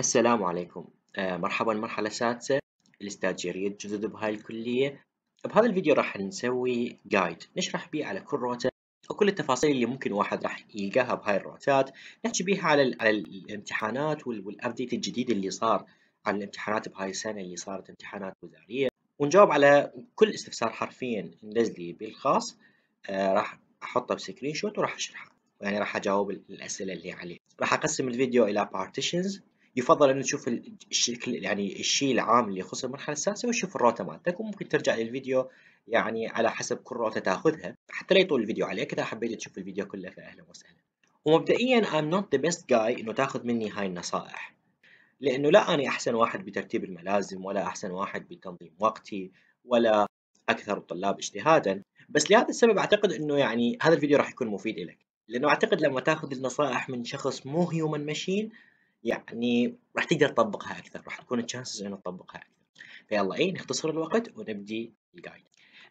السلام عليكم آه، مرحبا مرحلة سادسة الاستاجيرية الجدد بهاي الكلية بهذا الفيديو راح نسوي جايد نشرح بيه على كل روتة وكل التفاصيل اللي ممكن واحد راح يلقاها بهاي الروتات نحكي بيها على, على الامتحانات والابديت الجديد اللي صار عن الامتحانات بهاي السنة اللي صارت امتحانات وزارية ونجاوب على كل استفسار حرفيا نزلي بالخاص آه، راح احطه بسكرين شوت وراح اشرحه يعني راح اجاوب الاسئله اللي عليه راح اقسم الفيديو الى بارتيشنز يفضل ان تشوف الشكل يعني الشيء العام اللي يخص المرحله السادسه وتشوف الروته مالتك وممكن ترجع للفيديو يعني على حسب كل روته تاخذها حتى لا يطول الفيديو عليك اذا حبيت تشوف الفيديو كله فاهلا وسهلا ومبدئيا I'm not the best guy انه تاخذ مني هاي النصائح لانه لا انا احسن واحد بترتيب الملازم ولا احسن واحد بتنظيم وقتي ولا اكثر الطلاب اجتهادا بس لهذا السبب اعتقد انه يعني هذا الفيديو راح يكون مفيد لك لانه اعتقد لما تاخذ النصائح من شخص مو هيومن ماشين يعني راح تقدر تطبقها اكثر راح تكون تشانسز انه تطبقها اكثر فيلا اي نختصر الوقت ونبدي الجايد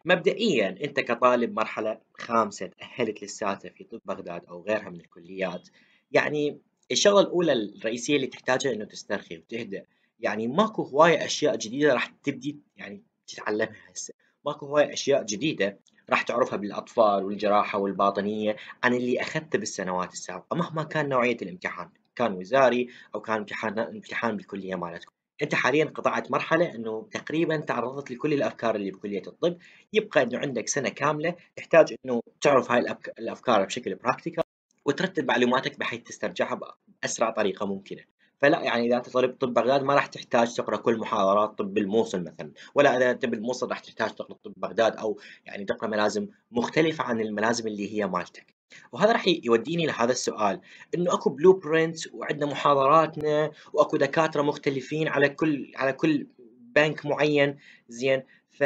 مبدئيا انت كطالب مرحله خامسه تاهلت لساته في طب بغداد او غيرها من الكليات يعني الشغله الاولى الرئيسيه اللي تحتاجها انه تسترخي وتهدأ يعني ماكو هوايه اشياء جديده راح تبدي يعني تتعلمها هسه ماكو هوايه اشياء جديده راح تعرفها بالاطفال والجراحه والباطنيه عن اللي اخذته بالسنوات السابقه مهما كان نوعيه الامتحان كان وزاري او كان امتحان امتحان بالكليه مالتكم انت حاليا قطعت مرحله انه تقريبا تعرضت لكل الافكار اللي بكليه الطب يبقى انه عندك سنه كامله تحتاج انه تعرف هاي الافكار بشكل براكتيكال وترتب معلوماتك بحيث تسترجعها باسرع طريقه ممكنه فلا يعني اذا انت طالب طب بغداد ما راح تحتاج تقرا كل محاضرات طب الموصل مثلا ولا اذا انت بالموصل راح تحتاج تقرا طب بغداد او يعني تقرا ملازم مختلفه عن الملازم اللي هي مالتك وهذا راح يوديني لهذا السؤال انه اكو بلو برنت وعندنا محاضراتنا واكو دكاتره مختلفين على كل على كل بنك معين زين ف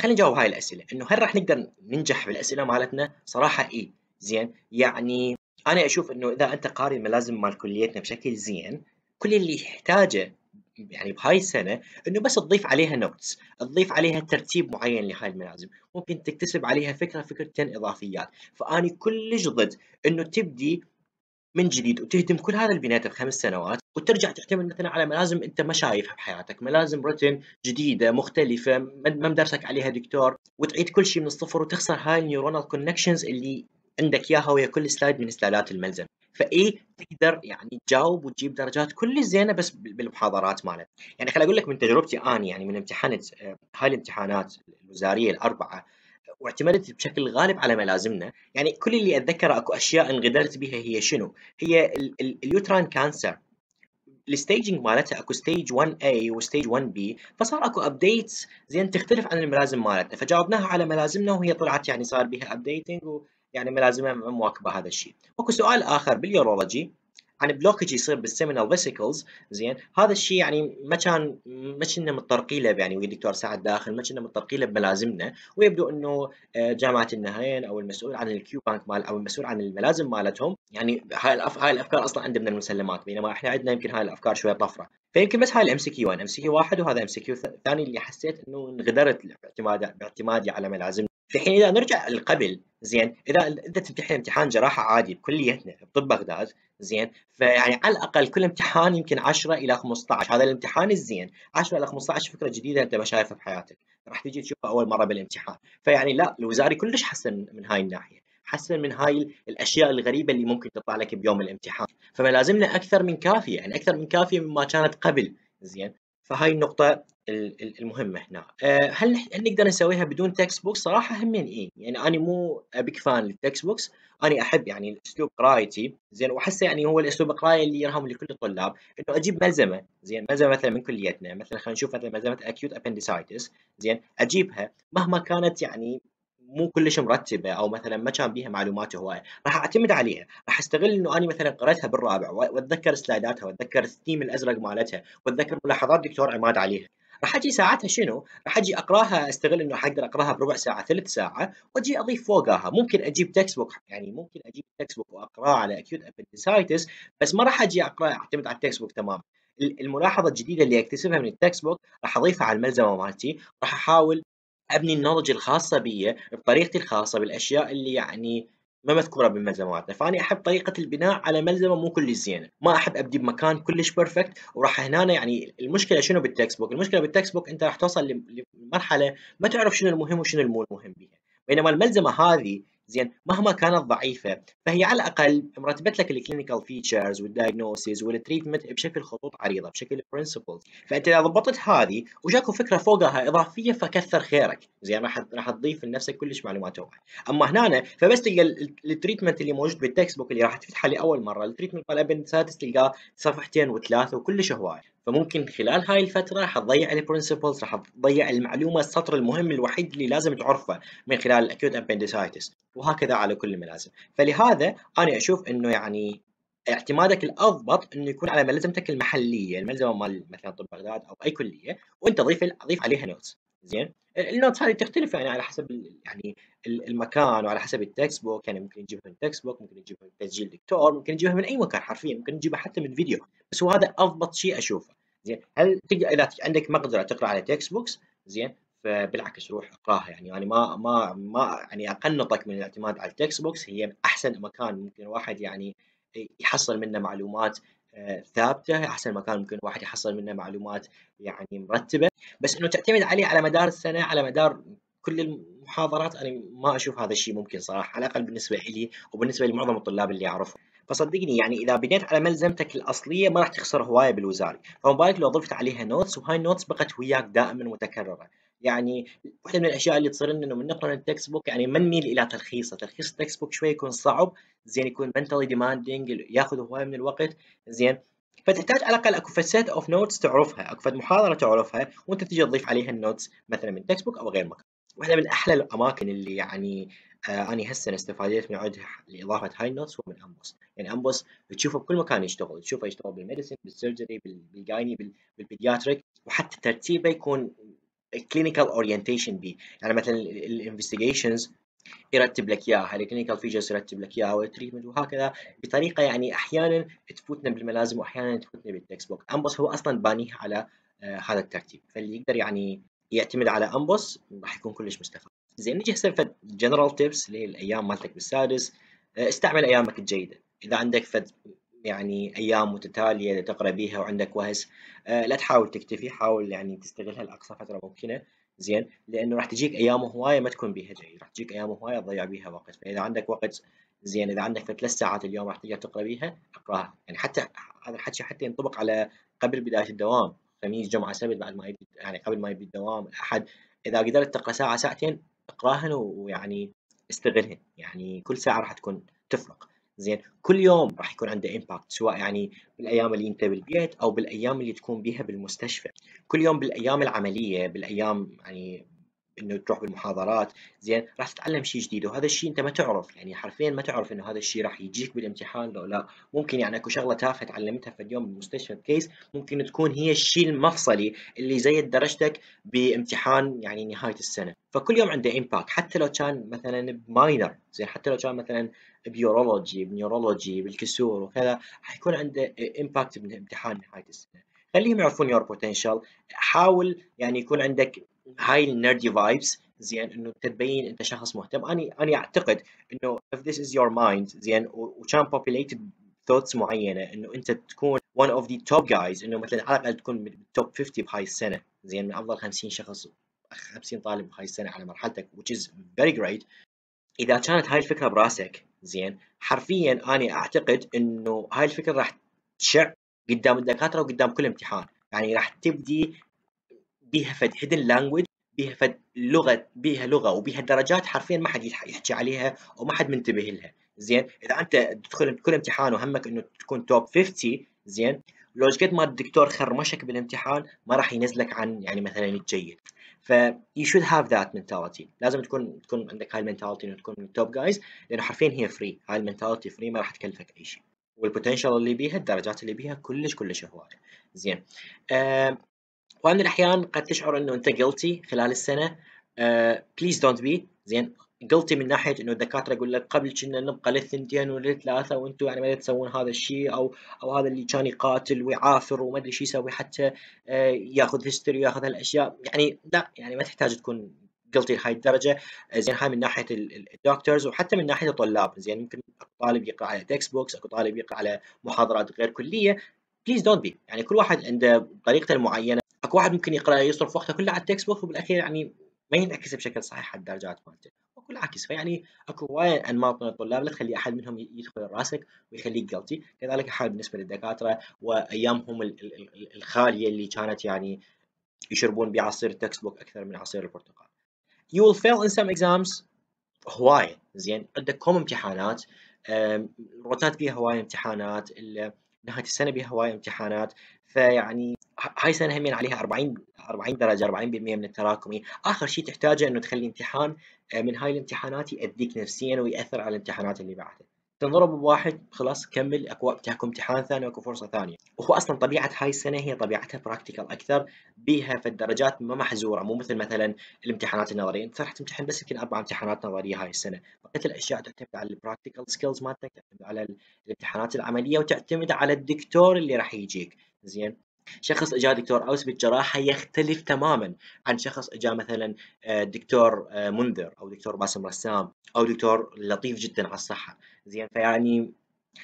خلينا نجاوب هاي الاسئله انه هل راح نقدر ننجح بالاسئله مالتنا صراحه اي زين يعني انا اشوف انه اذا انت قاري الملازم مال كليتنا بشكل زين كل اللي يحتاجه يعني بهاي السنه انه بس تضيف عليها نوتس تضيف عليها ترتيب معين لهاي الملازم ممكن تكتسب عليها فكره فكرتين اضافيات فاني كلش ضد انه تبدي من جديد وتهدم كل هذا البنات بخمس سنوات وترجع تعتمد مثلا على ملازم انت ما شايفها بحياتك، ملازم رتن جديده مختلفه ما مدرسك عليها دكتور وتعيد كل شيء من الصفر وتخسر هاي النيورونال كونكشنز اللي عندك اياها ويا كل سلايد من سلايدات الملزم فاي تقدر يعني تجاوب وتجيب درجات كل زينه بس بالمحاضرات مالك يعني خليني اقول لك من تجربتي انا يعني من امتحنت آه، هاي الامتحانات الوزاريه الاربعه واعتمدت بشكل غالب على ملازمنا يعني كل اللي اتذكره اكو اشياء انغدرت بها هي شنو هي اليوتران كانسر الستيجنج مالتها اكو ستيج 1 a وستيج 1 b فصار اكو ابديتس زين تختلف عن الملازم مالتنا فجاوبناها على ملازمنا وهي طلعت يعني صار بها ابديتنج يعني ملازمها مواكبه هذا الشيء اكو سؤال اخر باليورولوجي عن يعني بلوكج يصير بالسيمينال فيسيكلز زين هذا الشيء يعني ما كان ما كنا متطرقي له يعني ويا الدكتور سعد داخل ما كنا متطرقي له بملازمنا ويبدو انه آه، جامعه النهرين او المسؤول عن الكيو بانك مال او المسؤول عن الملازم مالتهم يعني هاي الأف... هاي الافكار اصلا عندنا من المسلمات بينما احنا عندنا يمكن هاي الافكار شويه طفره فيمكن بس هاي الام سي كيو 1 ام سي كيو واحد وهذا ام سي كيو الثاني اللي حسيت انه انغدرت باعتمادي على ملازمنا في حين اذا نرجع لقبل زين اذا انت تمتحن امتحان جراحه عادي بكليتنا بطب بغداد زين فيعني على الاقل كل امتحان يمكن 10 الى 15 هذا الامتحان الزين 10 الى 15 فكره جديده انت ما شايفها بحياتك راح تجي تشوفها اول مره بالامتحان فيعني لا الوزاري كلش حسن من هاي الناحيه حسن من هاي الاشياء الغريبه اللي ممكن تطلع لك بيوم الامتحان لازمنا اكثر من كافيه يعني اكثر من كافيه مما كانت قبل زين فهاي النقطه المهمه هنا آه، هل نقدر نسويها بدون تكست بوكس صراحه همين اي يعني انا مو ابيك فان للتكست بوكس انا احب يعني اسلوب قرايتي زين واحسه يعني هو الاسلوب القرايه اللي يرهم لكل الطلاب انه اجيب ملزمه زين ملزمه مثلا من كليتنا مثلا خلينا نشوف مثلا ملزمه اكيوت ابندسايتس زين اجيبها مهما كانت يعني مو كلش مرتبه او مثلا ما كان بيها معلومات هوايه راح اعتمد عليها راح استغل انه انا مثلا قراتها بالرابع واتذكر سلايداتها واتذكر الثيم الازرق مالتها واتذكر ملاحظات دكتور عماد عليها راح اجي ساعتها شنو؟ راح اجي اقراها استغل انه اقدر اقراها بربع ساعه ثلث ساعه واجي اضيف فوقها، ممكن اجيب تكست بوك يعني ممكن اجيب تكست بوك واقراه على اكيوت ابندسايتس بس ما راح اجي اقرا اعتمد على التكست بوك تماما. الملاحظه الجديده اللي اكتسبها من التكست بوك راح اضيفها على الملزمه مالتي، راح احاول ابني النولج الخاصه بي بطريقتي الخاصه بالاشياء اللي يعني ما مذكوره بملزماتنا فاني احب طريقه البناء على ملزمه مو كلش زينه ما احب ابدي بمكان كلش بيرفكت وراح هنا يعني المشكله شنو بالتكست بوك المشكله بالتكست بوك انت راح توصل لمرحله ما تعرف شنو المهم وشنو المو المهم بها بينما الملزمه هذه زين مهما كانت ضعيفه فهي على الاقل مرتبت لك الكلينيكال فيتشرز والدايجنوسيز والتريتمنت بشكل خطوط عريضه بشكل برنسبلز فانت اذا ضبطت هذه وجاك فكره فوقها اضافيه فكثر خيرك زين راح راح تضيف لنفسك كلش معلومات اوعى اما هنا فبس تلقى التريتمنت اللي موجود بالتكست بوك اللي راح تفتحه لاول مره التريتمنت مال ابن سادس تلقاه صفحتين وثلاثه وكلش هوايه فممكن خلال هاي الفترة حتضيع البرنسبلز راح تضيع المعلومة السطر المهم الوحيد اللي لازم تعرفه من خلال الاكيوت أبندسيتس وهكذا على كل الملازم فلهذا انا اشوف انه يعني اعتمادك الاضبط انه يكون على ملزمتك المحليه، الملزمه مال مثلا طب بغداد او اي كليه، وانت ضيف ضيف عليها نوتس، زين النوتس هذه تختلف يعني على حسب يعني المكان وعلى حسب التكست بوك يعني ممكن نجيبها من تكست بوك ممكن نجيبها من تسجيل دكتور ممكن نجيبها من اي مكان حرفيا ممكن نجيبها حتى من فيديو بس هو هذا اضبط شيء اشوفه زين هل تقدر اذا عندك مقدره تقرا على تكست بوكس زين فبالعكس روح اقراها يعني يعني ما ما ما يعني اقنطك من الاعتماد على التكست بوكس هي احسن مكان ممكن واحد يعني يحصل منه معلومات آه، ثابته احسن مكان ممكن الواحد يحصل منه معلومات يعني مرتبه بس انه تعتمد عليه على مدار السنه على مدار كل المحاضرات انا ما اشوف هذا الشيء ممكن صراحه على الاقل بالنسبه لي وبالنسبه لمعظم الطلاب اللي اعرفهم فصدقني يعني اذا بنيت على ملزمتك الاصليه ما راح تخسر هوايه بالوزاري فما بالك لو ضفت عليها نوتس وهاي النوتس بقت وياك دائما متكرره يعني واحده من الاشياء اللي تصير لنا انه من نقرا التكست بوك يعني ما نميل الى تلخيصه، تلخيص التكست بوك شوي يكون صعب، زين يكون منتلي ديماندينج ياخذ هوايه من الوقت، زين فتحتاج على الاقل اكو سيت اوف نوتس تعرفها، اكو محاضره تعرفها وانت تجي تضيف عليها النوتس مثلا من تكست بوك او غير مكان. واحده من احلى الاماكن اللي يعني آه اني هسه استفاديت من عندها لاضافه هاي النوتس هو من امبوس، يعني امبوس تشوفه بكل مكان يشتغل، تشوفه يشتغل بالميديسن، بالسيرجري، بالجايني، بالبيدياتريك وحتى ترتيبه يكون كلينيكال اورينتيشن بي يعني مثلا الانفستيجيشنز يرتب لك اياها الكلينيكال فيجرز يرتب لك اياها والتريتمنت وهكذا بطريقه يعني احيانا تفوتنا بالملازم واحيانا تفوتنا بالتكست بوك امبوس هو اصلا بانيه على آه هذا الترتيب فاللي يقدر يعني يعتمد على امبوس راح يكون كلش مستفاد زين نجي هسه فد جنرال تيبس للايام مالتك بالسادس آه، استعمل ايامك الجيده اذا عندك فد يعني ايام متتاليه تقرا بيها وعندك وهس آه، لا تحاول تكتفي حاول يعني تستغلها لاقصى فتره ممكنه زين لانه راح تجيك ايام هوايه ما تكون بيها جيد راح تجيك ايام هوايه تضيع بيها وقت فاذا عندك وقت زين اذا عندك ثلاث ساعات اليوم راح تقدر تقرا بيها اقراها يعني حتى هذا الحكي حتى ينطبق على قبل بدايه الدوام خميس جمعه سبت بعد ما يبدي يعني قبل ما يبدي الدوام الاحد اذا قدرت تقرا ساعه ساعتين اقراهن ويعني استغلهن يعني كل ساعه راح تكون تفرق زين كل يوم راح يكون عنده امباكت سواء يعني بالايام اللي انت بالبيت او بالايام اللي تكون بيها بالمستشفى كل يوم بالايام العمليه بالايام يعني انه تروح بالمحاضرات زين راح تتعلم شيء جديد وهذا الشيء انت ما تعرف يعني حرفيا ما تعرف انه هذا الشيء راح يجيك بالامتحان لو لا ممكن يعني اكو شغله تافهه تعلمتها في اليوم بالمستشفى بكيس ممكن تكون هي الشيء المفصلي اللي زيد درجتك بامتحان يعني نهايه السنه فكل يوم عنده امباكت حتى لو كان مثلا بماينر زين حتى لو كان مثلا بيورولوجي بنيورولوجي بالكسور وكذا حيكون يكون عنده امباكت بامتحان نهايه السنه خليهم يعرفون يور بوتنشال حاول يعني يكون عندك هاي النيردي فايبس زين انه تبين انت شخص مهتم انا انا اعتقد انه if this is your mind زين وكان populated thoughts معينه انه انت تكون one of the top guys انه مثلا على الاقل تكون بالتوب 50 بهاي السنه زين من افضل 50 شخص 50 طالب بهاي السنه على مرحلتك which is very great اذا كانت هاي الفكره براسك زين حرفيا انا اعتقد انه هاي الفكره راح تشع قدام الدكاتره وقدام كل امتحان يعني راح تبدي بيها فد هيدن لانجوج بيها فد لغه بيها لغه وبيها درجات حرفيا ما حد يحكي عليها وما حد منتبه لها زين اذا انت تدخل كل امتحان وهمك انه تكون توب 50 زين لو قد ما الدكتور خرمشك بالامتحان ما راح ينزلك عن يعني مثلا الجيد ف you should have that mentality لازم تكون تكون عندك هاي المنتاليتي انه تكون من التوب جايز لانه حرفيا هي فري هاي المنتاليتي فري ما راح تكلفك اي شيء والبوتنشال اللي بيها الدرجات اللي بيها كلش كلش هوايه زين آه وان الأحيان قد تشعر إنه أنت قلتي خلال السنة بليز دونت بي زين قلتي من ناحيه انه الدكاتره يقول لك قبل كنا نبقى للثنتين وللثلاثه وانتم يعني ما تسوون هذا الشيء او او هذا اللي كان يقاتل ويعافر وما ادري شو يسوي حتى آه، ياخذ هيستوري وياخذ هالاشياء يعني لا يعني ما تحتاج تكون قلتي لهي الدرجه آه، زين هاي من ناحيه الدكتورز وحتى من ناحيه الطلاب زين ممكن اكو طالب يقرا على تكست بوكس اكو طالب يقرا على محاضرات غير كليه بليز دونت بي يعني كل واحد عنده طريقته المعينه اكو واحد ممكن يقرا يصرف وقته كله على التكست بوك وبالاخير يعني ما ينعكس بشكل صحيح على الدرجات مالته وكل العكس فيعني اكو هواية انماط من الطلاب لا تخلي احد منهم يدخل راسك ويخليك قلتي كذلك حال بالنسبه للدكاتره وايامهم الخاليه اللي كانت يعني يشربون بعصير التكست بوك اكثر من عصير البرتقال you will fail in some exams هوايه زين عندك كم امتحانات روتات فيها هوايه امتحانات نهايه السنه بها هواي امتحانات فيعني هاي السنه همين عليها 40 40 درجه 40% من التراكمي اخر شيء تحتاجه انه تخلي امتحان آه، من هاي الامتحانات يأذيك نفسيا ويأثر على الامتحانات اللي بعدها تنضرب بواحد خلاص كمل اكو اكو امتحان ثاني اكو فرصه ثانيه وهو اصلا طبيعه هاي السنه هي طبيعتها براكتيكال اكثر بيها الدرجات ما محزوره مو مثل مثلا الامتحانات النظريه انت راح تمتحن بس يمكن اربع امتحانات نظريه هاي السنه بقيه الاشياء تعتمد على البراكتيكال سكيلز مالتك تعتمد على الامتحانات العمليه وتعتمد على الدكتور اللي راح يجيك زين شخص اجاه دكتور اوس بالجراحه يختلف تماما عن شخص اجاه مثلا آه، دكتور آه، منذر او دكتور باسم رسام او دكتور لطيف جدا على الصحه زين فيعني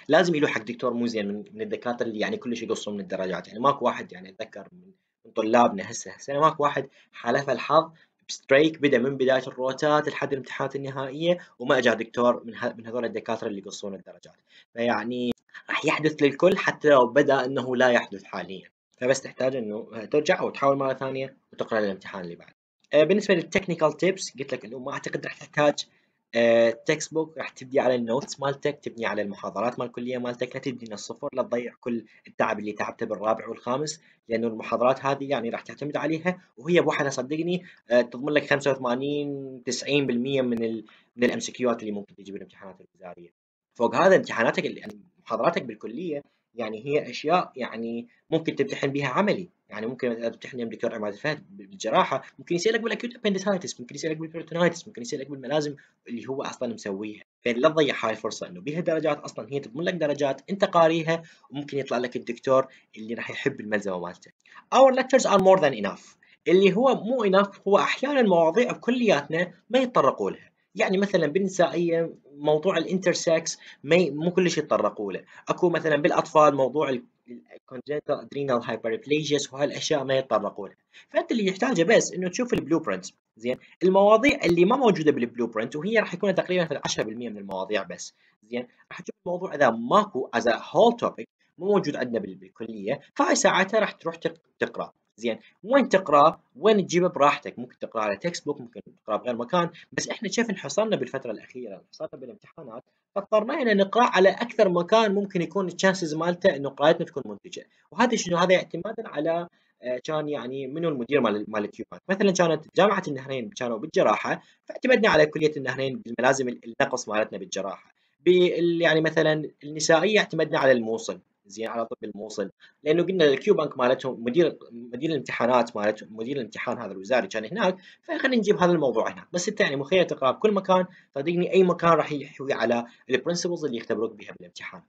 لازم يلوح حق دكتور مو زين من الدكاتره اللي يعني كلش يقصوا من الدرجات يعني ماكو واحد يعني اتذكر من طلابنا هسه هسه ماكو واحد حلف الحظ بستريك بدا من بدايه الروتات لحد الامتحانات النهائيه وما اجى دكتور من من هذول الدكاتره اللي يقصون الدرجات فيعني راح يحدث للكل حتى لو بدا انه لا يحدث حاليا فبس تحتاج انه ترجع او تحاول مره ثانيه وتقرا الامتحان اللي بعد آه، بالنسبه للتكنيكال تيبس قلت لك انه ما اعتقد راح تحتاج تكست آه، بوك راح تبدي على النوتس مالتك تبني على المحاضرات مال الكليه مالتك لا تبدي من الصفر لا تضيع كل التعب اللي تعبته بالرابع والخامس لانه المحاضرات هذه يعني راح تعتمد عليها وهي بوحدها صدقني آه، تضمن لك 85 90% من ال من الام اللي ممكن تجي بالامتحانات الوزاريه فوق هذا امتحاناتك يعني محاضراتك بالكليه يعني هي اشياء يعني ممكن تمتحن بها عملي يعني ممكن مثلا تمتحن دكتور عماد الفهد بالجراحه ممكن يسالك بالاكيوت ابندسايتس ممكن يسالك بالبيرتونايتس ممكن يسالك بالملازم اللي هو اصلا مسويها فلا تضيع هاي الفرصه انه بها درجات اصلا هي تضمن لك درجات انت قاريها وممكن يطلع لك الدكتور اللي راح يحب الملزمه مالته our lectures are more than enough اللي هو مو enough هو احيانا مواضيع كلياتنا ما يتطرقوا لها يعني مثلا بالنسائيه موضوع الانترسكس مو كلش يتطرقوا له اكو مثلا بالاطفال موضوع الكونجنتال ادرينال هايبربليجيس وهالاشياء ما يتطرقوا لها فانت اللي يحتاجه بس انه تشوف البلو برنت زين المواضيع اللي ما موجوده بالبلو برنت وهي راح يكون تقريبا 10% من المواضيع بس زين راح تشوف الموضوع اذا ماكو از هول توبيك مو موجود عندنا بالكليه فهاي ساعتها راح تروح تقرا زين وين تقرا وين تجيبه براحتك ممكن تقرا على تكست بوك ممكن تقرا بغير مكان بس احنا شايف انحصرنا بالفتره الاخيره انحصرنا بالامتحانات فاضطرنا ان نقرا على اكثر مكان ممكن يكون التشانسز مالته انه قرايتنا تكون منتجه وهذا شنو هذا اعتمادا على آه، كان يعني منو المدير مال مال مثلا كانت جامعه النهرين كانوا بالجراحه فاعتمدنا على كليه النهرين بالملازم النقص مالتنا بالجراحه يعني مثلا النسائيه اعتمدنا على الموصل زين على طب الموصل لانه قلنا الكيو بانك مالتهم مدير مدير الامتحانات مالتهم مدير الامتحان هذا الوزاري كان هناك فخلينا نجيب هذا الموضوع هناك بس انت يعني مخيل تقرأ بكل مكان صدقني اي مكان راح يحوي على البرنسبلز اللي يختبروك بها بالامتحان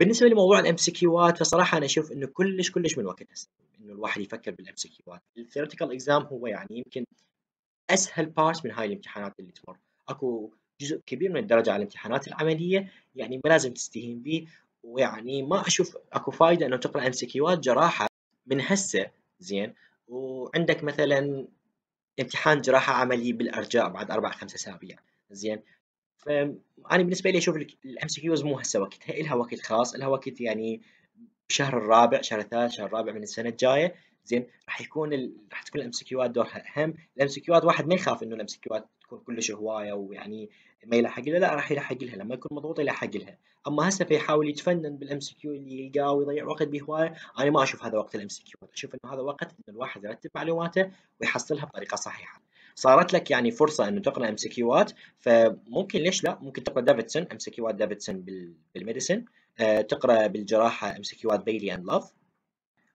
بالنسبه لموضوع الام سي كيوات فصراحه انا اشوف انه كلش كلش من وقت هسه انه الواحد يفكر بالام سي كيوات الثيوريتيكال اكزام هو يعني يمكن اسهل بارت من هاي الامتحانات اللي تمر اكو جزء كبير من الدرجه على الامتحانات العمليه يعني ما لازم تستهين به ويعني ما اشوف اكو فايده انه تقرا ام كيوات جراحه من هسه زين وعندك مثلا امتحان جراحه عملي بالارجاء بعد اربع خمسة اسابيع زين فانا بالنسبه لي اشوف الام سي كيوز مو هسه وقتها الها وقت خاص الها وقت يعني بشهر الرابع شهر الثالث شهر الرابع من السنه الجايه زين راح يكون راح تكون الام سي كيوات دورها اهم الام سي كيوات واحد ما يخاف انه الام سي كيوات تكون كلش هوايه ويعني ما يلحق لها لا راح يلحق لها لما يكون مضغوط يلحق لها اما هسه فيحاول يتفنن بالام سي كيو اللي يلقاه ويضيع وقت بهوايه انا ما اشوف هذا وقت الام سي كيو اشوف انه هذا وقت ان الواحد يرتب معلوماته ويحصلها بطريقه صحيحه صارت لك يعني فرصه انه تقرا ام سي كيوات فممكن ليش لا ممكن تقرا دافيدسون ام سي كيوات دافيدسون بالميديسن تقرا بالجراحه ام سي كيوات بيلي اند لاف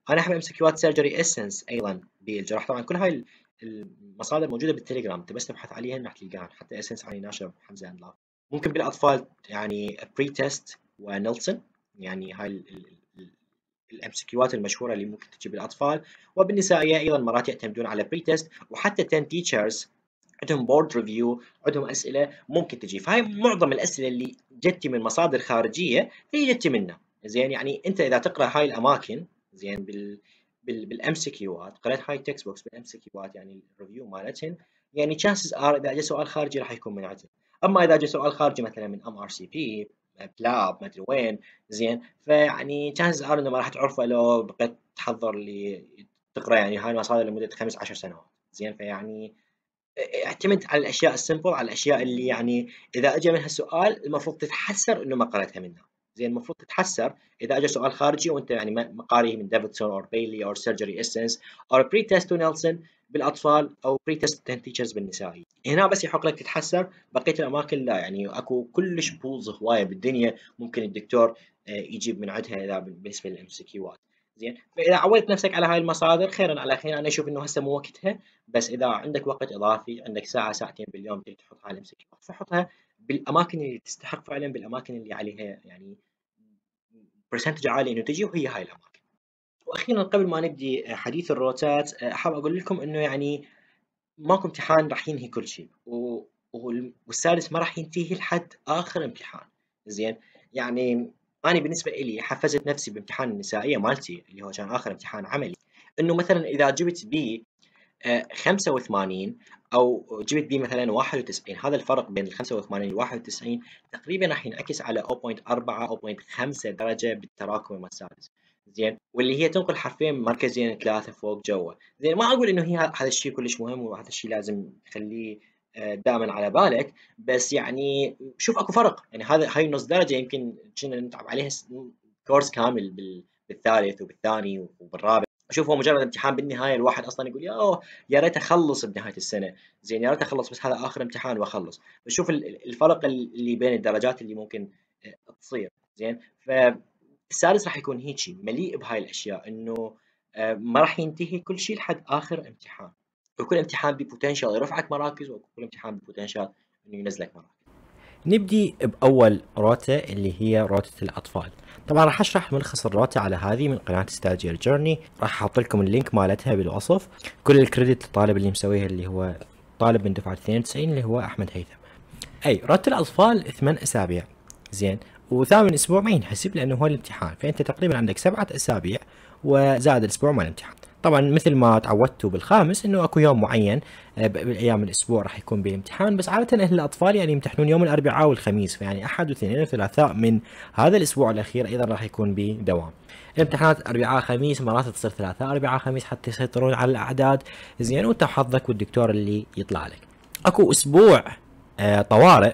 انا احب ام سي كيوات سيرجري اسنس ايضا بالجراحه طبعا كل هاي المصادر موجوده بالتليجرام انت بس تبحث عليها راح تلقاها حتى اسنس علي ناشر حمزه انلاف ممكن بالاطفال يعني بري تيست ونيلسون يعني هاي الام كيوات المشهوره اللي ممكن تجي بالاطفال وبالنسائيه ايضا مرات يعتمدون على بري تيست وحتى 10 تيتشرز عندهم بورد ريفيو عندهم اسئله ممكن تجي فهي معظم الاسئله اللي جتي من مصادر خارجيه هي جتي منا زين يعني انت اذا تقرا هاي الاماكن زين بال بالام سي كيوات قريت هاي التكست بوكس بالام سي كيوات يعني الريفيو مالتهن يعني تشانسز ار اذا اجى سؤال خارجي راح يكون من عندهم اما اذا اجى سؤال خارجي مثلا من ام ار سي بي بلاب ما ادري وين زين فيعني تشانسز ار انه ما راح تعرفه لو بقيت تحضر اللي تقرا يعني هاي المصادر لمده خمس عشر سنوات زين فيعني اعتمد على الاشياء السمبل على الاشياء اللي يعني اذا اجى منها سؤال المفروض تتحسر انه ما قراتها منها زين المفروض تتحسر اذا اجى سؤال خارجي وانت يعني قاريه من ديفيدسون اور بيلي اور سيرجري اسنس اور بري تيست نيلسون بالاطفال او بري تيست تيتشرز بالنسائي هنا بس يحق لك تتحسر بقيه الاماكن لا يعني اكو كلش بولز هوايه بالدنيا ممكن الدكتور آه، يجيب من عندها اذا بالنسبه للام سي كيوات زين فاذا عودت نفسك على هاي المصادر خيرا على خير انا اشوف انه هسه مو وقتها بس اذا عندك وقت اضافي عندك ساعه ساعتين باليوم تحط هاي على الام سي كيوات فحطها بالاماكن اللي تستحق فعلا بالاماكن اللي عليها يعني برسنتج عالي انه تجي وهي هاي الاماكن. واخيرا قبل ما نبدي حديث الروتات احب اقول لكم انه يعني ماكو امتحان راح ينهي كل شيء والسادس ما راح ينتهي لحد اخر امتحان زين يعني انا بالنسبه لي حفزت نفسي بامتحان النسائيه مالتي اللي هو كان اخر امتحان عملي انه مثلا اذا جبت بي 85 او جبت بي مثلا 91 هذا الفرق بين ال 85 وال 91 تقريبا راح ينعكس على 0.4 0.5 درجه بالتراكم المسادس زين واللي هي تنقل حرفين مركزين ثلاثه فوق جوا زين ما اقول انه هي هذا الشيء كلش مهم وهذا الشيء لازم تخليه آه، دائما على بالك بس يعني شوف اكو فرق يعني هذا هاي النص درجه يمكن كنا نتعب عليها كورس كامل بالثالث وبالثاني وبالرابع اشوف هو مجرد امتحان بالنهايه الواحد اصلا يقول يا يا ريت اخلص بنهايه السنه زين يا ريت اخلص بس هذا اخر امتحان واخلص بشوف الفرق اللي بين الدرجات اللي ممكن آه، تصير زين فالسادس راح يكون هيجي مليء بهاي الاشياء انه آه، ما راح ينتهي كل شيء لحد اخر امتحان وكل امتحان ببوتنشال يرفعك مراكز وكل امتحان ببوتنشال انه ينزلك مراكز نبدي باول روتة اللي هي روتة الاطفال طبعا راح اشرح ملخص الروتة على هذه من قناة ستاجير جيرني راح احط لكم اللينك مالتها بالوصف كل الكريدت للطالب اللي مسويها اللي هو طالب من دفعة 92 اللي هو احمد هيثم اي روتة الاطفال ثمان اسابيع زين وثامن اسبوع ما ينحسب لانه هو الامتحان فانت تقريبا عندك سبعة اسابيع وزائد الاسبوع مال الامتحان طبعا مثل ما تعودتوا بالخامس انه اكو يوم معين آه، بايام الاسبوع راح يكون بامتحان بس عاده اهل الاطفال يعني يمتحنون يوم الاربعاء والخميس فيعني احد واثنين وثلاثاء من هذا الاسبوع الاخير ايضا راح يكون بدوام الامتحانات اربعاء خميس مرات تصير ثلاثاء اربعاء خميس حتى يسيطرون على الاعداد زين وانت حظك والدكتور اللي يطلع لك اكو اسبوع آه، طوارئ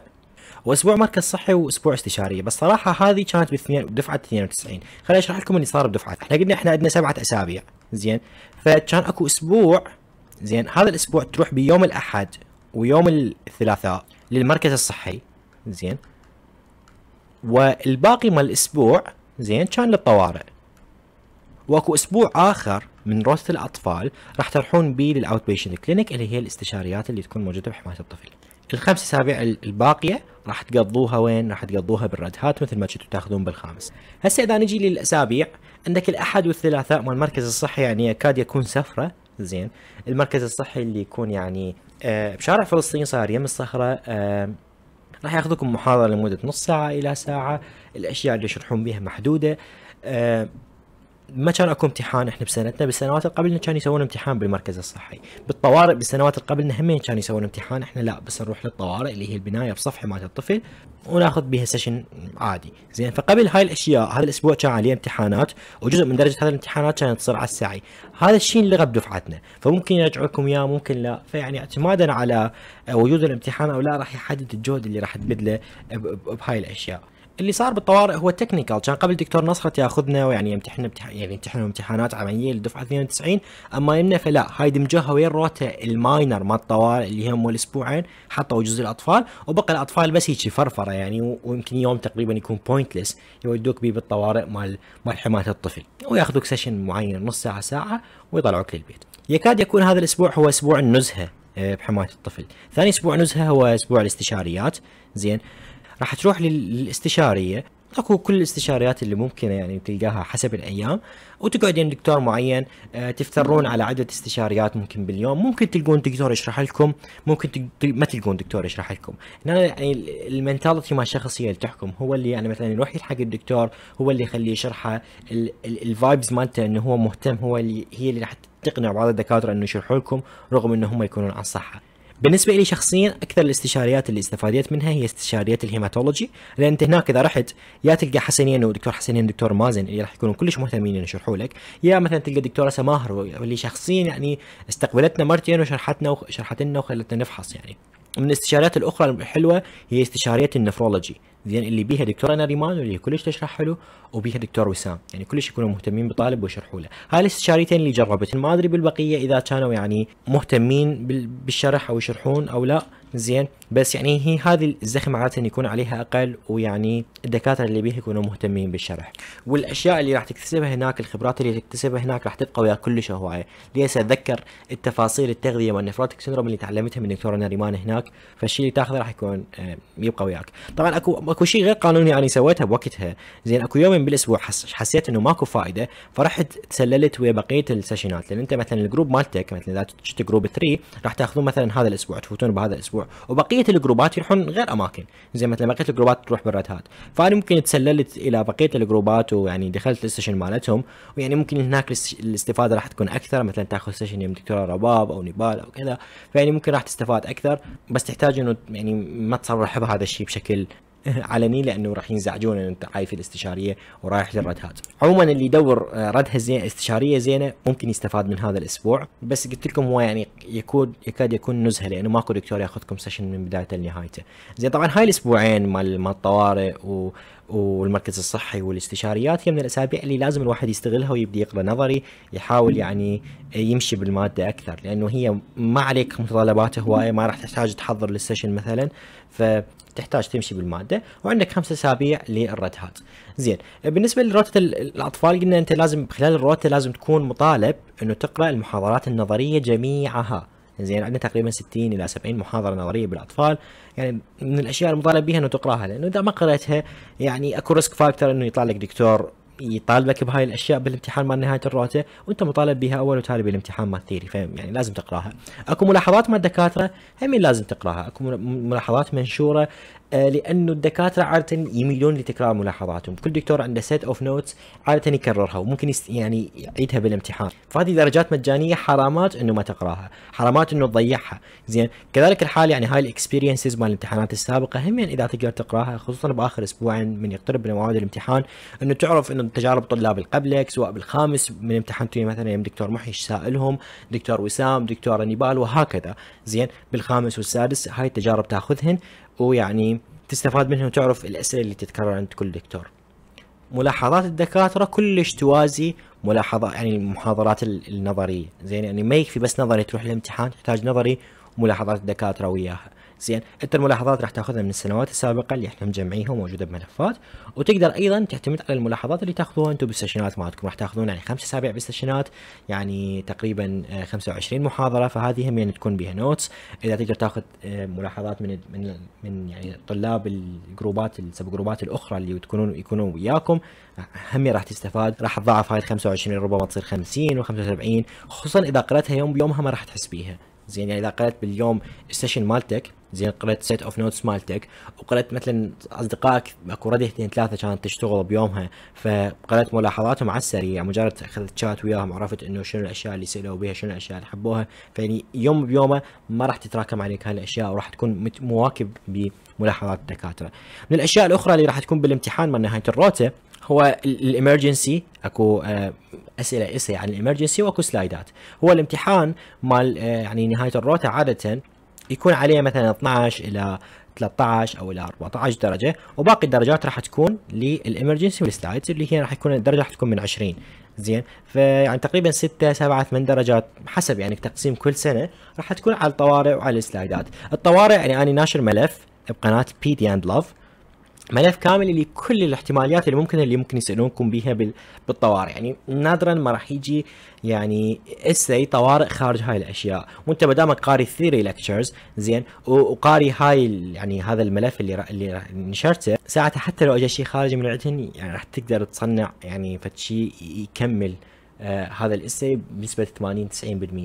واسبوع مركز صحي واسبوع استشاريه بس صراحه هذه كانت بدفعه 92 خليني اشرح لكم اللي صار بدفعه احنا قلنا احنا عندنا سبعه اسابيع زين فكان اكو اسبوع زين هذا الاسبوع تروح بيوم الاحد ويوم الثلاثاء للمركز الصحي زين والباقي مال الاسبوع زين كان للطوارئ واكو اسبوع اخر من روثة الاطفال راح تروحون بيه للاوت بيشنت كلينيك اللي هي الاستشاريات اللي تكون موجوده بحمايه الطفل. الخمس اسابيع الباقيه راح تقضوها وين؟ راح تقضوها بالردهات مثل ما كنتوا تاخذون بالخامس. هسه اذا نجي للاسابيع عندك الاحد والثلاثاء مال المركز الصحي يعني يكاد يكون سفره زين المركز الصحي اللي يكون يعني آه، بشارع فلسطين صار يم الصخره آه، راح ياخذكم محاضره لمده نص ساعه الى ساعه الاشياء اللي يشرحون بها محدوده آه، ما كان اكو امتحان احنا بسنتنا بالسنوات القبلنا كان كانوا يسوون امتحان بالمركز الصحي، بالطوارئ بالسنوات القبلنا همين كان كانوا يسوون امتحان احنا لا بس نروح للطوارئ اللي هي البنايه بصفحه مال الطفل وناخذ بها سيشن عادي، زين فقبل هاي الاشياء هذا الاسبوع كان عليه امتحانات وجزء من درجه هذه الامتحانات كانت تصير على السعي، هذا الشيء اللي غب دفعتنا، فممكن يرجعوا لكم اياه ممكن لا، فيعني اعتمادا على وجود الامتحان او لا راح يحدد الجهد اللي راح تبذله بهاي الاشياء. اللي صار بالطوارئ هو تكنيكال كان قبل دكتور نصرة ياخذنا ويعني يمتحن يعني يمتحن امتحانات عمليه للدفعه 92 اما يمنا فلا هاي دمجوها ويا الروتا الماينر مال الطوارئ اللي هم الاسبوعين حطوا جزء الاطفال وبقى الاطفال بس هيك فرفره يعني ويمكن يوم تقريبا يكون بوينتلس يودوك بيه بالطوارئ مال مال حمايه الطفل وياخذوك سيشن معين نص ساعه ساعه ويطلعوك للبيت يكاد يكون هذا الاسبوع هو اسبوع النزهه آه، بحمايه الطفل ثاني اسبوع نزهه هو اسبوع الاستشاريات زين راح تروح للاستشاريه اكو كل الاستشاريات اللي ممكنه يعني تلقاها حسب الايام وتقعد عند دكتور معين آه، تفترون على عده استشاريات ممكن باليوم ممكن تلقون دكتور يشرح لكم ممكن تل... ما تلقون دكتور يشرح لكم هنا يعني المنتاليتي مال الشخص هي اللي تحكم هو اللي يعني مثلا يروح يلحق الدكتور هو اللي يخليه يشرحه الفايبز مالته انه هو مهتم هو اللي هي اللي راح تقنع بعض الدكاتره انه يشرحوا لكم رغم انه هم يكونون عن صحه بالنسبه لي شخصيا اكثر الاستشاريات اللي استفاديت منها هي استشاريات الهيماتولوجي لان انت هناك اذا رحت يا تلقى حسنين ودكتور حسنين ودكتور مازن اللي راح يكونوا كلش مهتمين يشرحوا لك يا مثلا تلقى دكتوره سماهر واللي شخصيا يعني استقبلتنا مرتين وشرحتنا وشرحت لنا وخلتنا نفحص يعني من الاستشاريات الاخرى الحلوه هي استشاريه النفرولوجي زين اللي بيها دكتور انا ريمان واللي كلش تشرح حلو وبيها دكتور وسام يعني كلش يكونوا مهتمين بالطالب ويشرحوا له هاي الاستشاريتين اللي جربت ما ادري بالبقيه اذا كانوا يعني مهتمين بالشرح او يشرحون او لا زين بس يعني هي هذه الزخم عاده يكون عليها اقل ويعني الدكاتره اللي بيها يكونوا مهتمين بالشرح والاشياء اللي راح تكتسبها هناك الخبرات اللي تكتسبها هناك راح تبقى وياك كلش هوايه ليس اتذكر التفاصيل التغذيه والنفراتك سندروم اللي تعلمتها من دكتور ناريمان هناك فالشيء اللي تاخذه راح يكون آه، يبقى وياك طبعا اكو اكو شيء غير قانوني انا سويتها بوقتها زين اكو يومين بالاسبوع حس حسيت انه ماكو فائده فرحت تسللت ويا بقيه السيشنات لان انت مثلا الجروب مالتك مثلا اذا شفت جروب 3 راح تاخذون مثلا هذا الاسبوع تفوتون بهذا الاسبوع وبقيه الجروبات يروحون غير اماكن زين مثلا بقيه الجروبات تروح بالريد هات فانا ممكن تسللت الى بقيه الجروبات ويعني دخلت السيشن مالتهم ويعني ممكن هناك الاستفاده راح تكون اكثر مثلا تاخذ سيشن يم دكتوره رباب او نبال او كذا فيعني ممكن راح تستفاد اكثر بس تحتاج انه يعني ما تصرح بهذا الشيء بشكل علني لانه راح ينزعجون انت عايف الاستشاريه ورايح هات. عموما اللي يدور آه، ردهه زين استشاريه زينه ممكن يستفاد من هذا الاسبوع، بس قلت لكم هو يعني يكون يكاد يكون نزهه لانه ماكو دكتور ياخذكم سيشن من بدايته لنهايته. زين طبعا هاي الاسبوعين مال الطوارئ و والمركز الصحي والاستشاريات هي من الاسابيع اللي لازم الواحد يستغلها ويبدي يقرا نظري يحاول يعني يمشي بالماده اكثر لانه هي ما عليك متطلبات هوايه ما راح تحتاج تحضر للسيشن مثلا فتحتاج تمشي بالماده وعندك خمسة اسابيع هات زين بالنسبه لروتة الاطفال قلنا انت لازم خلال الروتة لازم تكون مطالب انه تقرا المحاضرات النظريه جميعها زين عندنا تقريبا 60 الى 70 محاضره نظريه بالاطفال يعني من الاشياء المطالب بها انه تقراها لانه اذا ما قريتها يعني اكو ريسك فاكتور انه يطلع لك دكتور يطالبك بهاي الاشياء بالامتحان مال نهايه الروته وانت مطالب بها اول وتالي بالامتحان مال الثيري فيعني لازم تقراها اكو ملاحظات مال الدكاتره هم لازم تقراها اكو ملاحظات منشوره آه، لانه الدكاتره عاده يميلون لتكرار ملاحظاتهم كل دكتور عنده سيت اوف نوتس عاده يكررها وممكن يست... يعني يعيدها بالامتحان فهذه درجات مجانيه حرامات انه ما تقراها حرامات انه تضيعها زين كذلك الحال يعني هاي الاكسبيرينسز مال الامتحانات السابقه هم يعني اذا تقدر تقراها خصوصا باخر اسبوعين من يقترب من موعد الامتحان انه تعرف انه تجارب طلاب اللي قبلك سواء بالخامس من امتحان مثلا يوم يعني دكتور محي سائلهم دكتور وسام دكتور نيبال وهكذا زين بالخامس والسادس هاي التجارب تاخذهن ويعني تستفاد منها وتعرف الأسئلة اللي تتكرر عند كل دكتور ملاحظات الدكاترة كلش توازي ملاحظات يعني المحاضرات النظرية زين يعني ما يكفي بس نظري تروح الامتحان تحتاج نظري وملاحظات الدكاترة وياها زين انت الملاحظات راح تاخذها من السنوات السابقه اللي احنا مجمعينها وموجوده بملفات وتقدر ايضا تعتمد على الملاحظات اللي تاخذوها انتم بالسيشنات مالتكم راح تاخذون يعني خمس اسابيع بالسيشنات يعني تقريبا 25 آه، محاضره فهذه هم يعني تكون بها نوتس اذا تقدر تاخذ آه، ملاحظات من من من يعني طلاب الجروبات السب جروبات الاخرى اللي تكونون يكونون وياكم هم راح تستفاد راح تضاعف هاي ال 25 ربما تصير 50 و75 خصوصا اذا قراتها يوم بيومها ما راح تحس بيها زين يعني اذا قرات باليوم السيشن مالتك زين قريت سيت اوف نوتس مالتك وقريت مثلا اصدقائك اكو اثنين ثلاثه كانت تشتغل بيومها فقريت ملاحظاتهم على السريع يعني مجرد اخذت شات وياهم عرفت انه شنو الاشياء اللي سالوا بها شنو الاشياء اللي حبوها فيعني يوم بيومه ما راح تتراكم عليك هالاشياء وراح تكون مواكب بملاحظات الدكاتره من الاشياء الاخرى اللي راح تكون بالامتحان مال نهايه الروته هو الامرجنسي اكو آه، اسئله اسئله عن الامرجنسي واكو سلايدات هو الامتحان مال آه، يعني نهايه الروته عاده يكون عليه مثلا 12 الى 13 او الى 14 درجه وباقي الدرجات راح تكون للامرجنسي والسلايدز اللي هي راح يكون الدرجه راح تكون من 20 زين فيعني تقريبا 6 7 8 درجات حسب يعني تقسيم كل سنه راح تكون على الطوارئ وعلى السلايدات الطوارئ يعني انا ناشر ملف بقناه بي دي اند لاف ملف كامل لكل الاحتماليات اللي ممكن اللي ممكن يسالونكم بها بالطوارئ يعني نادرا ما راح يجي يعني اسي طوارئ خارج هاي الاشياء وانت ما دامك قاري الثيري ليكتشرز زين وقاري هاي يعني هذا الملف اللي رأ... اللي رأ... نشرته ساعتها حتى لو اجى شيء خارج من عندهم يعني راح تقدر تصنع يعني شيء يكمل آه هذا الاسي بنسبه 80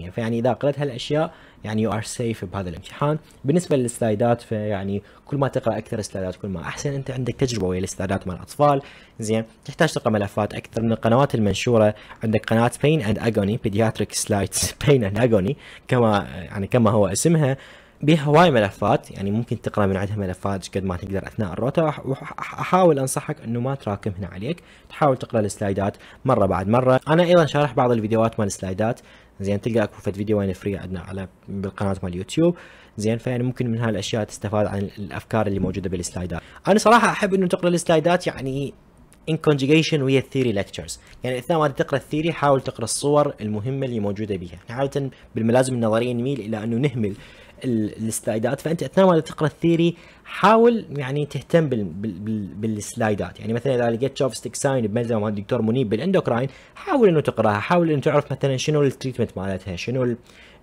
90% فيعني اذا قريت هالاشياء يعني يو ار سيف بهذا الامتحان بالنسبه للسلايدات فيعني كل ما تقرا اكثر سلايدات كل ما احسن انت عندك تجربه ويا السلايدات مال الاطفال زين تحتاج تقرا ملفات اكثر من القنوات المنشوره عندك قناه بين اند اجوني بيدياتريك سلايدز بين اند اجوني كما يعني كما هو اسمها بها هواي ملفات يعني ممكن تقرا من عندها ملفات قد ما تقدر اثناء الروتا احاول انصحك انه ما تراكم هنا عليك تحاول تقرا السلايدات مره بعد مره انا ايضا شارح بعض الفيديوهات مال السلايدات زين تلقى اكو فد وين فري عندنا على بالقناه مال اليوتيوب زين فيعني ممكن من هالاشياء تستفاد عن الافكار اللي موجوده بالسلايدات انا صراحه احب انه تقرا السلايدات يعني in conjugation ويا الثيري ليكتشرز يعني اثناء ما تقرا الثيري حاول تقرا الصور المهمه اللي موجوده بها عاده بالملازم النظريه نميل الى انه نهمل السلايدات فانت اثناء ما تقرا الثيري حاول يعني تهتم بال بال بالسلايدات يعني مثلا اذا لقيت شوف ستيك ساين بملزمه مال الدكتور منيب بالاندوكراين حاول انه تقراها حاول انه تعرف مثلا شنو التريتمنت مالتها شنو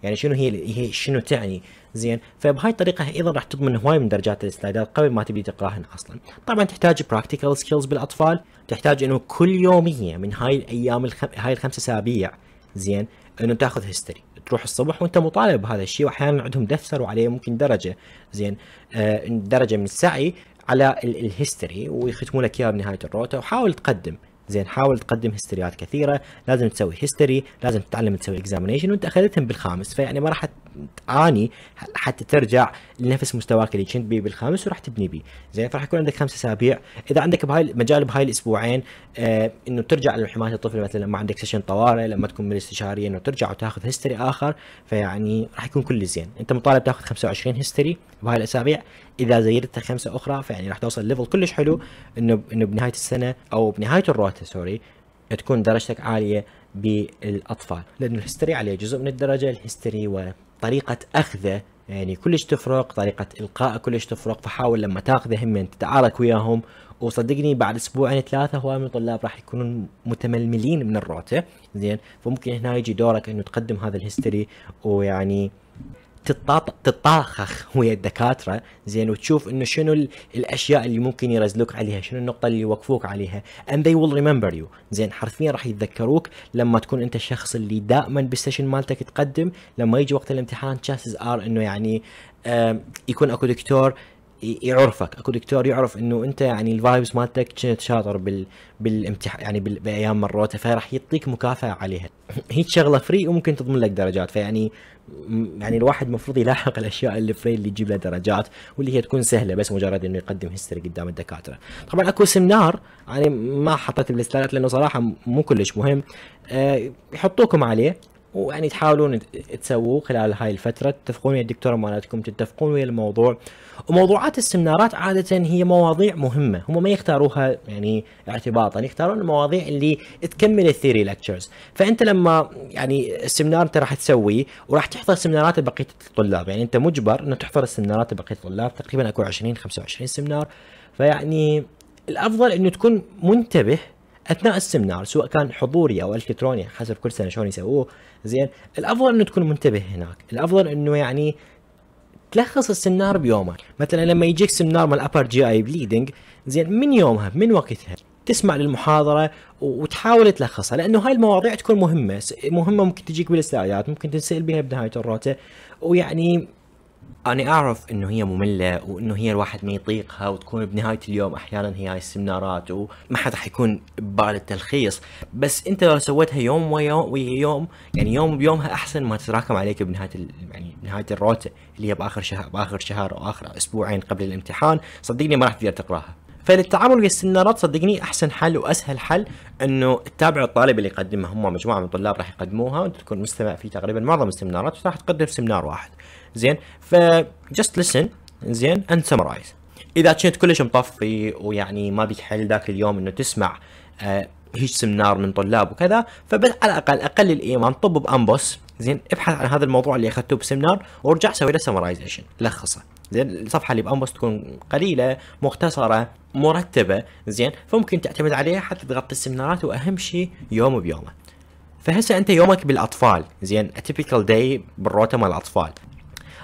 يعني شنو هي هي شنو تعني زين فبهاي الطريقه ايضا راح تضمن هواي من درجات السلايدات قبل ما تبدي تقراهن اصلا طبعا تحتاج براكتيكال سكيلز بالاطفال تحتاج انه كل يوميه من هاي الايام الخم... هاي الخمسه اسابيع زين انه تاخذ هيستوري تروح الصبح وانت مطالب بهذا الشيء واحيانا عندهم دفتر وعليه ممكن درجه زين آه، درجه من السعي على الهيستوري ويختموا لك اياها بنهايه الروتا وحاول تقدم زين حاول تقدم هيستريات كثيره لازم تسوي هيستوري لازم تتعلم تسوي اكزامينيشن وانت اخذتهم بالخامس فيعني ما راح تعاني حتى ترجع لنفس مستواك اللي كنت بيه بالخامس وراح تبني بيه زين فراح يكون عندك خمس اسابيع اذا عندك بهاي المجال بهاي الاسبوعين آه انه ترجع لحمايه الطفل مثلا لما عندك سيشن طوارئ لما تكون من الاستشاريه انه ترجع وتاخذ هيستوري اخر فيعني راح يكون كل زين انت مطالب تاخذ 25 هيستوري بهاي الاسابيع اذا زيدتها خمسه اخرى فيعني راح توصل ليفل كلش حلو انه انه بنهايه السنه او بنهايه الروتة سوري تكون درجتك عاليه بالاطفال لانه الهستري عليه جزء من الدرجه الهستري وطريقه اخذه يعني كلش تفرق طريقة إلقائه كلش تفرق فحاول لما تاخذه هم يعني تتعارك وياهم وصدقني بعد اسبوعين ثلاثة هواي من الطلاب راح يكونون متململين من الروتة زين فممكن هنا يجي دورك انه تقدم هذا الهستري ويعني تتطاخخ ويا الدكاتره زين وتشوف انه شنو الاشياء اللي ممكن يرزلوك عليها شنو النقطه اللي يوقفوك عليها and they will remember you زين حرفيا راح يتذكروك لما تكون انت الشخص اللي دائما بالسيشن مالتك تقدم لما يجي وقت الامتحان chances are انه يعني يكون اكو دكتور يعرفك اكو دكتور يعرف انه انت يعني الفايبس مالتك كنت شاطر بال بالامتحان يعني بال... بايام مروته فراح يعطيك مكافاه عليها هي شغله فري وممكن تضمن لك درجات فيعني في يعني الواحد المفروض يلاحق الاشياء اللي فري اللي تجيب له درجات واللي هي تكون سهله بس مجرد انه يقدم هيستوري قدام الدكاتره طبعا اكو سمنار يعني ما حطيت بالسلايدات لانه صراحه مو كلش مهم أه يحطوكم عليه ويعني تحاولون تسووه خلال هاي الفترة تتفقون ويا الدكتورة مالتكم تتفقون ويا الموضوع وموضوعات السمنارات عادة هي مواضيع مهمة هم ما يختاروها يعني اعتباطا يختارون المواضيع اللي تكمل الثيري لكتشرز فأنت لما يعني السمنار أنت راح تسويه وراح تحضر سمنارات بقية الطلاب يعني أنت مجبر أنه تحضر السمنارات بقية الطلاب تقريبا أكو 20 25 سمنار فيعني الأفضل أنه تكون منتبه اثناء السمنار سواء كان حضوري او الكتروني حسب كل سنه شلون يسووه زين الافضل انه تكون منتبه هناك الافضل انه يعني تلخص السمنار بيومك مثلا لما يجيك سمنار مال ابر جي اي بليدنج زين من يومها من وقتها تسمع للمحاضرة وتحاول تلخصها لأنه هاي المواضيع تكون مهمة مهمة ممكن تجيك بالسلايدات ممكن تنسأل بها بنهاية الروتة ويعني انا اعرف انه هي ممله وانه هي الواحد ما يطيقها وتكون بنهايه اليوم احيانا هي هاي السمنارات وما حد راح يكون ببال التلخيص بس انت لو سويتها يوم ويوم ويوم يعني يوم بيومها احسن ما تتراكم عليك بنهايه يعني بنهايه الروته اللي هي باخر شهر باخر شهر او اخر اسبوعين قبل الامتحان صدقني ما راح تقدر تقراها فللتعامل ويا السنارات صدقني احسن حل واسهل حل انه تتابع الطالب اللي يقدمها هم مجموعه من الطلاب راح يقدموها وانت تكون مستمع في تقريبا معظم السمنارات وراح تقدم سمنار واحد زين ف جست لسن زين اند سمرايز اذا كنت كلش مطفي ويعني ما بيك حل ذاك اليوم انه تسمع آه هيج سمنار من طلاب وكذا فبس على الاقل اقل الايمان طب بامبوس زين ابحث عن هذا الموضوع اللي اخذته بسمنار وارجع سوي له سمرايزيشن لخصه زين الصفحه اللي بامبوس تكون قليله مختصره مرتبه زين فممكن تعتمد عليها حتى تغطي السمنارات واهم شيء يوم بيومه فهسه انت يومك بالاطفال زين اتيبيكال داي بالروتا مال الاطفال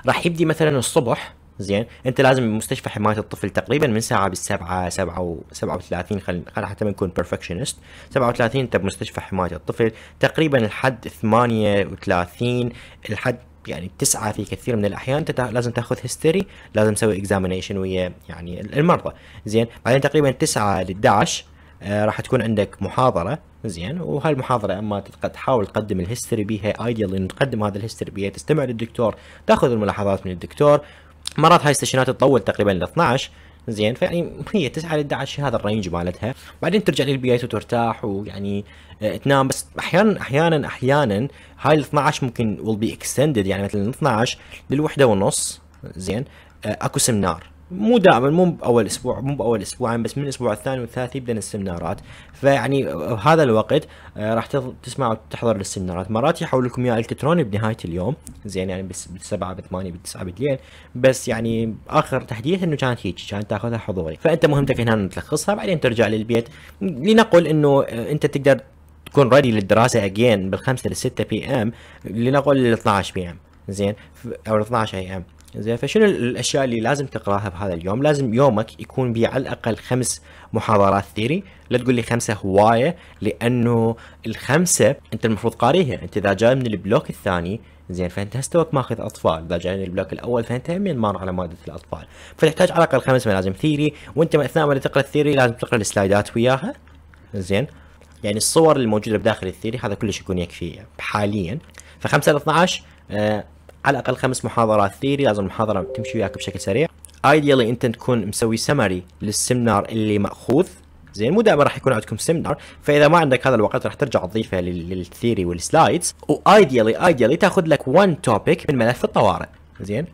راح يبدي مثلا الصبح زين انت لازم مستشفى حمايه الطفل تقريبا من ساعه بالسبعه 7 و 37 خل حتى ما نكون بيرفكشنست 37 انت بمستشفى حمايه الطفل تقريبا لحد 38 لحد يعني تسعة في كثير من الاحيان انت لازم تاخذ هيستيري لازم تسوي اكزامينيشن ويا يعني المرضى زين بعدين تقريبا 9 ل 11 آه، راح تكون عندك محاضره زين وهالمحاضره اما تحاول تقدم الهيستوري بيها ايديال انه تقدم هذا الهيستوري بيها تستمع للدكتور تاخذ الملاحظات من الدكتور مرات هاي السيشنات تطول تقريبا ل 12 زين فيعني هي 9 ل 11 هذا الرينج مالتها بعدين ترجع للبيت وترتاح ويعني آه، تنام بس احيانا احيانا احيانا هاي ال 12 ممكن ويل بي اكستندد يعني مثلا 12 للوحده ونص زين آه، اكو سمنار مو دائما مو باول اسبوع مو باول اسبوعين بس من الاسبوع الثاني والثالث يبدا السمنارات فيعني هذا الوقت آه، راح تسمع وتحضر للسمنارات مرات يحول لكم اياها الكتروني بنهايه اليوم زين يعني بس بالسبعه بالثمانيه بالتسعه بالليل بس يعني اخر تحديث انه كانت هيك كانت تاخذها حضوري فانت مهمتك هنا تلخصها بعدين ترجع للبيت لنقل انه آه، انت تقدر تكون ريدي للدراسه اجين بالخمسه للسته بي ام لنقل لل 12 بي ام زين او 12 اي ام زين فشنو الاشياء اللي لازم تقراها بهذا اليوم؟ لازم يومك يكون بيه على الاقل خمس محاضرات ثيري، لا تقول لي خمسه هوايه لانه الخمسه انت المفروض قاريها، انت اذا جاي من البلوك الثاني زين فانت هستوك ماخذ اطفال، اذا جاي من البلوك الاول فانت همين مار على ماده الاطفال، فتحتاج على الاقل خمس ملازم ثيري، وانت اثناء ما تقرا الثيري لازم تقرا السلايدات وياها زين يعني الصور الموجوده بداخل الثيري هذا كلش يكون يكفي حاليا فخمسة ل 12 على الاقل خمس محاضرات ثيري لازم المحاضره تمشي وياك بشكل سريع ايديالي انت تكون مسوي سمري للسمنار اللي ماخوذ زين مو دائما راح يكون عندكم سمنار فاذا ما عندك هذا الوقت راح ترجع تضيفه للثيري والسلايدز وايديالي ايديالي تاخذ لك 1 توبيك من ملف الطوارئ زين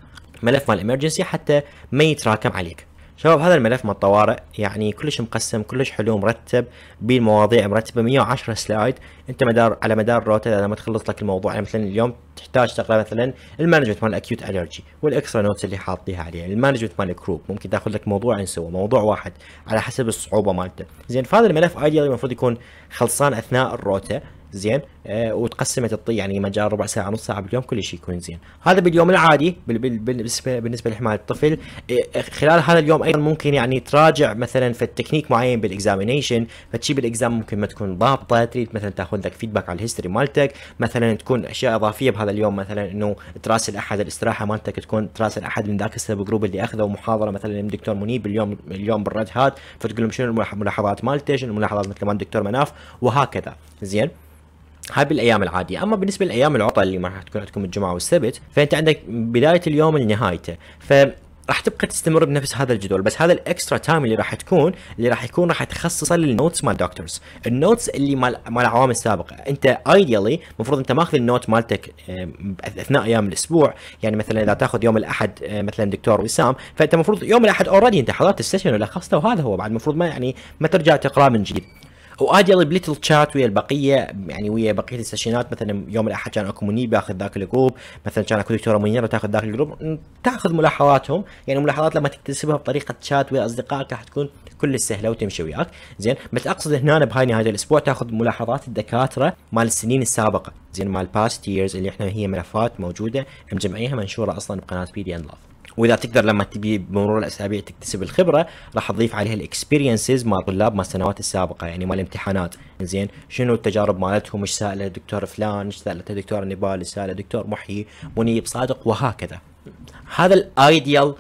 ملف مال الامرجنسي حتى ما يتراكم عليك شباب هذا الملف مال الطوارئ يعني كلش مقسم كلش حلو مرتب بالمواضيع مرتبه 110 سلايد انت مدار على مدار الروتا لما تخلص لك الموضوع يعني مثلا اليوم تحتاج تقرا مثلا المانجمنت مال الاكيوت الرجي والاكسترا نوتس اللي حاطيها عليه المانجمنت مال الكروب ممكن تاخذ لك موضوع سوا موضوع واحد على حسب الصعوبه مالته زين فهذا الملف ايديال المفروض يكون خلصان اثناء الروتا زين آه وتقسمت يعني مجال ربع ساعه نص ساعه باليوم كل شيء يكون زين هذا باليوم العادي بالنسبه بالنسبه لحمايه الطفل آه،, آه خلال هذا اليوم ايضا ممكن يعني تراجع مثلا في التكنيك معين بالاكزامينيشن فتشي بالاكزام ممكن ما تكون ضابطه تريد مثلا تاخذ لك فيدباك على الهيستوري مالتك مثلا تكون اشياء اضافيه بهذا اليوم مثلا انه تراسل احد الاستراحه مالتك تكون تراسل احد من ذاك السب جروب اللي اخذه محاضره مثلا من دكتور منيب اليوم اليوم بالريد هات فتقول لهم شنو الملاحظات مالته شنو الملاحظات مثل ما الدكتور مناف وهكذا زين هاي بالايام العاديه اما بالنسبه للايام العطل اللي ما راح تكون عندكم الجمعه والسبت فانت عندك بدايه اليوم لنهايته فراح تبقى تستمر بنفس هذا الجدول بس هذا الاكسترا تايم اللي راح تكون اللي راح يكون راح تخصصه للنوتس مال دكتورز النوتس اللي مال مال العوامل السابقه انت ايديالي المفروض انت ماخذ النوت مالتك اثناء ايام الاسبوع يعني مثلا اذا تاخذ يوم الاحد آه، مثلا دكتور وسام فانت المفروض يوم الاحد اوريدي انت حضرت السيشن ولخصته وهذا هو بعد المفروض ما يعني ما ترجع تقراه من جديد وادي اغلب ليتل شات ويا البقيه يعني ويا بقيه السيشنات مثلا يوم الاحد كان اكو منيب باخذ ذاك الجروب مثلا كان اكو دكتوره منيره تاخذ ذاك الجروب تاخذ ملاحظاتهم يعني ملاحظات لما تكتسبها بطريقه شات ويا اصدقائك راح تكون كل سهله وتمشي وياك زين بس اقصد هنا بهاي نهايه الاسبوع تاخذ ملاحظات الدكاتره مال السنين السابقه زين مال باست ييرز اللي احنا هي ملفات موجوده مجمعينها منشوره اصلا بقناه بي دي ان لاف واذا تقدر لما تبي بمرور الاسابيع تكتسب الخبره راح تضيف عليها الاكسبيرينسز مع طلاب مال السنوات السابقه يعني مال الامتحانات زين شنو التجارب مالتهم ايش ساله دكتور فلان ايش سالته دكتور نبال ايش ساله دكتور محيي منيب صادق وهكذا هذا الايديال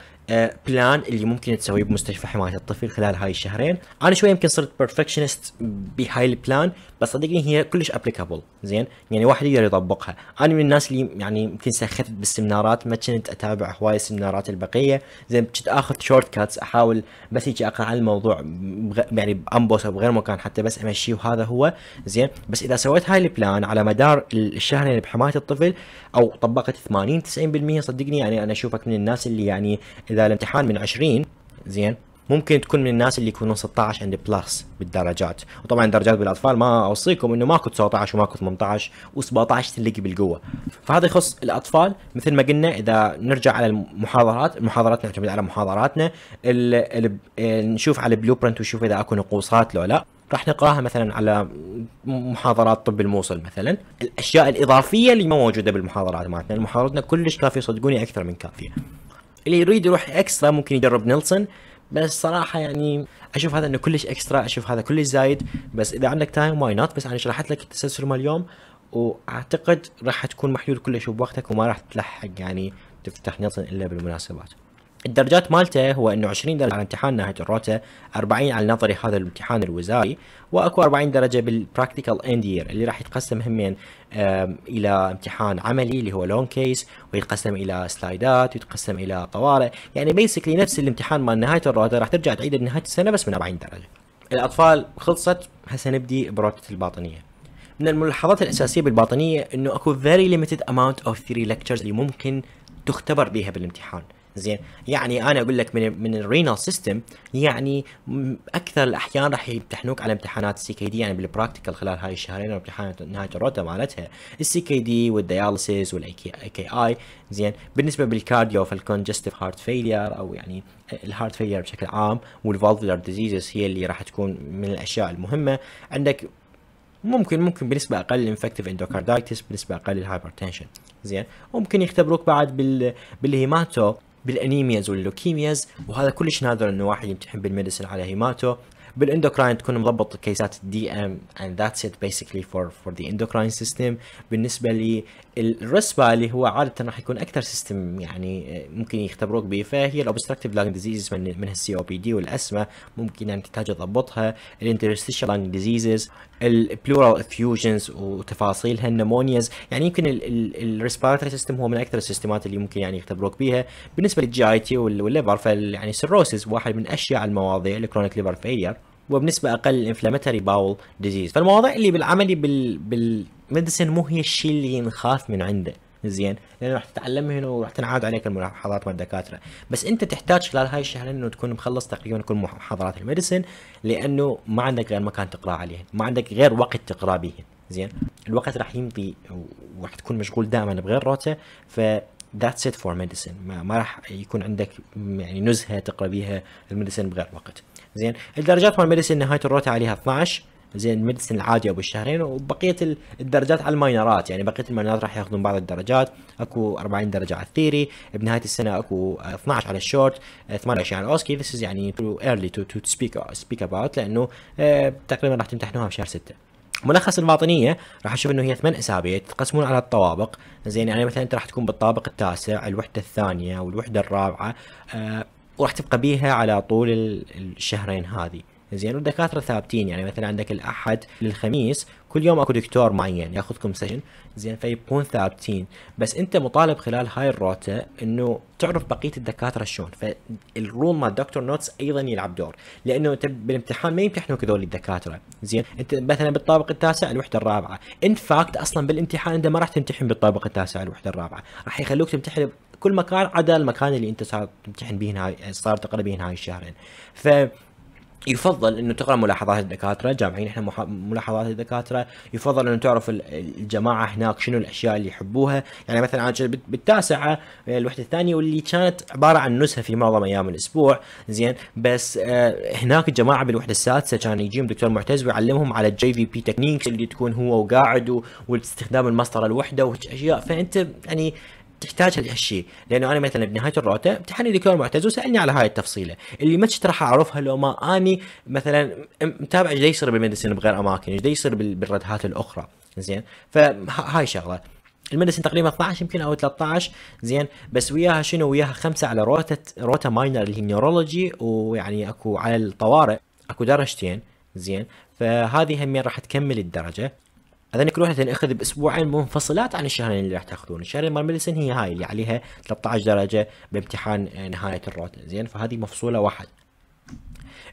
بلان آه، اللي ممكن تسويه بمستشفى حمايه الطفل خلال هاي الشهرين انا شوي يمكن صرت بيرفكشنست بهاي البلان بس صدقني هي كلش ابليكابل زين يعني واحد يقدر يطبقها انا من الناس اللي يعني يمكن سخفت بالسمنارات ما كنت اتابع هواي السمنارات البقيه زين كنت اخذ شورت كاتس احاول بس هيك اقرا عن الموضوع بغ... يعني بامبوس او بغير مكان حتى بس امشي وهذا هو زين بس اذا سويت هاي البلان على مدار الشهرين يعني بحمايه الطفل او طبقت 80 90% صدقني يعني انا اشوفك من الناس اللي يعني اذا الامتحان من 20 زين ممكن تكون من الناس اللي يكونوا 16 اند بلس بالدرجات وطبعا درجات بالاطفال ما اوصيكم انه ماكو 19 وماكو 18 و17 تلقي بالقوه فهذا يخص الاطفال مثل ما قلنا اذا نرجع على المحاضرات المحاضرات نعتمد على محاضراتنا الـ الـ نشوف على البلو برنت ونشوف اذا اكو نقوصات لو لا راح نقراها مثلا على محاضرات طب الموصل مثلا الاشياء الاضافيه اللي ما موجوده بالمحاضرات مالتنا محاضراتنا كلش كافيه صدقوني اكثر من كافيه اللي يريد يروح اكسترا ممكن يجرب نيلسون بس صراحه يعني اشوف هذا انه كلش اكسترا اشوف هذا كلش زايد بس اذا عندك تايم واي نوت بس انا شرحت لك التسلسل مال اليوم واعتقد راح تكون محدود كلش بوقتك وما راح تلحق يعني تفتح نطن الا بالمناسبات الدرجات مالته هو انه 20 درجه على امتحان نهايه الروتا 40 على نظري هذا الامتحان الوزاري واكو 40 درجه بالبراكتيكال اند يير اللي راح يتقسم همين الى امتحان عملي اللي هو لون كيس ويتقسم الى سلايدات ويتقسم الى طوارئ يعني بيسكلي نفس الامتحان مال نهايه الروتا راح ترجع تعيد نهايه السنه بس من 40 درجه الاطفال خلصت هسه نبدي بروتة الباطنيه من الملاحظات الاساسيه بالباطنيه انه اكو فيري ليميتد اماونت اوف ثري ليكتشرز اللي ممكن تختبر بها بالامتحان زين يعني انا اقول لك من من الرينال سيستم يعني اكثر الاحيان راح يمتحنوك على امتحانات السي كي دي يعني بالبراكتيكال خلال هاي الشهرين امتحانات نهايه الروتا مالتها السي كي دي والدياليسيس والاي كي اي زين بالنسبه بالكارديو فالكونجستيف هارت فيلير او يعني الهارت فيلير بشكل عام والفالفولار ديزيزز هي اللي راح تكون من الاشياء المهمه عندك ممكن ممكن بنسبه اقل الانفكتيف اندوكاردايتس بنسبه اقل الهايبرتنشن زين ممكن يختبروك بعد بال بالهيماتو بالانيميز واللوكيميز وهذا كلش نادر انه واحد يمتحن بالميديسن على هيماتو بالاندوكراين تكون مضبط كيسات الدي ام اند ذاتس ات بيسكلي فور for the endocrine system بالنسبه الريسبا اللي هو عاده راح يكون اكثر سيستم يعني آه، ممكن يختبروك به فهي الاوبستراكتيف لانج ديزيز من من السي او بي دي والاسما ممكن يعني تحتاج تضبطها الانترستيشال لانج ديزيزز البلورال افيوجنز وتفاصيلها النمونياز يعني يمكن الريسبيراتوري سيستم هو من اكثر السيستمات اللي ممكن يعني يختبروك بها بالنسبه للجي اي تي والليفر يعني سيروسيس واحد من اشياء المواضيع الكرونيك ليفر فيلير وبنسبه اقل inflammatory باول ديزيز فالمواضيع اللي بالعملي بال بالميديسن مو هي الشيء اللي نخاف من عنده زين لانه راح تتعلم هنا وراح تنعاد عليك الملاحظات مع الدكاتره بس انت تحتاج خلال هاي الشهرين انه تكون مخلص تقريبا كل محاضرات الميديسن لانه ما عندك غير مكان تقرا عليهن ما عندك غير وقت تقرا به زين الوقت راح يمضي وراح تكون مشغول دائما بغير روته ف ذاتس ات فور ميديسن ما, ما راح يكون عندك يعني نزهه تقرا بها الميديسن بغير وقت زين الدرجات مال ميديسن نهايه الروتا عليها 12 زين ميديسن العادي ابو الشهرين وبقيه الدرجات على الماينرات يعني بقيه الماينرات راح ياخذون بعض الدرجات اكو 40 درجه على الثيري بنهايه السنه اكو 12 على الشورت 28 آه، على الاوسكي ذس از يعني تو ايرلي تو تو سبيك سبيك اباوت لانه آه، تقريبا راح تمتحنوها بشهر 6 ملخص الباطنيه راح اشوف انه هي ثمان اسابيع تقسمون على الطوابق زين يعني مثلا انت راح تكون بالطابق التاسع الوحده الثانيه والوحده الرابعه أه وراح تبقى بيها على طول الشهرين هذه زين والدكاتره ثابتين يعني مثلا عندك الاحد للخميس كل يوم اكو دكتور معين ياخذكم سجن زين فيبقون ثابتين بس انت مطالب خلال هاي الروتا انه تعرف بقيه الدكاتره شلون فالرول مال دكتور نوتس ايضا يلعب دور لانه انت بالامتحان ما يمتحنوك هذول الدكاتره زين انت مثلا بالطابق التاسع الوحده الرابعه ان فاكت اصلا بالامتحان انت ما راح تمتحن بالطابق التاسع الوحده الرابعه راح يخلوك تمتحن كل مكان عدا المكان اللي انت صار تمتحن به صار تقرا به هاي الشهرين ف يفضل انه تقرا ملاحظات الدكاتره جامعين احنا مح... ملاحظات الدكاتره يفضل انه تعرف الجماعه هناك شنو الاشياء اللي يحبوها يعني مثلا انا بالتاسعه آه، الوحده الثانيه واللي كانت عباره عن نسخه في معظم ايام الاسبوع زين بس آه هناك الجماعه بالوحده السادسه كان يجيهم دكتور معتز ويعلمهم على الجي في بي تكنيكس اللي تكون هو وقاعد و... واستخدام المسطره الوحده واشياء فانت يعني تحتاج هالشيء لانه انا مثلا بنهايه الروتا امتحان الدكتور معتز وسالني على هاي التفصيله اللي ما كنت راح اعرفها لو ما اني مثلا متابع ايش يصير بالمدرسين بغير اماكن ايش يصير بالردهات الاخرى زين فهاي شغله المدرسين تقريبا 12 يمكن او 13 زين بس وياها شنو وياها خمسه على روتا روتا ماينر اللي هي نيورولوجي ويعني اكو على الطوارئ اكو درجتين زين فهذه هم راح تكمل الدرجه كل وحده تنأخذ باسبوعين منفصلات عن الشهرين اللي راح تاخذون الشهرين مال ميديسن هي هاي اللي عليها 13 درجه بامتحان آه، نهايه الروت زين فهذه مفصوله واحد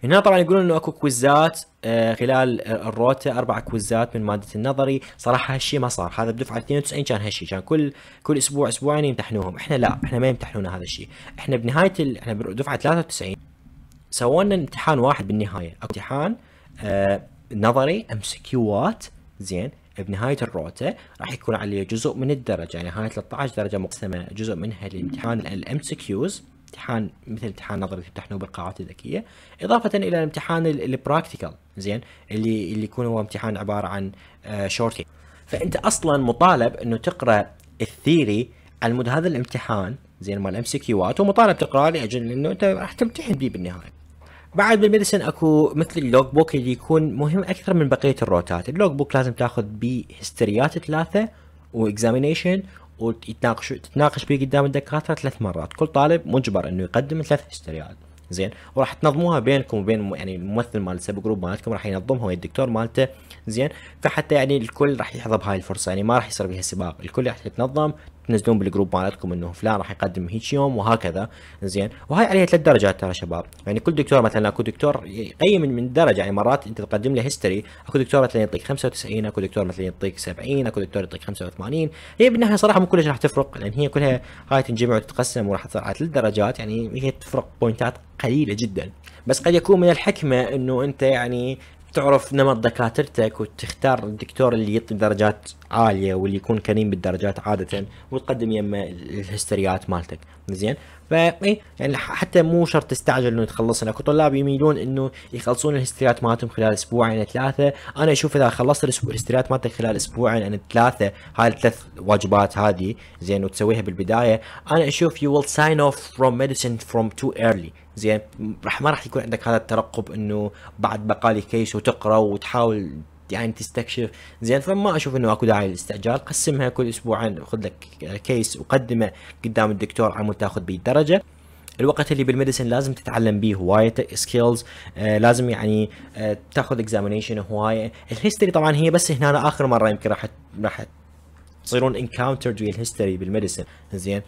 هنا طبعا يقولون انه اكو كويزات آه، خلال آه، الروتا اربع كويزات من ماده النظري صراحه هالشيء ما صار هذا بدفعه 92 كان هالشيء كان كل كل اسبوع اسبوعين يمتحنوهم احنا لا احنا ما يمتحنونا هذا الشيء احنا بنهايه ال... احنا بدفعه 93 سوونا امتحان واحد بالنهايه اكو امتحان نظري ام سكيوات زين بنهاية الروتة راح يكون عليه جزء من الدرجة يعني هاي 13 درجة مقسمة جزء منها لامتحان الام سي كيوز امتحان مثل امتحان نظري تمتحنوه بالقاعات الذكيه اضافه الى امتحان البراكتيكال زين اللي اللي يكون هو امتحان عباره عن شورتي آه، فانت اصلا مطالب انه تقرا الثيري على مود هذا الامتحان زين مال ام سي كيوات ومطالب تقرا لاجل انه انت راح تمتحن بيه بالنهايه بعد بالميديسن اكو مثل اللوج بوك اللي يكون مهم اكثر من بقيه الروتات اللوج بوك لازم تاخذ بيه هستريات ثلاثه واكزامينيشن وتتناقش تتناقش بيه قدام الدكاتره ثلاث مرات كل طالب مجبر انه يقدم ثلاث هستريات زين وراح تنظموها بينكم وبين يعني الممثل مال السب جروب مالتكم راح ينظمها ويا الدكتور مالته زين فحتى يعني الكل راح يحظى بهاي الفرصه يعني ما راح يصير بها سباق الكل راح يتنظم تنزلون بالجروب مالتكم انه فلان راح يقدم هيك يوم وهكذا زين وهاي عليها ثلاث درجات ترى شباب يعني كل دكتور مثلا اكو دكتور يقيم من درجه يعني مرات انت تقدم له هيستوري اكو دكتور مثلا يعطيك 95 اكو دكتور مثلا يعطيك 70 اكو دكتور يعطيك 85 هي بالنهايه صراحه مو كلش راح تفرق لان هي كلها هاي تنجمع وتتقسم وراح تصير على ثلاث درجات يعني هي تفرق بوينتات قليله جدا بس قد يكون من الحكمه انه انت يعني تعرف نمط دكاترتك وتختار الدكتور اللي يعطي درجات عاليه واللي يكون كريم بالدرجات عاده وتقدم يمه الهستريات مالتك زين فاي يعني حتى مو شرط تستعجل انه تخلصنا اكو طلاب يميلون انه يخلصون الهستريات مالتهم خلال اسبوعين يعني ثلاثه انا اشوف اذا خلصت الهستريات مالتك خلال اسبوعين يعني ثلاثه هاي الثلاث واجبات هذه زين وتسويها بالبدايه انا اشوف you will sign off from medicine from too early زين راح ما راح يكون عندك هذا الترقب انه بعد بقالي كيس وتقرا وتحاول يعني تستكشف زين فما اشوف انه اكو داعي للاستعجال قسمها كل اسبوعين خذ لك كيس وقدمه قدام الدكتور على تاخذ به الدرجه الوقت اللي بالميديسن لازم تتعلم به هواية سكيلز آه لازم يعني آه تاخذ اكزامينيشن هواية الهيستوري طبعا هي بس هنا اخر مرة يمكن راح راح تصيرون انكاونترد ويا الهيستوري بالميديسن زين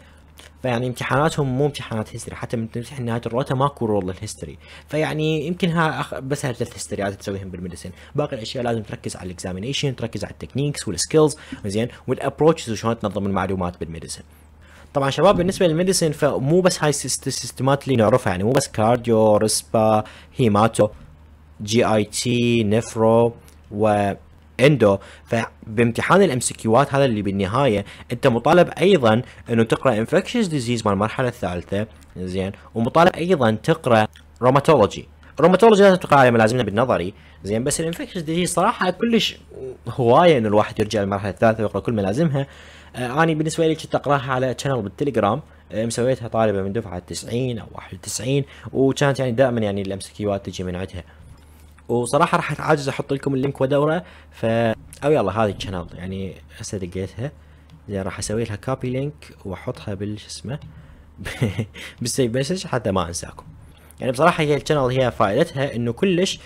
فيعني امتحاناتهم مو امتحانات هيستوري حتى من تمتحن نهايه الروتا ماكو رول للهيستوري فيعني يمكن ها أخ... بس هالثلاث هيستوريات تسويهم بالميديسين باقي الاشياء لازم تركز على الاكزامينيشن تركز على التكنيكس والسكيلز زين والابروتشز وشلون تنظم المعلومات بالميديسين طبعا شباب بالنسبه للميديسين فمو بس هاي السيستمات اللي نعرفها يعني مو بس كارديو رسبا هيماتو جي اي تي نفرو و اندو فبامتحان الام سي كيوات هذا اللي بالنهايه انت مطالب ايضا انه تقرا انفكشنز ديزيز مال المرحله الثالثه زين ومطالب ايضا تقرا روماتولوجي الروماتولوجي لازم تقرا على ملازمنا بالنظري زين بس الانفكشنز ديزيز صراحه كلش هوايه انه الواحد يرجع للمرحله الثالثه ويقرا كل ملازمها آه انا بالنسبه لي كنت اقراها على شانل بالتليجرام آه، مسويتها طالبه من دفعه 90 او 91 وكانت يعني دائما يعني الام كيوات تجي من عندها وصراحه راح اتعجز احط لكم اللينك ودوره ف او يلا هذه الشانل يعني هسه دقيتها زين راح اسوي لها كوبي لينك واحطها بال شو اسمه بالسيف مسج حتى ما انساكم يعني بصراحه هي الشانل هي فائدتها انه كلش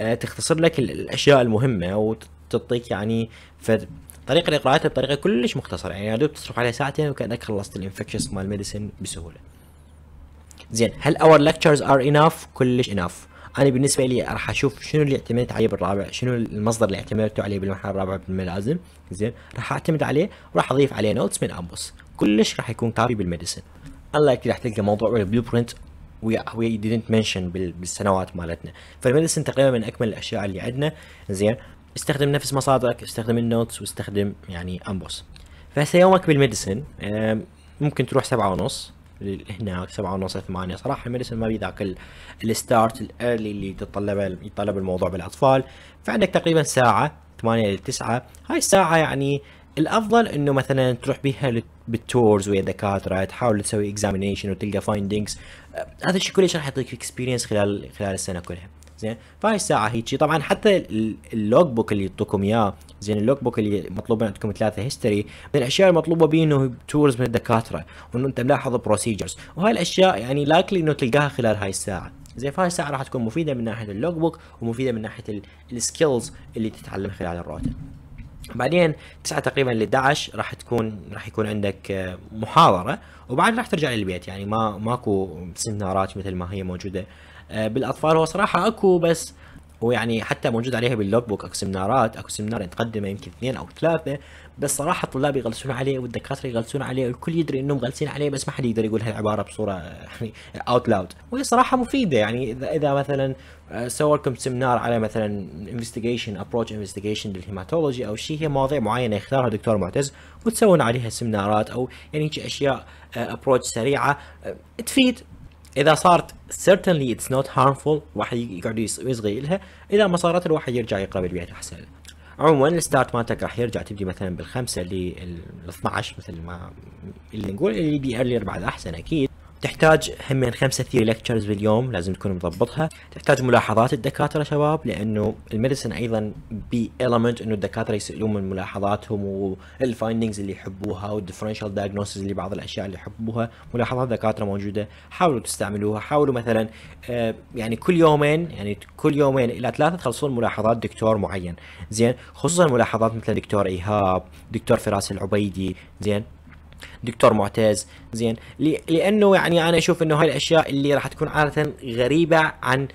آه، تختصر لك الاشياء المهمه وتعطيك يعني ف طريقه لقراءتها بطريقه كلش مختصره يعني يا دوب تصرف عليها ساعتين وكانك خلصت الانفكشس مال ميديسن بسهوله زين هل اور لكتشرز ار اناف كلش اناف انا بالنسبه لي راح اشوف شنو اللي اعتمدت عليه بالرابع شنو المصدر اللي اعتمدت عليه بالمرحله الرابعه بالملازم زين راح اعتمد عليه وراح اضيف عليه نوتس من امبوس كلش راح يكون كافي بالميديسن unlikely راح تلقى موضوع البلو برنت وي ديدنت didn't منشن بالسنوات مالتنا فالميديسن تقريبا من اكمل الاشياء اللي عندنا زين استخدم نفس مصادرك استخدم النوتس واستخدم يعني امبوس فهسه يومك بالميديسن ممكن تروح سبعة ونص هناك سبعة ونص ثمانية صراحة المدرسة ما بي ذاك الستارت الايرلي اللي يتطلب يتطلب الموضوع بالاطفال فعندك تقريبا ساعة ثمانية إلى تسعة هاي الساعة يعني الافضل انه مثلا تروح بها بالتورز ويا دكاتره تحاول تسوي اكزامينيشن وتلقى فايندينجز هذا الشيء كله راح يعطيك اكسبيرينس خلال خلال السنه كلها زين فهاي الساعه هيجي طبعا حتى اللوج بوك اللي يعطوكم اياه زين اللوك بوك اللي مطلوب عندكم ثلاثه هيستوري من الاشياء المطلوبه بيه انه تورز من الدكاتره وانه انت ملاحظ بروسيجرز وهاي الاشياء يعني لايكلي انه تلقاها خلال هاي الساعه زين فهاي الساعه راح تكون مفيده من ناحيه اللوج بوك ومفيده من ناحيه السكيلز اللي تتعلم خلال الروتا بعدين 9 تقريبا ل 11 راح تكون راح يكون عندك آه، محاضره وبعد راح ترجع للبيت يعني ما ماكو سنارات مثل ما هي موجوده آه، بالاطفال هو صراحه اكو بس ويعني حتى موجود عليها باللوك بوك اكو سمنارات اكو سمنار تقدمه يمكن اثنين او ثلاثه بس صراحه الطلاب يغلسون عليه والدكاتره يغلسون عليه والكل يدري انهم مغلسين عليه بس ما حد يقدر يقول هالعباره بصوره آه، يعني اوت لاود وهي صراحه مفيده يعني اذا اذا مثلا آه، سوى لكم سمنار على مثلا انفستيجيشن ابروتش انفستيجيشن للهيماتولوجي او شيء هي مواضيع معينه يختارها دكتور معتز وتسوون عليها سمنارات او يعني اشياء ابروتش سريعه تفيد اذا صارت certainly it's not harmful راح يقعد يصغي لها اذا ما صارت الواحد يرجع يقابل بيها احسن عموما الستارت مالتك راح يرجع تبدي مثلا بالخمسه لل 12 مثل ما اللي نقول اللي بيأرلير بعد احسن اكيد تحتاج هم خمسة ثيري ليكتشرز باليوم لازم تكون مضبطها تحتاج ملاحظات الدكاترة شباب لأنه الميديسن أيضا بي إلمنت أنه الدكاترة يسألون من ملاحظاتهم والفايندينجز اللي يحبوها والديفرنشال دياجنوسز اللي بعض الأشياء اللي يحبوها ملاحظات الدكاترة موجودة حاولوا تستعملوها حاولوا مثلا آه، يعني كل يومين يعني كل يومين إلى ثلاثة تخلصون ملاحظات دكتور معين زين خصوصا ملاحظات مثل دكتور إيهاب دكتور فراس العبيدي زين دكتور معتز زين لانه يعني انا اشوف انه هاي الاشياء اللي راح تكون عاده غريبه عن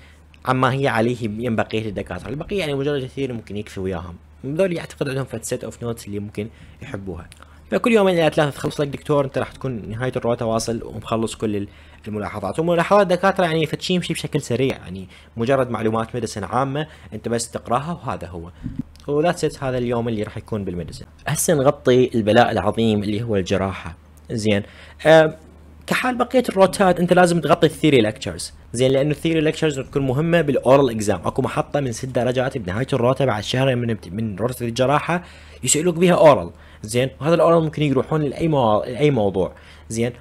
عما هي عليه من بقيه الدكاتره البقيه يعني مجرد كثير ممكن يكفي وياهم هذول يعتقد عندهم فت سيت اوف نوتس اللي ممكن يحبوها فكل يومين الى ثلاثه تخلص لك دكتور انت راح تكون نهايه الروتة واصل ومخلص كل الملاحظات وملاحظات الدكاتره يعني فتشي يمشي بشكل سريع يعني مجرد معلومات مدرسه عامه انت بس تقراها وهذا هو وذاتس هذا اليوم اللي راح يكون بالمدرسه هسه نغطي البلاء العظيم اللي هو الجراحه زين أه كحال بقيه الروتات انت لازم تغطي الثيري ليكتشرز زين لانه الثيري ليكتشرز تكون مهمه بالاورال اكزام اكو محطه من ست درجات بنهايه الروته بعد شهر من من روته الجراحه يسالوك بها اورال زين وهذا الاورال ممكن يروحون لاي مو... لاي موضوع زين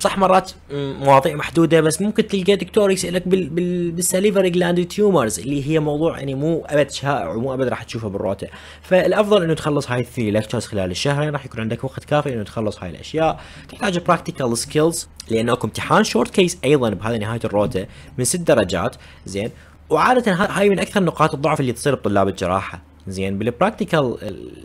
صح مرات مواضيع محدوده بس ممكن تلقى دكتور يسالك بال بال بالسليفري جلاند تيومرز اللي هي موضوع يعني مو ابد شائع ومو ابد راح تشوفه بالروتا فالافضل انه تخلص هاي الثري ليكتشرز خلال الشهرين راح يكون عندك وقت كافي انه تخلص هاي الاشياء تحتاج براكتيكال سكيلز لانه اكو امتحان شورت كيس ايضا بهذا نهايه الروتا من ست درجات زين وعاده هاي من اكثر نقاط الضعف اللي تصير بطلاب الجراحه زين بالبراكتيكال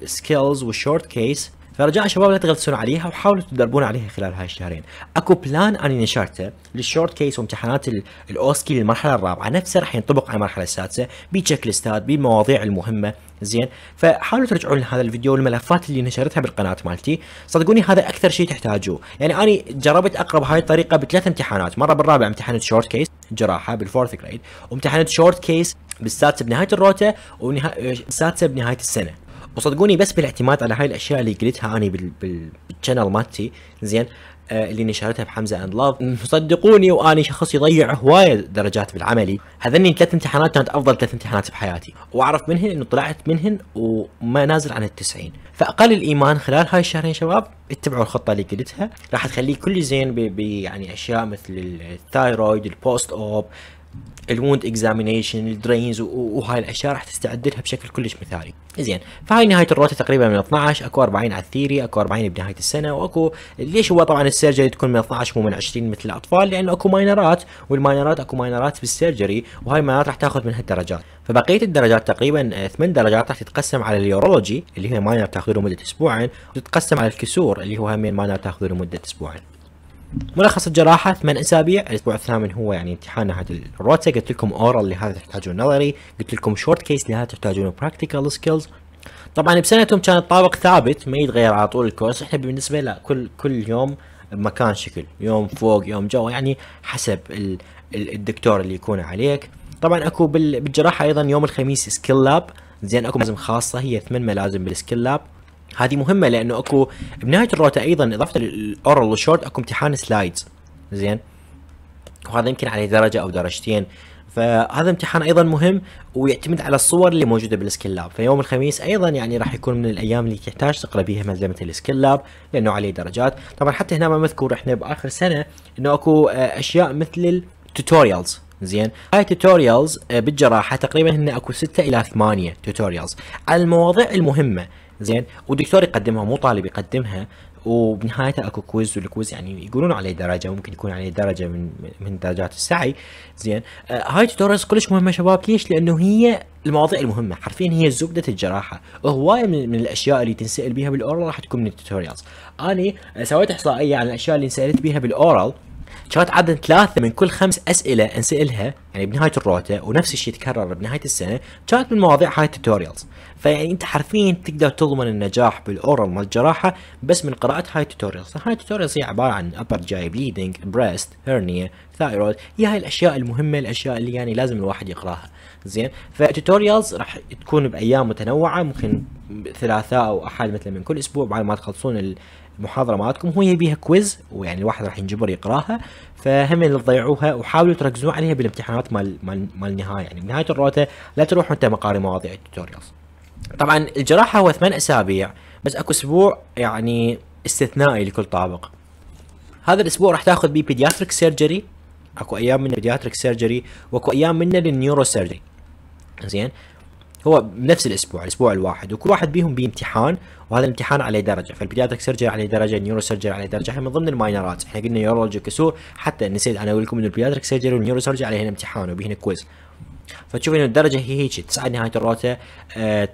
سكيلز والشورت كيس فرجاء شباب لا تغلسون عليها وحاولوا تدربون عليها خلال هاي الشهرين اكو بلان اني نشرته للشورت كيس وامتحانات الاوسكي للمرحله الرابعه نفسه راح ينطبق على المرحله السادسه بتشيك ليستات بمواضيع المهمه زين فحاولوا ترجعون لهذا الفيديو والملفات اللي نشرتها بالقناه مالتي صدقوني هذا اكثر شيء تحتاجوه يعني انا جربت اقرب هاي الطريقه بثلاث امتحانات مره بالرابع امتحان شورت كيس جراحه بالفورث جريد وامتحان شورت كيس بالسادسه بنهايه الروته آه، السادسه بنهايه السنه وصدقوني بس بالاعتماد على هاي الاشياء اللي قلتها انا بالشانل مالتي زين آه، اللي نشرتها بحمزه اند لاف صدقوني واني شخص يضيع هوايه درجات بالعملي هذني ثلاث امتحانات كانت افضل ثلاث امتحانات بحياتي واعرف منهن انه طلعت منهن وما نازل عن التسعين فاقل الايمان خلال هاي الشهرين شباب اتبعوا الخطه اللي قلتها راح تخليه كل زين بيعني يعني اشياء مثل الثايرويد البوست اوب الوند اكزامينيشن الدرينز وهاي الاشياء راح تستعد لها بشكل كلش مثالي زين فهاي نهايه الروتا تقريبا من 12 اكو 40 على الثيري اكو 40 بنهايه السنه واكو ليش هو طبعا السيرجري تكون من 12 مو من 20 مثل الاطفال لانه اكو ماينرات والماينرات اكو ماينرات بالسيرجري وهاي الماينرات راح تاخذ منها الدرجات فبقيه الدرجات تقريبا آه، ثمان درجات راح تتقسم على اليورولوجي اللي هي ماينر تاخذه مده اسبوعين وتتقسم على الكسور اللي هو هم ماينر تاخذه لمده اسبوعين ملخص الجراحة ثمان أسابيع الأسبوع الثامن هو يعني امتحان هذا الروتا قلت لكم أورال لهذا تحتاجون نظري قلت لكم شورت كيس لهذا تحتاجون براكتيكال سكيلز طبعا بسنتهم كان الطابق ثابت ما يتغير على طول الكورس احنا بالنسبة لا كل كل يوم بمكان شكل يوم فوق يوم جوا يعني حسب ال الدكتور اللي يكون عليك طبعا اكو بالجراحة ايضا يوم الخميس سكيل لاب زين اكو ملازم خاصة هي ثمان ملازم بالسكيل لاب هذه مهمه لانه اكو بنهايه الروتا ايضا اضافه الاورال والشورت اكو امتحان سلايدز زين وهذا يمكن عليه درجه او درجتين فهذا امتحان ايضا مهم ويعتمد على الصور اللي موجوده بالسكيل لاب فيوم الخميس ايضا يعني راح يكون من الايام اللي تحتاج تقرا بيها ملزمه السكيل لاب لانه عليه درجات طبعا حتى هنا ما مذكور احنا باخر سنه انه اكو آه، اشياء مثل التوتوريالز زين هاي توتوريالز آه، بالجراحه تقريبا هن اكو ستة الى ثمانية توتوريالز على المواضيع المهمه زين والدكتور يقدمها مو طالب يقدمها وبنهايتها اكو كويز والكويز يعني يقولون عليه درجه ممكن يكون عليه درجه من من درجات السعي زين آه هاي توتوريالز كلش مهمه شباب ليش؟ لانه هي المواضيع المهمه حرفيا هي زبده الجراحه وهوايه من, من الاشياء اللي تنسال بيها بالاورال راح تكون من التوتوريالز انا سويت احصائيه عن الاشياء اللي انسالت بيها بالاورال كانت عادة ثلاثة من كل خمس أسئلة أنسألها يعني بنهاية الروتة ونفس الشيء تكرر بنهاية السنة كانت من مواضيع هاي التوتوريالز فيعني أنت حرفيا تقدر تضمن النجاح بالأورال مال الجراحة بس من قراءة هاي التوتوريالز هاي التوتوريالز هي عبارة عن أبر جاي بليدنج بريست هيرنيا ثايرويد هي هاي الأشياء المهمة الأشياء اللي يعني لازم الواحد يقراها زين فالتوتوريالز راح تكون بأيام متنوعة ممكن ثلاثاء أو أحد مثلا من كل أسبوع بعد ما تخلصون محاضره مالتكم هو يبيها كويز ويعني الواحد راح ينجبر يقراها فهم اللي تضيعوها وحاولوا تركزوا عليها بالامتحانات مال مال مال النهايه يعني بنهايه الروتا لا تروحوا انت مقاري مواضيع التوتوريالز طبعا الجراحه هو ثمان اسابيع بس اكو اسبوع يعني استثنائي لكل طابق هذا الاسبوع راح تاخذ بي بيدياتريك سيرجري اكو ايام منه بيدياتريك سيرجري واكو ايام منه للنيورو سيرجري زين هو بنفس الاسبوع الاسبوع الواحد وكل واحد بيهم بامتحان وهذا الامتحان عليه درجه فالبيدياتريك سيرجري عليه درجه النيورو سيرجري عليه درجه احنا من ضمن الماينرات احنا قلنا يورولوجي كسور حتى نسيت انا اقول لكم انه البيدياتريك سيرجري والنيورو سيرجري عليهن امتحان وبيهن كويز فتشوف انه الدرجه هي هيك تسعه نهايه الروتا آه،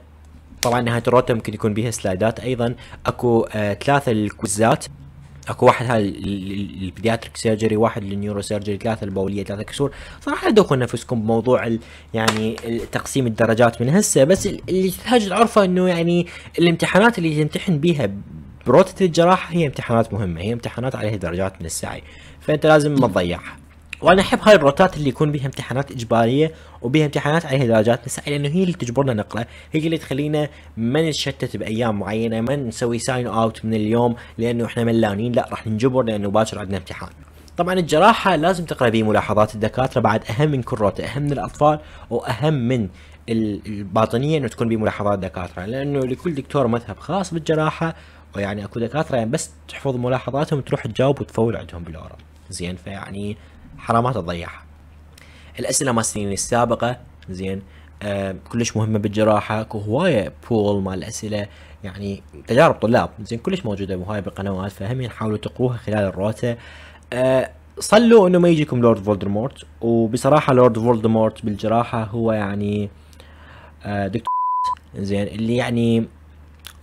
طبعا نهايه الروتا ممكن يكون بها سلايدات ايضا اكو آه، ثلاثه الكوزات اكو واحد هاي البيدياتريك سيرجري واحد للنيورو سيرجري ثلاثه البوليه ثلاثه كسور صراحه لا نفسكم بموضوع الـ يعني الـ تقسيم الدرجات من هسه بس اللي تحتاج تعرفه انه يعني الامتحانات اللي تمتحن بيها بروتة الجراحه هي امتحانات مهمه هي امتحانات عليها درجات من السعي فانت لازم ما تضيعها وانا احب هاي الروتات اللي يكون بيها امتحانات اجباريه وبيها امتحانات عليها درجات مسائل لانه هي اللي تجبرنا نقرا هي اللي تخلينا ما نتشتت بايام معينه ما نسوي ساين اوت من اليوم لانه احنا ملانين لا راح نجبر لانه باكر عندنا امتحان طبعا الجراحه لازم تقرا بملاحظات الدكاتره بعد اهم من كروته اهم من الاطفال واهم من الباطنيه انه تكون بملاحظات دكاتره لانه لكل دكتور مذهب خاص بالجراحه ويعني اكو دكاتره يعني بس تحفظ ملاحظاتهم تروح تجاوب وتفول عندهم بالاورا زين فيعني حرامات تضيعها الاسئله مال السنين السابقه زين آه كلش مهمه بالجراحه اكو هوايه بول مال الاسئله يعني تجارب طلاب زين كلش موجوده وهاي بالقنوات فهم حاولوا تقروها خلال الروتا آه صلوا انه ما يجيكم لورد فولدمورت وبصراحه لورد فولدمورت بالجراحه هو يعني آه دكتور زين اللي يعني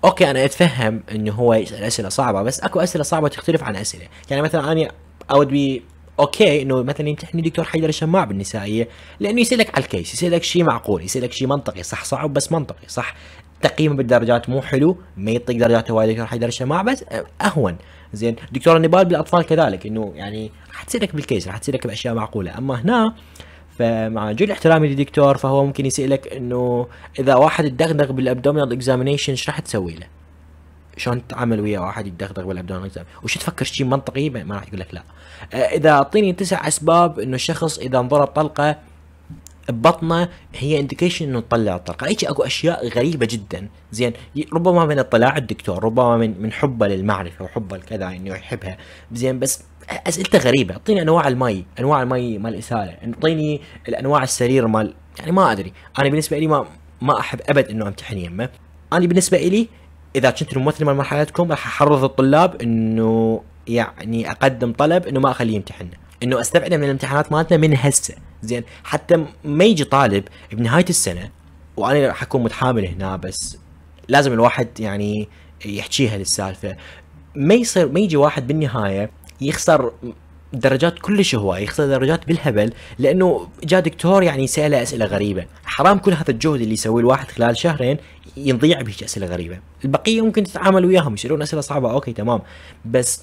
اوكي انا اتفهم انه هو يسال اسئله صعبه بس اكو اسئله صعبه تختلف عن اسئله يعني مثلا انا اود بي اوكي انه مثلا يمتحني دكتور حيدر الشماع بالنسائيه لانه يسالك على الكيس يسالك شيء معقول يسالك شيء منطقي صح صعب بس منطقي صح تقييمه بالدرجات مو حلو ما يعطيك درجات وايد دكتور حيدر الشماع بس اهون زين دكتور النبال بالاطفال كذلك انه يعني راح تسالك بالكيس راح تسالك باشياء معقوله اما هنا فمع جل احترامي للدكتور فهو ممكن يسالك انه اذا واحد دغدغ بالابدومينال اكزامينيشن ايش راح تسوي له؟ شلون تتعامل ويا واحد يدغدغ بالابدومينال اكزامينيشن؟ وش تفكر شيء منطقي ما راح يقول لك لا آه، اذا اعطيني تسع اسباب انه الشخص اذا انضرب طلقه ببطنه هي انديكيشن انه تطلع الطلقه، هيك اكو اشياء غريبه جدا، زين ربما من اطلاع الدكتور، ربما من من حبه للمعرفه وحبه لكذا انه يعني يحبها، زين بس اسئلته غريبه، اعطيني انواع المي، انواع المي مال الاساله، اعطيني الانواع السرير مال يعني ما ادري، انا بالنسبه لي ما ما احب ابد انه امتحن يمه. انا بالنسبه لي اذا كنت ممثل من مرحلتكم راح احرض الطلاب انه يعني اقدم طلب انه ما اخليه يمتحن انه استبعده من الامتحانات مالتنا من هسه زين حتى ما يجي طالب بنهايه السنه وانا راح اكون متحامل هنا بس لازم الواحد يعني يحكيها للسالفه ما يصير ما يجي واحد بالنهايه يخسر درجات كلش هو يخسر درجات بالهبل لانه جاء دكتور يعني ساله اسئله غريبه حرام كل هذا الجهد اللي يسويه الواحد خلال شهرين ينضيع بهيك اسئله غريبه البقيه ممكن تتعامل وياهم يسالون اسئله صعبه اوكي تمام بس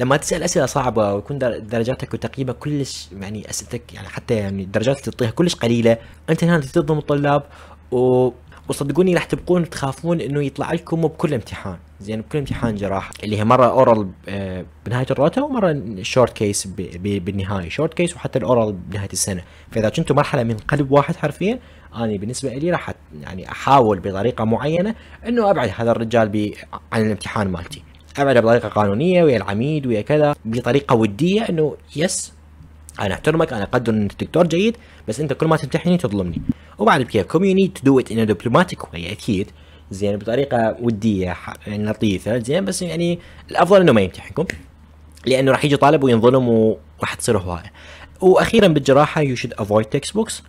لما تسال اسئله صعبه ويكون درجاتك وتقييمك كلش يعني اسئلتك يعني حتى يعني الدرجات اللي تعطيها كلش قليله انت هنا تظلم الطلاب و وصدقوني راح تبقون تخافون انه يطلع لكم بكل امتحان زين بكل امتحان جراحه اللي هي مره اورال آه، بنهايه الروتا ومره شورت كيس بالنهايه شورت كيس وحتى الاورال بنهايه السنه فاذا كنتوا مرحله من قلب واحد حرفيا انا بالنسبه لي راح يعني احاول بطريقه معينه انه ابعد هذا الرجال عن الامتحان مالتي استعملها بطريقه قانونيه ويا العميد ويا كذا بطريقه وديه انه يس انا احترمك انا اقدر انك دكتور جيد بس انت كل ما تمتحني تظلمني وبعد كوم يو نيد تو دو ات ان دبلوماتيك واي اكيد زين بطريقه وديه يعني لطيفه زين بس يعني الافضل انه ما يمتحنكم لانه راح يجي طالب وينظلم وراح تصير هوايه واخيرا بالجراحه يو شود افويد تكست بوكس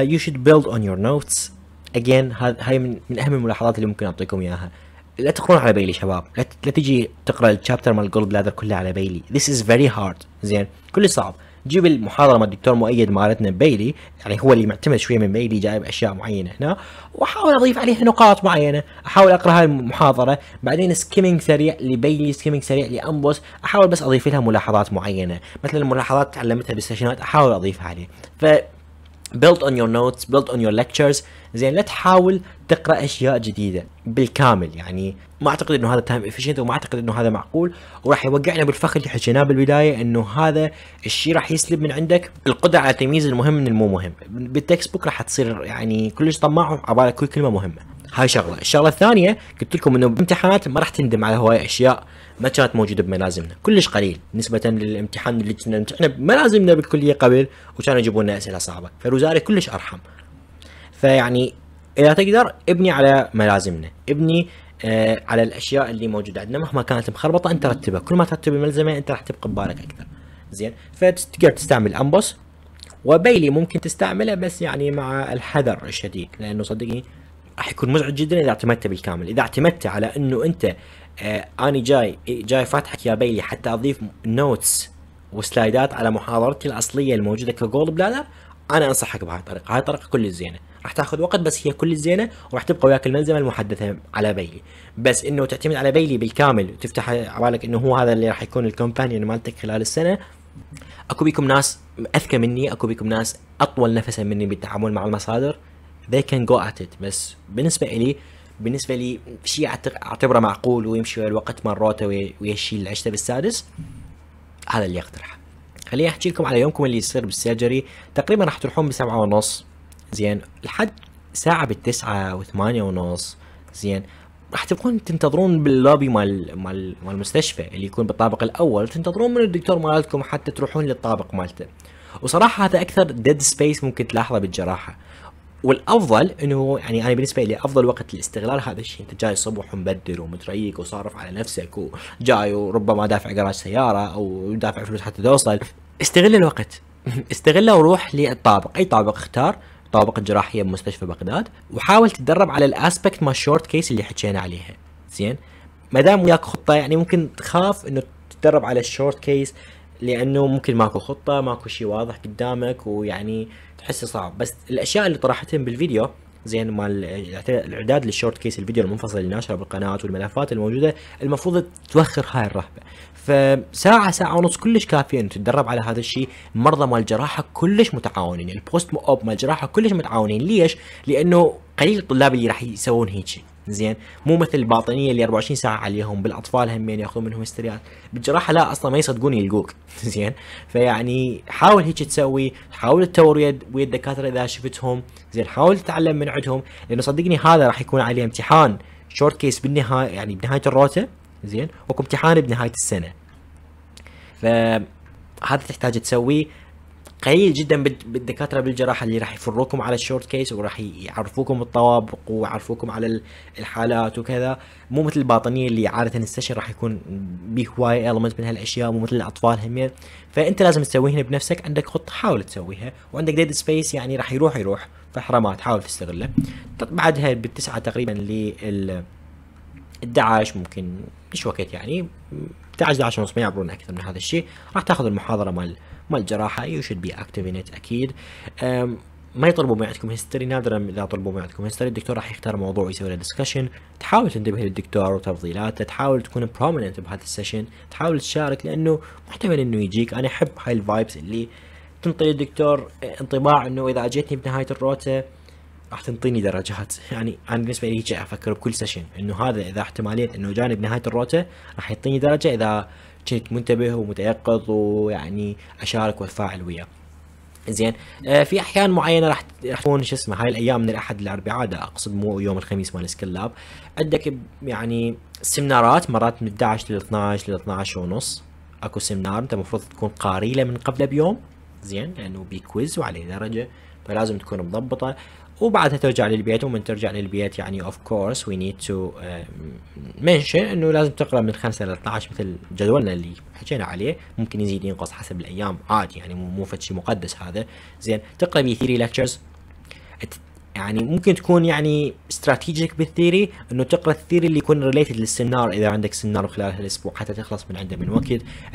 يو شود بيلد اون يور نوتس اجين هاي من, من اهم الملاحظات اللي ممكن اعطيكم اياها لا تقرون على بيلي شباب لا, ت... لا تجي تقرا الشابتر مال جولد لادر كله على بيلي ذيس از فيري هارد زين كل صعب جيب المحاضره مال الدكتور مؤيد مالتنا بيلي يعني هو اللي معتمد شويه من بيلي جايب اشياء معينه هنا واحاول اضيف عليها نقاط معينه احاول اقرا هاي المحاضره بعدين سكيمينج سريع لبيلي سكيمينج سريع لامبوس احاول بس اضيف لها ملاحظات معينه مثلا الملاحظات تعلمتها بالسيشنات احاول اضيفها عليه ف built on your notes built on your lectures زين لا تحاول تقرا اشياء جديده بالكامل يعني ما اعتقد انه هذا تايم افشنت وما اعتقد انه هذا معقول وراح يوقعنا بالفخ اللي حكيناه بالبدايه انه هذا الشيء راح يسلب من عندك القدره على تمييز المهم من المو مهم بالتكست بوك راح تصير يعني كلش طماع وعبالك كل كلمه مهمه هاي شغله، الشغله الثانيه قلت لكم انه بالامتحانات ما راح تندم على هواي اشياء ما كانت موجوده بملازمنا، كلش قليل نسبه للامتحان اللي كنا احنا بملازمنا بالكليه قبل وكانوا يجيبوا لنا اسئله صعبه، فالوزاره كلش ارحم. فيعني اذا تقدر ابني على ملازمنا، ابني آه على الاشياء اللي موجوده عندنا مهما كانت مخربطه انت رتبها، كل ما ترتب الملزمه انت راح تبقى ببالك اكثر. زين، فتقدر تستعمل امبوس وبيلي ممكن تستعمله بس يعني مع الحذر الشديد لانه صدقني راح يكون مزعج جدا اذا اعتمدت بالكامل اذا اعتمدت على انه انت آه انا جاي جاي فاتحك يا بيلي حتى اضيف نوتس وسلايدات على محاضرتي الاصليه الموجوده كجول بلادر انا انصحك بهاي الطريقه هاي الطريقه كل الزينه راح تاخذ وقت بس هي كل الزينه وراح تبقى وياك الملزمه المحدثه على بيلي بس انه تعتمد على بيلي بالكامل وتفتح عبالك انه هو هذا اللي راح يكون الكومبانيون مالتك خلال السنه اكو بيكم ناس اذكى مني اكو بيكم ناس اطول نفسا مني بالتعامل مع المصادر they can go at it بس بالنسبة إلي بالنسبة لي شيء أعتبره معقول ويمشي ويا الوقت مرات ويشيل العشتة بالسادس هذا اللي أقترحه خليني أحكي لكم على يومكم اللي يصير بالسيرجري تقريبا راح تروحون بسبعة ونص زين لحد ساعة بالتسعة وثمانية ونص زين راح تبقون تنتظرون باللوبي مال مال مال المستشفى اللي يكون بالطابق الاول تنتظرون من الدكتور مالتكم حتى تروحون للطابق مالته وصراحه هذا اكثر ديد سبيس ممكن تلاحظه بالجراحه والافضل انه يعني انا بالنسبه لي افضل وقت لاستغلال هذا الشيء انت جاي الصبح ومبدر ومتريق وصارف على نفسك وجاي وربما دافع جراج سياره او دافع فلوس حتى توصل استغل الوقت استغله وروح للطابق اي طابق اختار طابق الجراحيه بمستشفى بغداد وحاول تتدرب على الاسبكت ما الشورت كيس اللي حكينا عليها زين ما دام وياك خطه يعني ممكن تخاف انه تتدرب على الشورت كيس لانه ممكن ماكو خطه ماكو شيء واضح قدامك ويعني تحسه صعب بس الاشياء اللي طرحتهم بالفيديو زين مال الاعداد للشورت كيس الفيديو المنفصل اللي ناشره بالقناه والملفات الموجوده المفروض توخر هاي الرهبه فساعة ساعة ونص كلش كافية انه تتدرب على هذا الشيء، مرضى مال الجراحة كلش متعاونين، البوست اوب مال الجراحة كلش متعاونين، ليش؟ لأنه قليل الطلاب اللي راح يسوون هيك زين مو مثل الباطنيه اللي 24 ساعه عليهم بالاطفال هم يعني ياخذون منهم هستريات بالجراحه لا اصلا ما يصدقون يلقوك زين فيعني حاول هيك تسوي حاول تتور ويا ويا الدكاتره اذا شفتهم زين حاول تتعلم من عندهم لانه صدقني هذا راح يكون عليه امتحان شورت كيس بالنهايه يعني بنهايه الروته زين واكو امتحان بنهايه السنه فهذا تحتاج تسويه قليل جدا بالدكاتره بالجراحه اللي راح يفروكم على الشورت كيس وراح يعرفوكم الطوابق ويعرفوكم على الحالات وكذا مو مثل الباطنيه اللي عاده السيشن راح يكون به هواي المنت من هالاشياء مو مثل الاطفال هم فانت لازم تسويهن بنفسك عندك خطه حاول تسويها وعندك ديد سبيس يعني راح يروح يروح فحرامات حاول تستغله بعدها بالتسعه تقريبا لل 11 ممكن مش وقت يعني 11 11 ونص ما يعبرون اكثر من هذا الشيء راح تاخذ المحاضره مال مال جراحه يو شود بي اكتيفينيت اكيد ما يطلبوا من عندكم هيستوري نادرا اذا طلبوا من عندكم هيستوري الدكتور راح يختار موضوع ويسوي له ديسكشن تحاول تنتبه للدكتور وتفضيلاته تحاول تكون برومننت بهذا السيشن تحاول تشارك لانه محتمل انه يجيك انا احب هاي الفايبس اللي تنطي الدكتور آه، انطباع انه اذا اجتني بنهايه الروته راح تنطيني درجات يعني انا بالنسبه لي افكر بكل سيشن انه هذا اذا احتماليه انه جاني بنهايه الروته راح يعطيني درجه اذا كنت منتبه ومتيقظ ويعني اشارك واتفاعل وياه زين آه في احيان معينه راح راح تكون شو اسمه هاي الايام من الاحد للاربعاء اقصد مو يوم الخميس مال سكلاب عندك يعني سمنارات مرات من 11 لل 12 لل 12 ونص اكو سمنار انت المفروض تكون قاريله من قبل بيوم زين لانه بيكويز وعليه درجه فلازم تكون مضبطه وبعدها ترجع للبيت ومن ترجع للبيت يعني اوف كورس وي نيد تو منشن انه لازم تقرا من 5 ل 12 مثل جدولنا اللي حكينا عليه ممكن يزيد ينقص حسب الايام عادي يعني مو فد شيء مقدس هذا زين تقرا بي ثيري ليكتشرز يعني ممكن تكون يعني استراتيجيك بالثيري انه تقرا الثيري اللي يكون ريليتد للسنار اذا عندك سنار خلال هالاسبوع حتى تخلص من عنده من وقت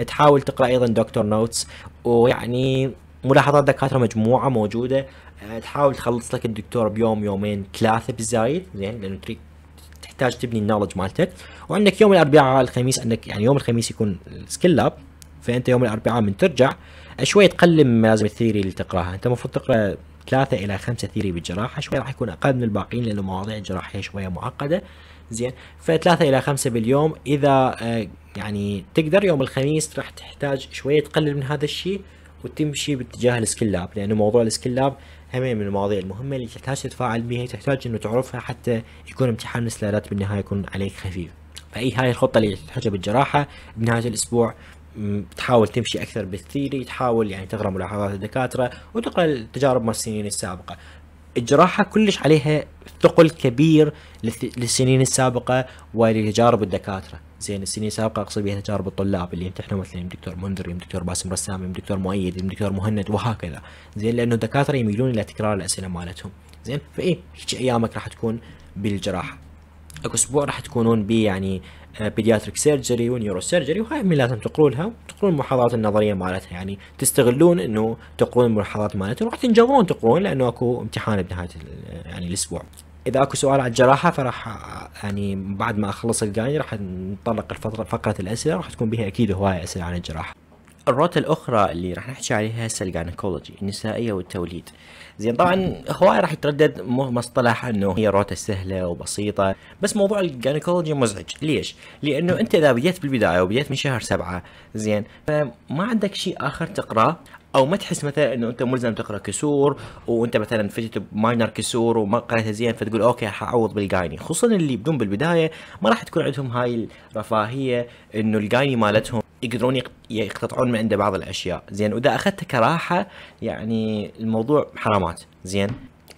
تحاول تقرا ايضا دكتور نوتس ويعني ملاحظات دكاتره مجموعه موجوده آه، تحاول تخلص لك الدكتور بيوم يومين ثلاثه بالزايد زين لانه تحتاج تبني النولج مالتك وعندك يوم الاربعاء الخميس عندك يعني يوم الخميس يكون سكيل لاب فانت يوم الاربعاء من ترجع شوي تقلل من لازم الثيري اللي تقراها انت المفروض تقرا ثلاثة إلى خمسة ثيري بالجراحة شوي راح يكون أقل من الباقيين لأنه مواضيع الجراحية شوية معقدة زين فثلاثة إلى خمسة باليوم إذا آه، يعني تقدر يوم الخميس راح تحتاج شوية تقلل من هذا الشيء وتمشي باتجاه السكيل لاب لأنه موضوع السكيل لاب هم من المواضيع المهمه اللي تحتاج تتفاعل بها تحتاج انه تعرفها حتى يكون امتحان السلالات بالنهايه يكون عليك خفيف فاي هاي الخطه اللي تحتاجها بالجراحه بنهايه الاسبوع تحاول تمشي اكثر بالثيري تحاول يعني تقرا ملاحظات الدكاتره وتقرا التجارب مال السنين السابقه اجراها كلش عليها ثقل كبير للسنين السابقه ولتجارب الدكاتره زين السنين السابقه اقصد بها تجارب الطلاب اللي امتحنوا مثلا يم دكتور منذر يم دكتور باسم رسام يم دكتور مؤيد يم دكتور مهند وهكذا زين لانه الدكاتره يميلون الى تكرار الاسئله مالتهم زين فاي هيك ايامك راح تكون بالجراحه اكو اسبوع راح تكونون بي يعني بيدياتريك سيرجري ونيورو سيرجري وهاي من لازم تقرونها تقرون الملاحظات النظريه مالتها يعني تستغلون انه تقرون الملاحظات مالتها وراح تنجبرون تقرون لانه اكو امتحان بنهايه يعني الاسبوع اذا اكو سؤال على الجراحه فراح يعني بعد ما اخلص القايد راح نطلق الفتره فقره الاسئله راح تكون بها اكيد هوايه اسئله عن الجراحه الروت الأخرى اللي راح نحكي عليها هسه الجانيكولوجي النسائية والتوليد زين طبعا هواي راح يتردد مو مصطلح انه هي روتا سهله وبسيطه بس موضوع الجينيكولوجي مزعج ليش لانه انت اذا بديت بالبدايه وبديت من شهر سبعة زين فما عندك شيء اخر تقراه او ما تحس مثلا انه انت ملزم تقرا كسور وانت مثلا فتت ماينر كسور وما قريتها زين فتقول اوكي حعوض بالجايني خصوصا اللي يبدون بالبدايه ما راح تكون عندهم هاي الرفاهيه انه الجايني مالتهم يقدرون يقتطعون من عنده بعض الاشياء زين واذا اخذتها كراحه يعني الموضوع حرامات زين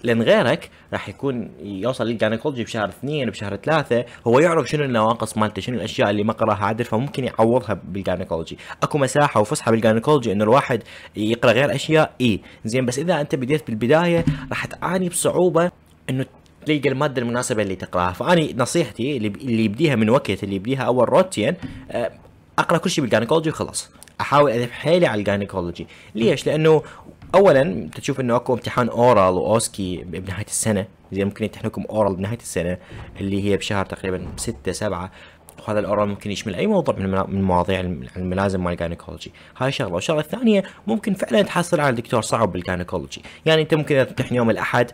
لان غيرك راح يكون يوصل للجاينكولوجي بشهر اثنين بشهر ثلاثه هو يعرف شنو النواقص مالته شنو الاشياء اللي ما قراها عدل فممكن يعوضها بالجاينكولوجي اكو مساحه وفسحه بالجاينكولوجي انه الواحد يقرا غير اشياء اي زين بس اذا انت بديت بالبدايه راح تعاني بصعوبه انه تلقى الماده المناسبه اللي تقراها فاني نصيحتي اللي يبديها من وقت اللي يبديها اول روتين آه، اقرا كل شيء بالجاينكولوجي وخلاص احاول اذهب حيلي على الجاينيكولوجي ليش لانه اولا انت تشوف انه اكو امتحان اورال واوسكي بنهايه السنه زي ممكن يمتحنكم اورال بنهايه السنه اللي هي بشهر تقريبا 6 7 وهذا الاورال ممكن يشمل اي موضوع من مواضيع الملازم مال الجاينكولوجي هاي شغله والشغله الثانيه ممكن فعلا تحصل على دكتور صعب بالجاينكولوجي يعني انت ممكن تمتحن يوم الاحد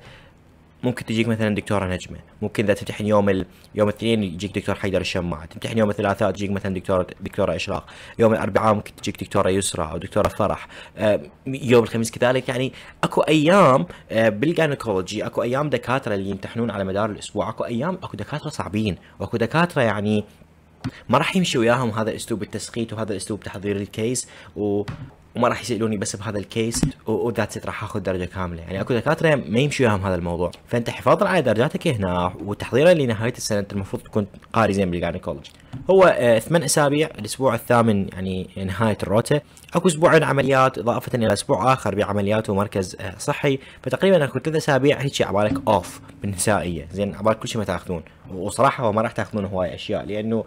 ممكن تجيك مثلا دكتوره نجمه ممكن اذا تمتحن يوم ال... يوم الاثنين يجيك دكتور حيدر الشماعه تمتحن يوم الثلاثاء تجيك مثلا دكتوره دكتوره اشراق يوم الاربعاء ممكن تجيك دكتوره يسرى او دكتوره فرح آه، يوم الخميس كذلك يعني اكو ايام آه، بالجانيكولوجي اكو ايام دكاتره اللي يمتحنون على مدار الاسبوع اكو ايام اكو دكاتره صعبين واكو دكاتره يعني ما راح يمشي وياهم هذا الاسلوب التسقيط وهذا الاسلوب تحضير الكيس و... وما راح يسالوني بس بهذا الكيس وذاتس ات راح اخذ درجه كامله يعني اكو دكاتره ما يمشي وياهم هذا الموضوع فانت حفاظا على درجاتك هنا وتحضيرا لنهايه السنه انت المفروض تكون قاري زين بالجاينيكولوجي هو آه، ثمان اسابيع الاسبوع الثامن يعني نهايه الروتا اكو اسبوعين عمليات اضافه الى اسبوع اخر بعمليات ومركز آه، صحي فتقريبا اكو ثلاث اسابيع هيك عبالك اوف بالنسائيه زين عبالك كل شيء ما تاخذون وصراحه هو ما راح تاخذون هواي اشياء لانه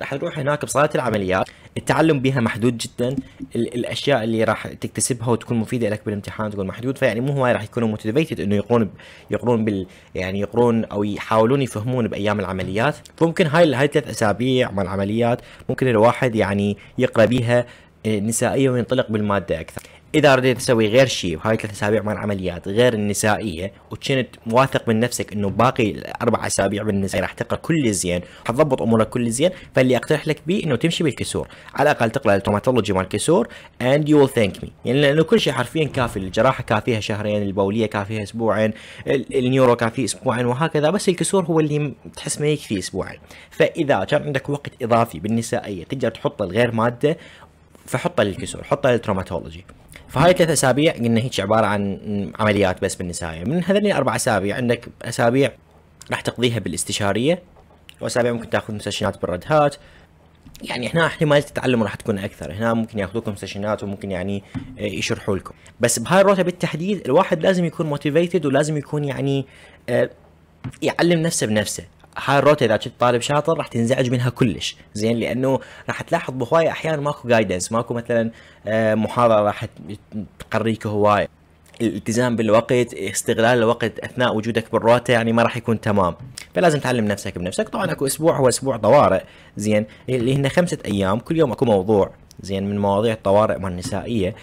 راح تروح هناك بصاله العمليات التعلم بها محدود جدا الاشياء اللي راح تكتسبها وتكون مفيده لك بالامتحان تكون محدود فيعني مو هواي راح يكونوا موتيفيتد انه يقرون يقرون بال يعني يقرون او يحاولون يفهمون بايام العمليات فممكن هاي هاي ثلاث اسابيع مال العمليات ممكن الواحد يعني يقرا بيها آه، نسائيه وينطلق بالماده اكثر اذا رديت تسوي غير شيء وهاي ثلاث اسابيع مال عمليات غير النسائيه وكنت واثق من نفسك انه باقي الاربع اسابيع بالنسائيه راح تقرا كل زين حتضبط امورك كل زين فاللي اقترح لك به انه تمشي بالكسور على الاقل تقرا التوماتولوجي مال الكسور اند يو ثانك مي يعني لانه كل شيء حرفيا كافي الجراحه كافيها شهرين البوليه كافيها اسبوعين النيورو كافي اسبوعين وهكذا بس الكسور هو اللي تحس ما يكفي اسبوعين فاذا كان عندك وقت اضافي بالنسائيه تقدر تحطه لغير ماده فحطه للكسور حطه للتروماتولوجي فهاي ثلاث اسابيع قلنا هيك عباره عن عمليات بس بالنساء من هذول الاربع اسابيع عندك اسابيع راح تقضيها بالاستشاريه واسابيع ممكن تاخذ مسشنات بالردهات يعني هنا احتمال التعلم راح تكون اكثر هنا ممكن ياخذوكم سيشنات وممكن يعني آه، يشرحوا لكم بس بهاي الروتة بالتحديد الواحد لازم يكون موتيفيتد ولازم يكون يعني آه، يعلم نفسه بنفسه هاي الروتا اذا كنت طالب شاطر راح تنزعج منها كلش زين لانه راح تلاحظ بهوايه احيانا ماكو جايدنس ماكو مثلا آه، محاضره راح تقريك هوايه الالتزام بالوقت استغلال الوقت اثناء وجودك بالروتا يعني ما راح يكون تمام فلازم تعلم نفسك بنفسك طبعا اكو اسبوع هو اسبوع طوارئ زين اللي هن خمسه ايام كل يوم اكو موضوع زين من مواضيع الطوارئ والنسائيه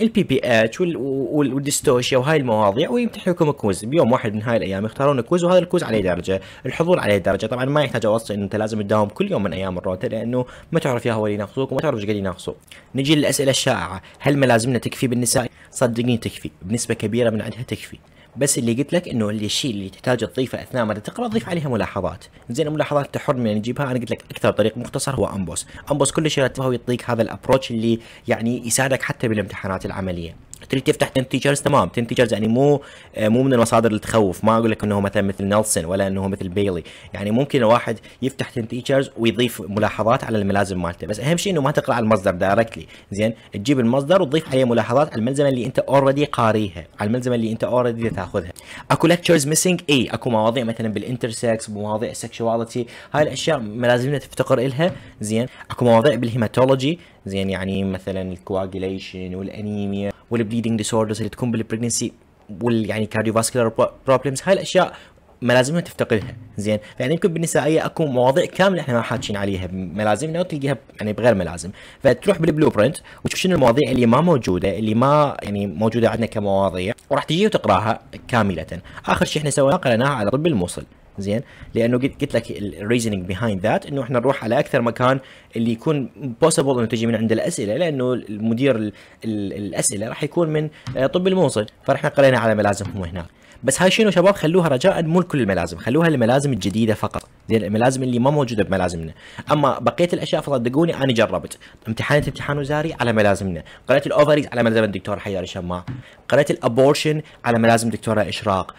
البي بي اتش والديستوشيا وهاي المواضيع ويمتحن لكم بيوم واحد من هاي الايام يختارون كوز وهذا الكوز عليه درجه، الحضور عليه درجه، طبعا ما يحتاج اوصي انه انت لازم تداوم كل يوم من ايام الروتا لانه ما تعرف يا هو اللي يناقصوك وما تعرف ايش قد يناقصوك. نجي للاسئله الشائعه، هل ملازمنا تكفي بالنساء؟ صدقني تكفي، بنسبه كبيره من عندها تكفي. بس اللي قلت لك انه الشيء اللي تحتاج تضيفه اثناء ما تقرا ضيف عليها ملاحظات زين الملاحظات تحر من نجيبها انا قلت لك اكثر طريق مختصر هو امبوس امبوس كل شيء هو يعطيك هذا الابروتش اللي يعني يساعدك حتى بالامتحانات العمليه تريد تفتح تيتشرز تمام تيتشرز يعني مو آه، مو من المصادر اللي تخوف ما اقول لك انه مثلا مثل نيلسون ولا انه مثل بيلي يعني ممكن الواحد يفتح تيتشرز ويضيف ملاحظات على الملازم مالته بس اهم شيء انه ما تقرا على المصدر دايركتلي زين تجيب المصدر وتضيف عليه ملاحظات على الملزمه اللي انت اوريدي قاريها على الملزمه اللي انت اوريدي تاخذها اكو ليكتشرز ميسنج اي اكو مواضيع مثلا بالانترسكس مواضيع السكشواليتي هاي الاشياء ملازمنا تفتقر الها زين اكو مواضيع بالهيماتولوجي زين يعني مثلا الكواجيليشن والانيميا والبليدنج ديسوردرز اللي تكون بالبرجنسي وال يعني فاسكولار بروبلمز هاي الاشياء ملازمنا تفتقدها زين يعني يمكن بالنسائيه اكو مواضيع كامله احنا ما حاكيين عليها بملازمنا وتلقيها يعني بغير ملازم فتروح بالبلو برنت وتشوف شنو المواضيع اللي ما موجوده اللي ما يعني موجوده عندنا كمواضيع وراح تجي وتقراها كامله اخر شيء احنا سويناه قرأناها على طب الموصل زين لانه قلت لك الريزنينج بيهايند ذات انه احنا نروح على اكثر مكان اللي يكون بوسيبل انه تجي من عند الاسئله لانه المدير الـ الـ الاسئله راح يكون من آه، طب الموصل فرحنا قرينا على ملازمهم هناك بس هاي شنو شباب خلوها رجاء مو لكل الملازم خلوها الملازم الجديده فقط زين الملازم اللي ما موجوده بملازمنا اما بقيه الاشياء فصدقوني انا جربت امتحنت امتحان وزاري على ملازمنا قريت الاوفريز على ملازم الدكتور حيار الشماع قريت الابورشن على ملازم دكتوره اشراق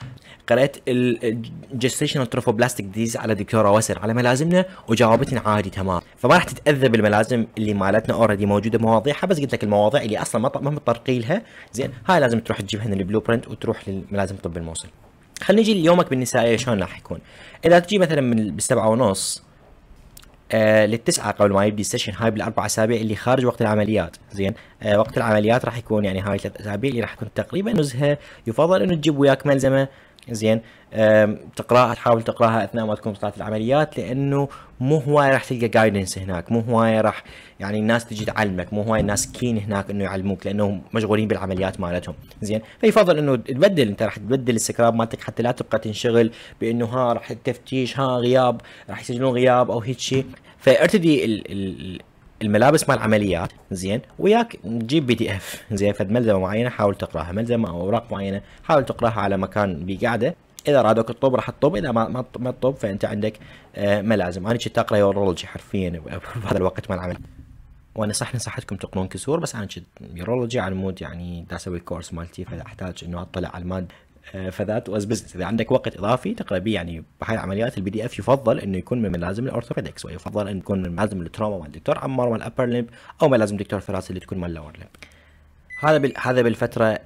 قرات الجستيشنال تروفوبلاستيك ديز على دكتوره وسر على ملازمنا وجاوبتني عادي تمام فما راح تتاذى بالملازم اللي مالتنا اوريدي موجوده مواضيعها بس قلت لك المواضيع اللي اصلا ما متطرقي لها زين هاي لازم تروح تجيبها من البلو برنت وتروح للملازم طب الموصل خلينا نجي ليومك بالنسائيه شلون راح يكون اذا تجي مثلا من بالسبعة ونص آه للتسعة قبل ما يبدي السيشن هاي بالاربع اسابيع اللي خارج وقت العمليات زين آه وقت العمليات راح يكون يعني هاي ثلاث اسابيع اللي راح يكون تقريبا نزهه يفضل انه تجيب وياك ملزمه زين تقراها تحاول تقراها اثناء ما تكون بصلاه العمليات لانه مو هواي راح تلقى جايدنس هناك مو هواي راح يعني الناس تجي تعلمك مو هواي الناس كين هناك انه يعلموك لانهم مشغولين بالعمليات مالتهم زين فيفضل انه تبدل انت راح تبدل السكراب مالتك حتى لا تبقى تنشغل بانه ها راح التفتيش ها غياب راح يسجلون غياب او هيك شيء فارتدي ال ال الملابس مال العمليات زين وياك تجيب بي دي اف زين فد ملزمه معينه حاول تقراها ملزمه او اوراق معينه حاول تقراها على مكان بقعده اذا رادوك تطب راح تطب اذا ما ما تطب فانت عندك آه، ملازم انا كنت اقرا يورولوجي حرفيا بهذا الوقت مال العمل وانا صح نصحتكم تقرون كسور بس انا كنت يورولوجي على المود يعني دا اسوي كورس مالتي فاحتاج انه اطلع على الماده فذات واز بزنس اذا عندك وقت اضافي تقرا به يعني بحال العمليات البي دي اف يفضل انه يكون من ملازم الاورثوبيدكس ويفضل انه يكون من ملازم التروما مال الدكتور عمار مال ابر ليمب او ملازم دكتور ثراسي اللي تكون مال اللور ليمب هذا بال... هذا بالفتره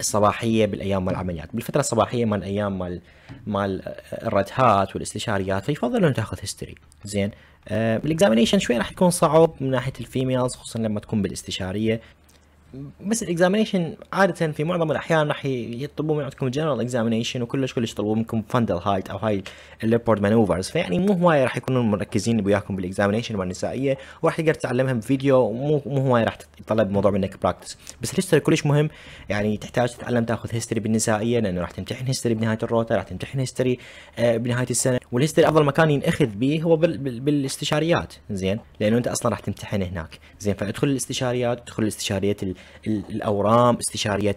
الصباحيه بالايام مال العمليات بالفتره الصباحيه مال ايام مال مال الردهات والاستشاريات فيفضل انه تاخذ هيستوري زين آه، بالاكزامينيشن شوي راح يكون صعب من ناحيه الفيميلز خصوصا لما تكون بالاستشاريه بس الاكزامينيشن عاده في معظم الاحيان راح يطلبون من عندكم جنرال اكزامينيشن وكلش كلش يطلبون منكم فندل هايت او هاي الليبورد مانوفرز فيعني مو هوايه راح يكونون مركزين وياكم بالاكزامينيشن والنسائيه وراح تقدر تتعلمها بفيديو مو مو هوايه راح يتطلب الموضوع منك براكتس بس الهيستوري كلش مهم يعني تحتاج تتعلم تاخذ هيستوري بالنسائيه لانه راح تمتحن هيستوري بنهايه الروتا راح تمتحن هيستوري آه، بنهايه السنه والهيستوري افضل مكان ينأخذ به هو بالاستشاريات زين لانه انت اصلا راح تمتحن هناك زين فادخل الاستشاريات ادخل الاستشاريات الاورام استشاريه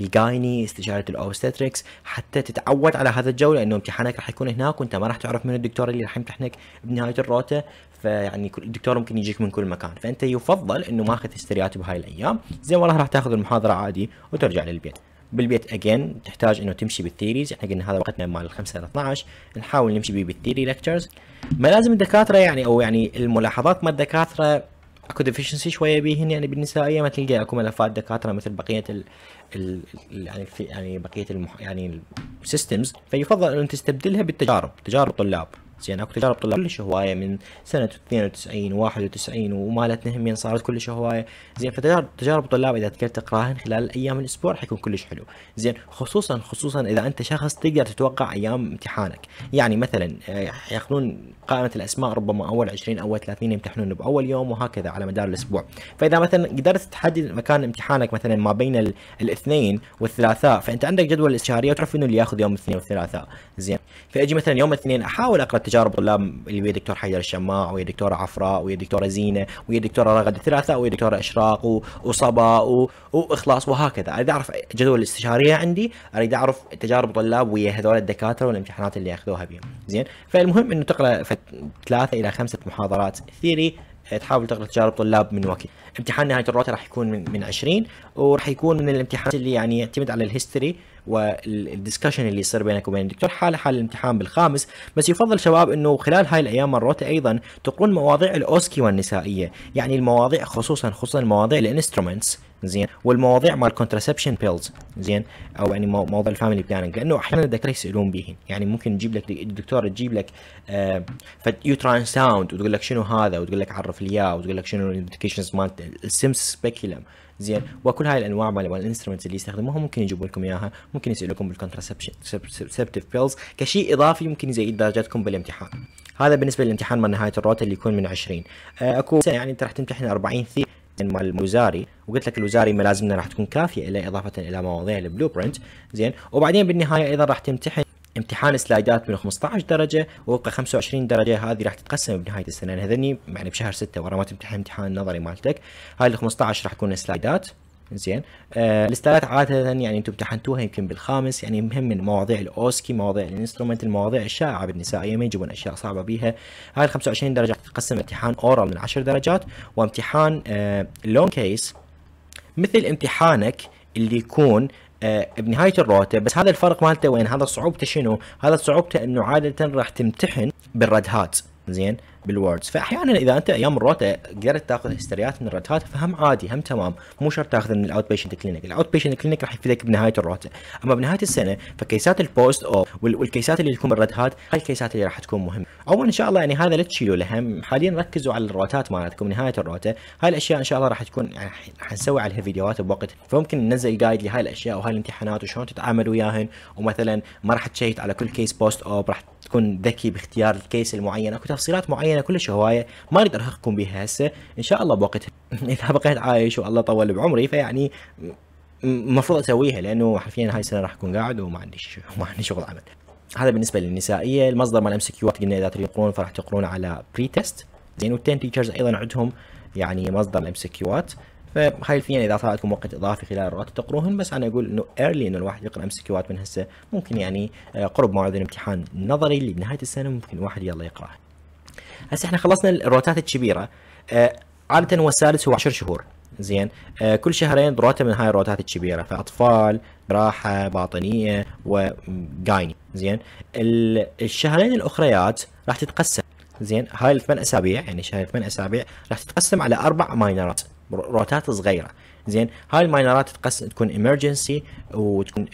الجايني استشاريه الاوبستريكس حتى تتعود على هذا الجو لانه امتحانك راح يكون هناك وانت ما راح تعرف من الدكتور اللي راح يمتحنك بنهايه الروته فيعني الدكتور ممكن يجيك من كل مكان فانت يفضل انه ماخذ استريات بهاي الايام زين والله راح تاخذ المحاضره عادي وترجع للبيت بالبيت اجين تحتاج انه تمشي بالثيريز احنا قلنا هذا وقتنا مال 5 الى 12 نحاول نمشي بالثيري ليكتشرز ملازم الدكاتره يعني او يعني الملاحظات مال الدكاتره اكو ديفيشنسي شويه بيهن يعني بالنسائيه ما تلقى اكو ملفات دكاتره مثل بقيه ال ال يعني في يعني بقيه المح يعني السيستمز فيفضل ان تستبدلها بالتجارب تجارب طلاب زين اكو تجارب طلاب كلش هوايه من سنه 92 91 ومالتنا همين صارت كلش هوايه زين فتجارب تجارب الطلاب اذا تقدر تقراهن خلال ايام الاسبوع حيكون كلش حلو زين خصوصا خصوصا اذا انت شخص تقدر تتوقع ايام امتحانك يعني مثلا آه، ياخذون قائمه الاسماء ربما اول 20 اول 30 يمتحنون باول يوم وهكذا على مدار الاسبوع فاذا مثلا قدرت تحدد مكان امتحانك مثلا ما بين الاثنين والثلاثاء فانت عندك جدول استشاريه وتعرف انه اللي ياخذ يوم الاثنين والثلاثاء زين فاجي مثلا يوم الاثنين احاول اقرا تجارب طلاب اللي ويا دكتور حيدر الشماع ويا دكتوره عفراء ويا دكتوره زينه ويا دكتوره رغد الثلاثه ويا دكتوره اشراق وصبا واخلاص وهكذا اريد اعرف جدول الاستشاريه عندي اريد اعرف تجارب طلاب ويا هذول الدكاتره والامتحانات اللي ياخذوها بهم زين فالمهم انه تقرا ثلاثه الى خمسه محاضرات ثيري آه، تحاول تقرا تجارب طلاب من وقت امتحان نهايه الروتر راح يكون من, من 20 وراح يكون من الامتحانات اللي يعني يعتمد على الهيستوري والدسكشن اللي يصير بينك وبين الدكتور حاله حال الامتحان بالخامس بس يفضل شباب انه خلال هاي الايام مرات ايضا تقرون مواضيع الاوسكي والنسائيه يعني المواضيع خصوصا خصوصا مواضيع الانسترومنتس زين والمواضيع مال كونتراسبشن بيلز زين او يعني موضوع الفاميلي بلاننج لانه احيانا الدكاتره يسالون به يعني ممكن يجيب لك الدكتور تجيب لك يو تران ساوند وتقول لك شنو هذا وتقول لك عرف لي اياه وتقول لك شنو الانفيتيشنز مالته السمس سبيكيلم زين وكل هاي الانواع مال الانسترومنتس اللي يستخدموها ممكن يجيبوا لكم اياها ممكن يسالكم بالكونتراسبتيف بيلز كشيء اضافي ممكن يزيد درجاتكم بالامتحان هذا بالنسبه للامتحان مال نهايه الروتا اللي يكون من 20 آه، اكو يعني انت راح تمتحن 40 ثي مال الوزاري وقلت لك الوزاري ملازمنا راح تكون كافيه الا اضافه الى مواضيع البلو برنت زين وبعدين بالنهايه ايضا راح تمتحن امتحان سلايدات من 15 درجه ووقع 25 درجه هذه راح تتقسم بنهايه السنه لان هذني يعني بشهر 6 ورا ما تمتحن امتحان نظري مالتك هاي ال 15 راح تكون سلايدات زين آه الاستالات عاده يعني انتم امتحنتوها يمكن بالخامس يعني مهم من مواضيع الاوسكي مواضيع الانسترومنت المواضيع الشائعه بالنسائيه ما يجيبون اشياء صعبه بيها هاي ال 25 درجه تقسم امتحان اورال من 10 درجات وامتحان آه لونج كيس مثل امتحانك اللي يكون آه، بنهايه الروتب بس هذا الفرق مالته وين هذا صعوبته شنو هذا صعوبته انه عاده راح تمتحن بالردهات زين بالوردز فاحيانا اذا انت ايام الروتا قدرت تاخذ هستريات من الروتات فهم عادي هم تمام مو شرط تاخذ من الاوت بيشنت كلينيك الاوت بيشنت كلينيك راح يفيدك بنهايه الروتا اما بنهايه السنه فكيسات البوست او والكيسات اللي تكون بالريد هات هاي الكيسات اللي راح تكون مهمه اول ان شاء الله يعني هذا لا تشيلوا لهم حاليا ركزوا على الروتات مالتكم نهايه الروتا هاي الاشياء ان شاء الله راح تكون يعني راح نسوي عليها فيديوهات بوقت فممكن ننزل جايد لهاي الاشياء وهاي الامتحانات وشلون تتعامل وياهن ومثلا ما راح تشيت على كل كيس بوست او راح تكون ذكي باختيار الكيس المعين اكو تفصيلات معينه كلش هوايه ما اريد ارهقكم بها هسه ان شاء الله بوقتها اذا بقيت عايش والله طول بعمري فيعني المفروض اسويها لانه حرفيا هاي السنه راح اكون قاعد وما عندي ما عندي شغل عمل هذا بالنسبه للنسائيه المصدر مال ام سي كيو قلنا اذا تريدون تقرون فراح تقرون على بري تيست زين والتين تيشرز ايضا عندهم يعني مصدر الام سي كيوات فهاي الفئه اذا صار لكم وقت اضافي خلال الراتب تقروهن بس انا اقول انه ايرلي انه الواحد يقرا كيوات من هسه ممكن يعني آه، قرب موعد الامتحان النظري اللي بنهايه السنه ممكن الواحد يلا يقراه هسه احنا خلصنا الروتات الكبيره آه، عاده هو السادس هو عشر شهور زين آه كل شهرين روته من هاي الروتات الكبيره فاطفال راحه باطنيه وجايني زين الشهرين الاخريات راح تتقسم زين هاي الثمان اسابيع يعني شهر ثمان اسابيع راح تتقسم على اربع ماينرات روتات صغيره زين هاي الماينرات تقسم تكون ايمرجنسي وتكون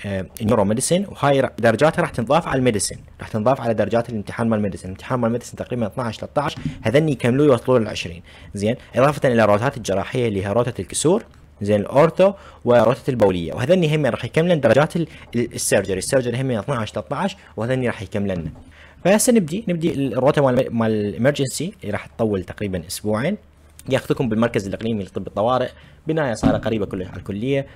نيورو آه، ميديسن وهاي درجاتها راح تنضاف على الميديسن راح تنضاف على درجات الامتحان مال الميديسن الامتحان مال الميديسن تقريبا 12 13 هذني يكملوا يوصلوا لل 20 زين اضافه الى روتات الجراحيه اللي هي روتات الكسور زين الاورثو وروتات البوليه وهذني هم راح يكملن درجات السيرجري السيرجري هم 12 13 وهذني راح يكملن فهسه نبدي نبدي الروتا مال الامرجنسي اللي راح تطول تقريبا اسبوعين ياخذكم بالمركز الاقليمي لطب الطوارئ بنايه صارت قريبه كلها على الكليه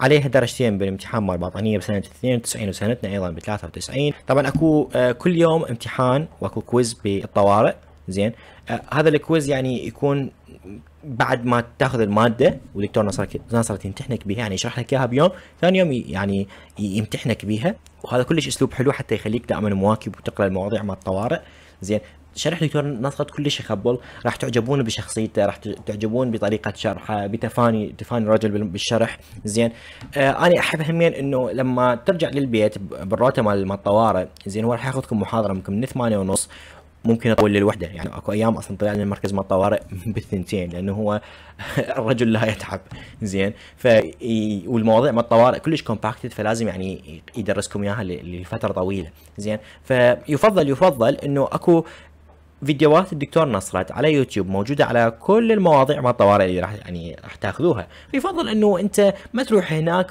عليها درجتين بالامتحان مال الباطنيه بسنه 92 وسنتنا ايضا ب 93 طبعا اكو آه، كل يوم امتحان واكو كويز بالطوارئ زين آه، هذا الكويز يعني يكون بعد ما تاخذ الماده والدكتور نصر نصر يمتحنك بها يعني يشرح لك اياها بيوم ثاني يوم يعني يمتحنك بها وهذا كلش اسلوب حلو حتى يخليك دائما مواكب وتقرا المواضيع مال الطوارئ زين شرح دكتور نصرت كلش يخبل راح تعجبون بشخصيته راح تعجبون بطريقه شرحه بتفاني تفاني الرجل بالشرح زين آه انا احب همين انه لما ترجع للبيت بالروتا مال الطوارئ زين هو راح ياخذكم محاضره ممكن من 8 ونص ممكن اطول للوحده يعني اكو ايام اصلا طلع من مركز مال الطوارئ بالثنتين لانه هو الرجل لا يتعب زين ف والمواضيع مال الطوارئ كلش كومباكتد فلازم يعني يدرسكم اياها لفتره طويله زين فيفضل يفضل انه اكو فيديوهات الدكتور نصرت على يوتيوب موجوده على كل المواضيع مال الطوارئ اللي راح يعني راح تاخذوها يفضل انه انت ما تروح هناك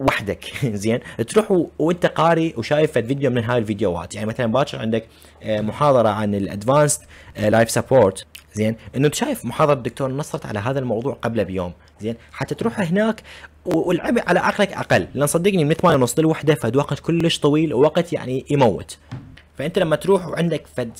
وحدك زين تروح و... وانت قاري وشايف فيديو من هاي الفيديوهات يعني مثلا باكر عندك آه، محاضره عن الادفانسد لايف سبورت زين انه انت شايف محاضره الدكتور نصرت على هذا الموضوع قبل بيوم زين حتى تروح هناك والعبء على عقلك اقل لان صدقني من 8 ونص للوحده فد وقت كلش طويل ووقت يعني يموت فانت لما تروح وعندك فد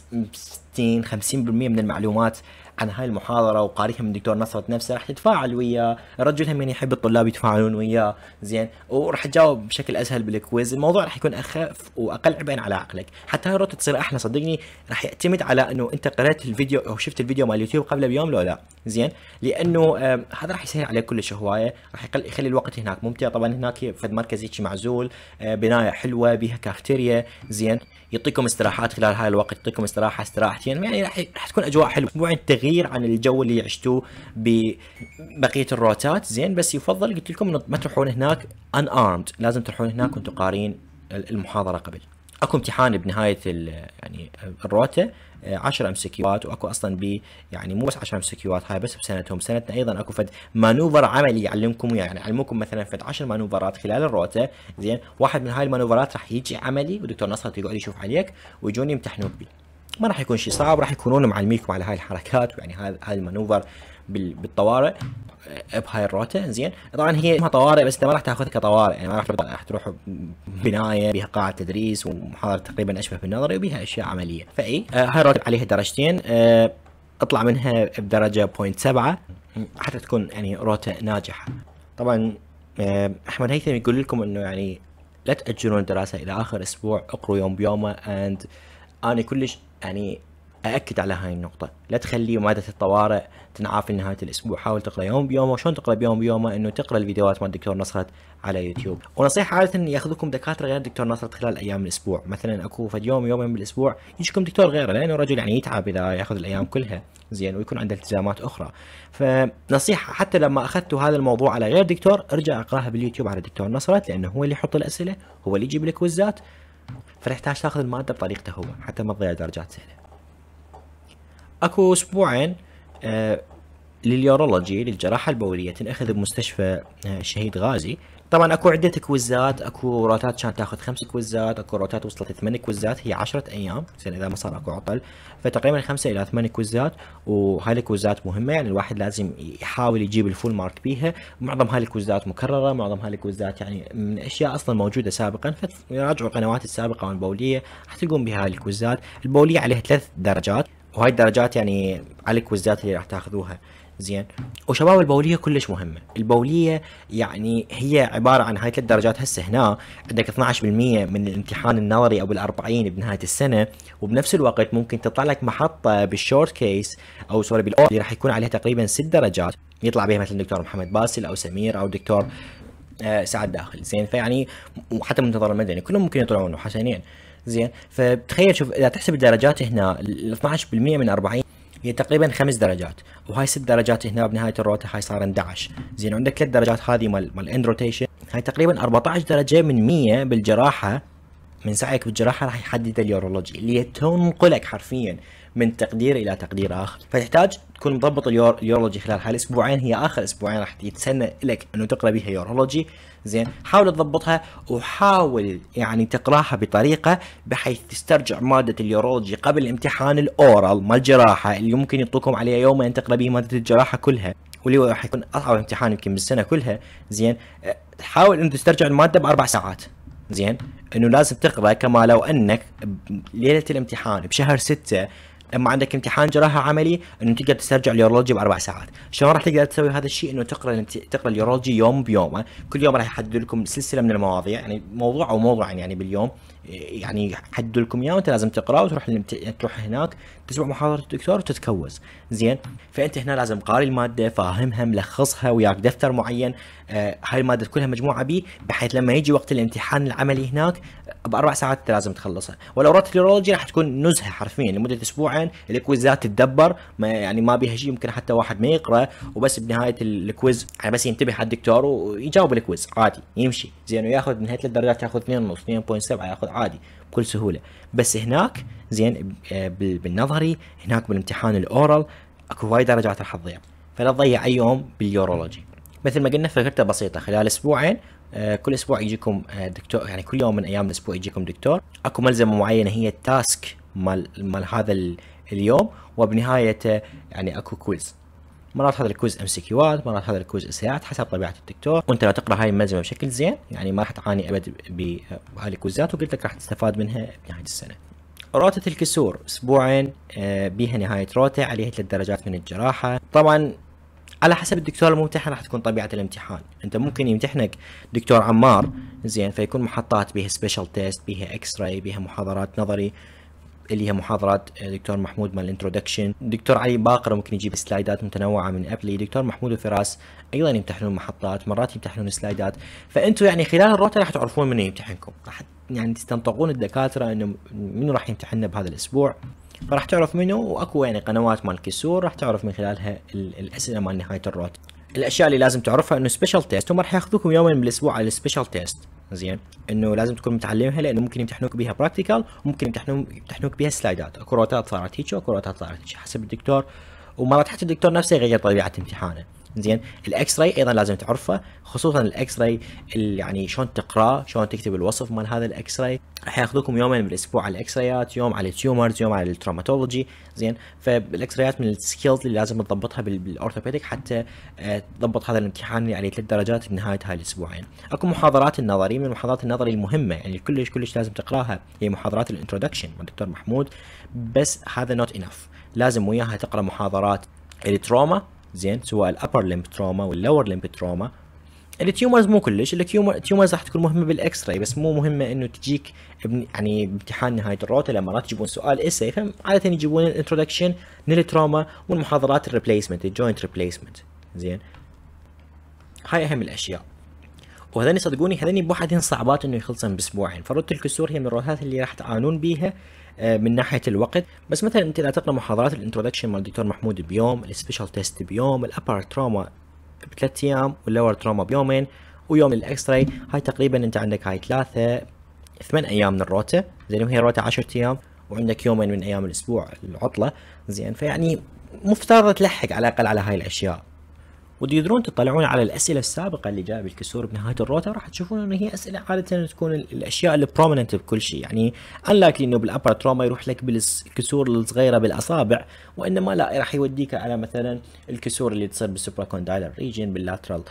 60 50% من المعلومات عن هاي المحاضرة وقاريها من دكتور نصرة نفسه راح تتفاعل وياه الرجل هم يعني يحب الطلاب يتفاعلون وياه زين وراح تجاوب بشكل أسهل بالكويز الموضوع راح يكون أخف وأقل عبئا على عقلك حتى هاي الروت تصير أحلى صدقني راح يعتمد على أنه أنت قرأت الفيديو أو شفت الفيديو مال اليوتيوب قبل بيوم لو لا زين لأنه هذا راح يسهل عليك كلش هواية راح يخلي الوقت هناك ممتع طبعا هناك فد مركز هيك معزول آه، بناية حلوة بها كافتيريا زين يعطيكم استراحات خلال هاي الوقت يعطيكم استراحة استراحتين يعني راح تكون أجواء حلوة مو كثير عن الجو اللي عشتوه ببقيه الروتات زين بس يفضل قلت لكم ما تروحون هناك ان ارمد لازم تروحون هناك وانتم قارين المحاضره قبل اكو امتحان بنهايه يعني الروته آه، 10 ام سكيوات واكو اصلا ب يعني مو بس 10 ام سكيوات هاي بس بسنتهم سنتنا ايضا اكو فد مانوفر عملي يعلمكم يعني يعلمكم مثلا فد 10 مانوفرات خلال الروته زين واحد من هاي المانوفرات راح يجي عملي والدكتور نصر يقعد يشوف عليك ويجون يمتحنوك بيه ما راح يكون شيء صعب راح يكونون معلميكم على هاي الحركات يعني هذا آه، هاي المانوفر بالطوارئ بهاي الروتا زين طبعا هي ما طوارئ بس انت ما راح تاخذها كطوارئ يعني ما راح تروح بنايه بها قاعه تدريس ومحاضره تقريبا اشبه بالنظري وبها اشياء عمليه فاي آه هاي الروتا عليها درجتين آه اطلع منها بدرجه 0.7 حتى تكون يعني روتا ناجحه طبعا آه احمد هيثم يقول لكم انه يعني لا تاجرون الدراسه الى اخر اسبوع اقروا يوم بيومه اند اني كلش يعني أأكد على هاي النقطة لا تخلي مادة الطوارئ تنعاف نهاية الأسبوع حاول تقرأ يوم بيومه شلون تقرأ بيوم بيومه أنه تقرأ الفيديوهات مال الدكتور نصرت على يوتيوب ونصيحة عادة ياخذكم دكاترة غير الدكتور نصرت خلال أيام الأسبوع مثلا أكو فد يوم يومين بالأسبوع يجيكم دكتور غيره لأنه الرجل يعني يتعب إذا ياخذ الأيام كلها زين ويكون عنده التزامات أخرى فنصيحة حتى لما أخذت هذا الموضوع على غير دكتور ارجع أقراها باليوتيوب على دكتور نصرت لأنه هو اللي يحط الأسئلة هو اللي يجيب الكويزات فتحتاج تاخذ الماده بطريقته هو حتى ما تضيع درجات سهله اكو اسبوعين آه لليورولوجي للجراحه البوليه تنأخذ بمستشفى الشهيد آه، غازي طبعا اكو عده كويزات اكو روتات كانت تاخذ خمس كويزات اكو روتات وصلت ثمان كويزات هي 10 ايام زين اذا ما صار اكو عطل فتقريبا خمسه الى ثمان كويزات وهاي الكويزات مهمه يعني الواحد لازم يحاول يجيب الفول مارك بيها معظم هاي الكويزات مكرره معظم هاي الكويزات يعني من اشياء اصلا موجوده سابقا فراجعوا القنوات السابقه والبوليه راح تلقون بها الكويزات البوليه عليها ثلاث درجات وهاي الدرجات يعني على الكويزات اللي راح تاخذوها زين وشباب البوليه كلش مهمه البوليه يعني هي عباره عن هاي ثلاث درجات هسه هنا عندك 12% من الامتحان النظري او ال40 بنهايه السنه وبنفس الوقت ممكن تطلع لك محطه بالشورت كيس او سوري بالاو اللي راح يكون عليها تقريبا ست درجات يطلع بها مثلا دكتور محمد باسل او سمير او دكتور آه، سعد داخل زين فيعني وحتى المنتظر المدني كلهم ممكن يطلعون حسنين زين فتخيل شوف اذا تحسب الدرجات هنا 12% من 40 هي يعني تقريبا خمس درجات وهاي ست درجات هنا بنهايه الروتا هاي صار 11 زين عندك ثلاث درجات هذه مال مال اند روتيشن هاي تقريبا 14 درجه من 100 بالجراحه من سعيك بالجراحه راح يحدد اليورولوجي اللي تنقلك حرفيا من تقدير الى تقدير اخر فتحتاج تكون مضبط اليورولوجي خلال هالاسبوعين هي اخر اسبوعين راح يتسنى لك انه تقرا بيها يورولوجي زين حاول تضبطها وحاول يعني تقراها بطريقه بحيث تسترجع ماده اليورولوجي قبل امتحان الاورال مال الجراحه اللي ممكن يعطوكم عليها يومين تقرا به ماده الجراحه كلها واللي هو راح يكون اصعب امتحان يمكن بالسنه كلها زين حاول ان تسترجع الماده باربع ساعات زين انه لازم تقرا كما لو انك ليله الامتحان بشهر ستة اما عندك امتحان جراحه عملي انه تقدر تسترجع اليورولوجي باربع ساعات شلون راح تقدر تسوي هذا الشيء انه تقرا تقرا اليورولوجي يوم بيوم كل يوم راح يحدد لكم سلسله من المواضيع يعني موضوع او موضوعين يعني باليوم يعني حددوا لكم اياه وانت لازم تقراه وتروح تروح هناك تسمع محاضره الدكتور وتتكوز زين فانت هنا لازم قاري الماده فاهمها ملخصها وياك دفتر معين آه هاي الماده كلها مجموعه بي بحيث لما يجي وقت الامتحان العملي هناك باربع ساعات انت لازم تخلصها ولو رحت راح تكون نزهه حرفيا لمده اسبوعين الكويزات تتدبر ما يعني ما بيها شيء يمكن حتى واحد ما يقرا وبس بنهايه الكويز يعني بس ينتبه على الدكتور ويجاوب الكويز عادي يمشي زين وياخذ من هاي ثلاث درجات ياخذ 2.5 2.7 ياخذ عادي بكل سهوله بس هناك زين بالنظري هناك بالامتحان الاورال اكو هواي درجات راح تضيع فلا تضيع اي يوم باليورولوجي مثل ما قلنا فكرته بسيطه خلال اسبوعين آه، كل اسبوع يجيكم آه، دكتور يعني كل يوم من ايام الاسبوع يجيكم دكتور اكو ملزمه معينه هي التاسك مال مال هذا اليوم وبنهايته يعني اكو كويز مرات هذا الكويز ام سي كيوات مرات هذا الكويز اسيات حسب طبيعه الدكتور وانت لو تقرا هاي الملزمه بشكل زين يعني ما راح تعاني ابد بهاي الكويزات وقلت لك راح تستفاد منها بنهايه السنه روتة الكسور اسبوعين آه، بيها نهاية روتة عليها ثلاث درجات من الجراحة طبعا على حسب الدكتور الممتحن راح تكون طبيعه الامتحان انت ممكن يمتحنك دكتور عمار زين فيكون محطات بها سبيشال تيست بها اكس راي بها محاضرات نظري اللي هي محاضرات آه، دكتور محمود مال الانترودكشن دكتور علي باقر ممكن يجيب سلايدات متنوعه من ابلي دكتور محمود وفراس ايضا يمتحنون محطات مرات يمتحنون سلايدات فانتم يعني خلال الروتا راح تعرفون من يمتحنكم راح يعني تستنطقون الدكاتره انه منو راح يمتحننا بهذا الاسبوع فراح تعرف منه واكو يعني قنوات مال كسور راح تعرف من خلالها الاسئله مال نهايه الروت الاشياء اللي لازم تعرفها انه سبيشال تيست هم راح ياخذوكم يومين بالاسبوع على السبيشال تيست زين انه لازم تكون متعلمها لانه ممكن يمتحنوك بها براكتيكال وممكن يمتحنوك بها سلايدات اكو روتات صارت هيك اكو روتات صارت هيك حسب الدكتور ومرات حتى الدكتور نفسه يغير طبيعه امتحانه زين الاكس راي ايضا لازم تعرفه خصوصا الاكس راي اللي يعني شلون تقراه شلون تكتب الوصف مال هذا الاكس راي راح ياخذوكم يومين بالاسبوع على الاكس رايات يوم على التيومرز يوم على التروماتولوجي زين فالاكس رايات من السكيلز اللي لازم تضبطها بالاورثوبيديك حتى آه، تضبط هذا الامتحان اللي يعني عليه ثلاث درجات بنهايه هاي الاسبوعين اكو محاضرات النظري من المحاضرات النظري المهمه يعني كلش كلش لازم تقراها هي محاضرات الانترودكشن مال الدكتور محمود بس هذا نوت انف لازم وياها تقرا محاضرات التروما يعني زين سواء الابر لمب تروما واللور لمب تروما التيومرز مو كلش التيومرز راح تكون مهمه بالاكس راي بس مو مهمه انه تجيك يعني بامتحان نهايه الروتا لما مرات يجيبون سؤال اسي فعاده يجيبون الانترودكشن للتروما والمحاضرات الريبليسمنت الجوينت ريبليسمنت زين هاي اهم الاشياء وهذني صدقوني هذني بوحدهن صعبات انه يخلصن باسبوعين فروت الكسور هي من الروتات اللي راح تعانون بيها آه، من ناحيه الوقت بس مثلا انت اذا تقرا محاضرات الانترودكشن مال الدكتور محمود بيوم السبيشال تيست بيوم الابر تروما بثلاث ايام واللور تروما بيومين ويوم الاكس راي هاي تقريبا انت عندك هاي ثلاثه ثمان ايام من الروتا زين وهي الروتا 10 ايام وعندك يومين من ايام الاسبوع العطله زين فيعني مفترض تلحق على الاقل على هاي الاشياء وتقدرون تطلعون على الاسئله السابقه اللي جايه بالكسور بنهايه الروتر راح تشوفون انه هي اسئله عاده تكون الاشياء البرومننت بكل شيء يعني انلايكلي انه بالابر تروما يروح لك بالكسور الصغيره بالاصابع وانما لا راح يوديك على مثلا الكسور اللي تصير بالسوبرا كوندايلر ريجن باللاترال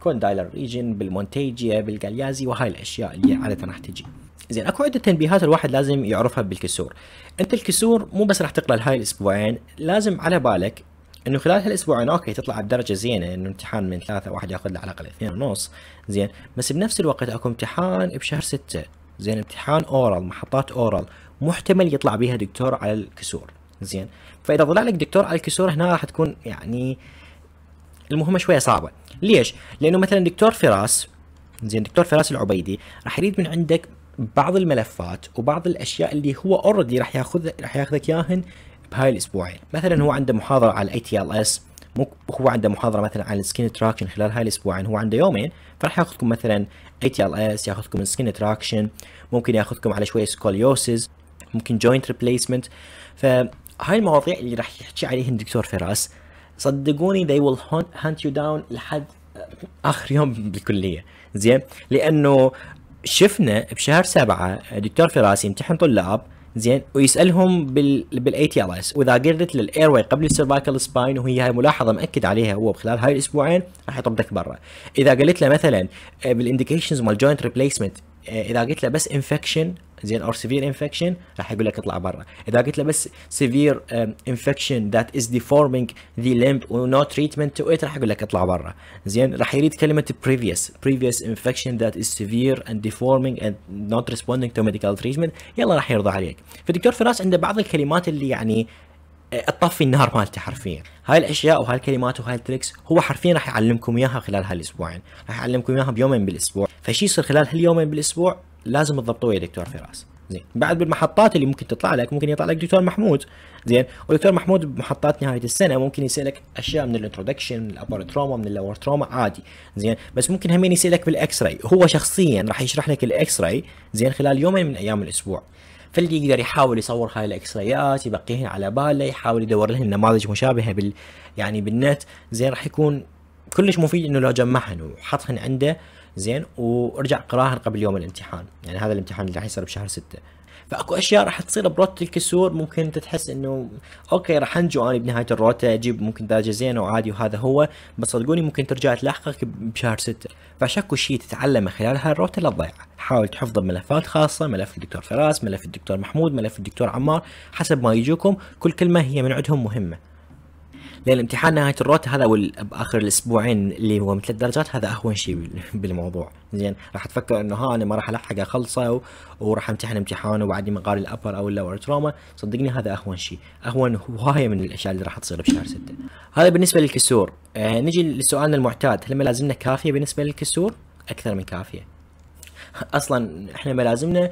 كوندايلر ريجن بالمونتيجيا بالجاليازي وهاي الاشياء اللي عاده راح تجي زين اكو عده تنبيهات الواحد لازم يعرفها بالكسور انت الكسور مو بس راح تقرا هاي الاسبوعين لازم على بالك انه خلال هالاسبوعين اوكي تطلع بدرجه زينه انه امتحان من ثلاثه واحد ياخذ له على الاقل اثنين ونص زين بس بنفس الوقت اكو امتحان بشهر ستة زين امتحان اورال محطات اورال محتمل يطلع بيها دكتور على الكسور زين فاذا طلع لك دكتور على الكسور هنا راح تكون يعني المهمه شويه صعبه ليش لانه مثلا دكتور فراس زين دكتور فراس العبيدي راح يريد من عندك بعض الملفات وبعض الاشياء اللي هو اوريدي راح ياخذ راح ياخذك ياهن بهاي الاسبوعين مثلا هو عنده محاضره على الاي تي ال اس هو عنده محاضره مثلا على السكين تراكشن خلال هاي الاسبوعين هو عنده يومين فراح ياخذكم مثلا اي تي ال اس ياخذكم السكين تراكشن ممكن ياخذكم على شويه سكوليوسز ممكن جوينت ريبليسمنت فهاي المواضيع اللي راح يحكي عليهم دكتور فراس صدقوني they will hunt you down لحد اخر يوم بالكليه زين لانه شفنا بشهر سبعة دكتور فراس يمتحن طلاب زين ويسالهم بالاي تي ار اس واذا قدرت للاير واي قبل السيرفايكال سباين وهي هاي ملاحظه ماكد عليها هو خلال هاي الاسبوعين راح يطبك برا اذا قلت له مثلا آه، بالانديكيشنز مال جوينت ريبليسمنت آه، اذا قلت له بس انفكشن زين اور سيفير انفكشن راح يقول لك اطلع برا اذا قلت له بس سيفير انفكشن ذات از ديفورمينج ذا لمب ونو تريتمنت تو ات راح يقول لك اطلع برا زين راح يريد كلمه previous previous infection that is severe and deforming and not responding to medical treatment يلا راح يرضى عليك فدكتور فراس عنده بعض الكلمات اللي يعني آه، تطفي النار مالته حرفيا هاي الاشياء وهاي الكلمات وهاي التريكس هو حرفيا راح يعلمكم اياها خلال هالاسبوعين راح يعلمكم اياها بيومين بالاسبوع فشي يصير خلال هاليومين بالاسبوع لازم تضبطوه يا دكتور فراس زين بعد بالمحطات اللي ممكن تطلع لك ممكن يطلع لك دكتور محمود زين ودكتور محمود بمحطات نهايه السنه ممكن يسالك اشياء من الانترودكشن من الابر تروما من اللور تروما عادي زين بس ممكن همين يسالك بالاكس راي هو شخصيا راح يشرح لك الاكس راي زين خلال يومين من ايام الاسبوع فاللي يقدر يحاول يصور هاي الاكس رايات يبقيهن على باله يحاول يدور لهن نماذج مشابهه بال يعني بالنت زين راح يكون كلش مفيد انه لو جمعهن وحطهن عنده زين وارجع قراها قبل يوم الامتحان يعني هذا الامتحان اللي راح يصير بشهر 6 فاكو اشياء راح تصير بروت الكسور ممكن انت تحس انه اوكي راح انجو انا بنهايه الروتا اجيب ممكن درجه زينه وعادي وهذا هو بس صدقوني ممكن ترجع تلاحقك بشهر 6 فشكو شيء تتعلمه خلال هالروته لا تضيعه حاول تحفظ ملفات خاصه ملف الدكتور فراس ملف الدكتور محمود ملف الدكتور عمار حسب ما يجوكم كل كلمه هي من عندهم مهمه إيه، لان امتحان نهايه الروت هذا باخر الاسبوعين اللي هو من ثلاث درجات هذا اهون شيء بالموضوع زين راح تفكر انه ها انا ما راح الحق اخلصه و... وراح امتحن امتحان وبعدين مقاري الابر او اللور تروما صدقني هذا اهون شيء اهون هوايه من الاشياء اللي راح تصير بشهر 6 هذا بالنسبه للكسور آه نجي لسؤالنا المعتاد هل ملازمنا كافيه بالنسبه للكسور اكثر من كافيه اصلا احنا ملازمنا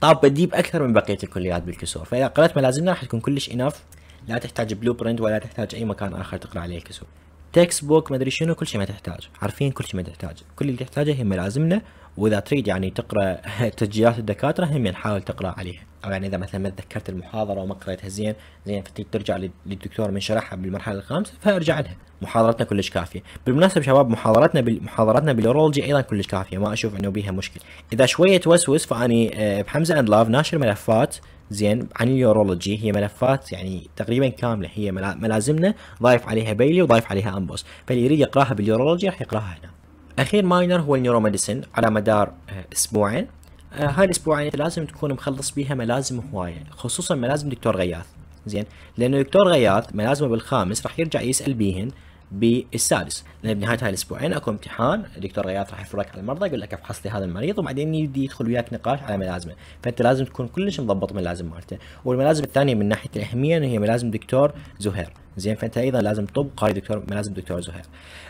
طابه ديب اكثر من بقيه الكليات بالكسور فاذا قرات ملازمنا راح تكون كلش اناف لا تحتاج بلو برنت ولا تحتاج اي مكان اخر تقرا عليه الكتب تكست بوك ما ادري شنو كل شيء ما تحتاج عارفين كل شيء ما تحتاج كل اللي تحتاجه هي ملازمنا واذا تريد يعني تقرا تسجيلات الدكاتره هم نحاول تقرا عليها او يعني اذا مثلا ما تذكرت المحاضره وما قريتها زين زين فتريد ترجع للدكتور من شرحها بالمرحله الخامسه فارجع لها محاضرتنا كلش كافيه بالمناسبه شباب محاضرتنا محاضرتنا بالاورولوجي ايضا كلش كافيه ما اشوف انه بيها مشكله اذا شويه توسوس فاني آه، بحمزه اند لاف ناشر ملفات زين عن اليورولوجي هي ملفات يعني تقريبا كامله هي ملازمنا ضايف عليها بيلي وضايف عليها امبوس فاللي يريد يقراها باليورولوجي راح يقراها هنا اخير ماينر هو النيوروميديسن على مدار آه، اسبوعين آه، هاي الاسبوعين لازم تكون مخلص بيها ملازم هوايه خصوصا ملازم دكتور غياث زين لانه دكتور غياث ملازمه بالخامس راح يرجع يسال بيهن بالسادس لان بنهايه هاي الاسبوعين اكو امتحان دكتور رياض راح يفرك على المرضى يقول لك افحص لي هذا المريض وبعدين يدي يدخل وياك نقاش على ملازمه فانت لازم تكون كلش مضبط ملازم مالته والملازم الثانيه من ناحيه الاهميه هي ملازم دكتور زهير زين فانت ايضا لازم تطبق قاري دكتور ملازم دكتور زهير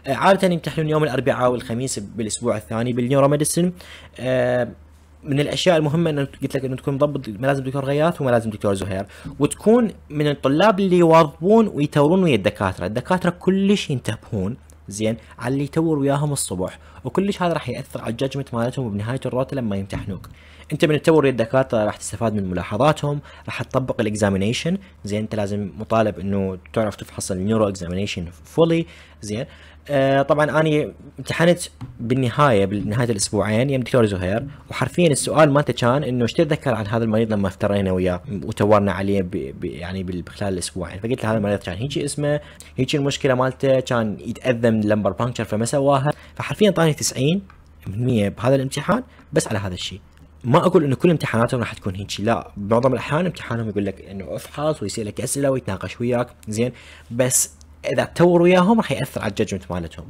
آه، عاده يمتحنون يوم الاربعاء والخميس بالاسبوع الثاني بالنيورو ميديسن آه، من الاشياء المهمه انه قلت لك انه تكون مضبط ملازم دكتور غياث وملازم دكتور زهير وتكون من الطلاب اللي يواظبون ويتورون ويا الدكاتره، الدكاتره كلش ينتبهون زين على اللي يتور وياهم الصبح وكلش هذا راح ياثر على الججمنت مالتهم وبنهايه الروتة لما يمتحنوك انت من التور ويا الدكاتره راح تستفاد من ملاحظاتهم راح تطبق الاكزامينيشن زين انت لازم مطالب انه تعرف تفحص النيورو اكزامينيشن فولي زين آه، طبعا اني امتحنت بالنهايه بنهايه الاسبوعين يم دكتور زهير وحرفيا السؤال مالته كان انه ايش تتذكر عن هذا المريض لما افترينا وياه وتورنا عليه ب... ب... يعني خلال الاسبوعين فقلت له هذا المريض كان هيجي اسمه هيجي المشكله مالته كان يتاذى من لمبر بانكشر فما سواها فحرفيا طاني 90 بهذا الامتحان بس على هذا الشيء ما اقول انه كل امتحاناتهم راح تكون هيك لا معظم الاحيان امتحانهم يقول لك انه افحص ويسالك اسئله ويتناقش وياك زين بس اذا تطوروا وياهم راح ياثر على الججمنت مالتهم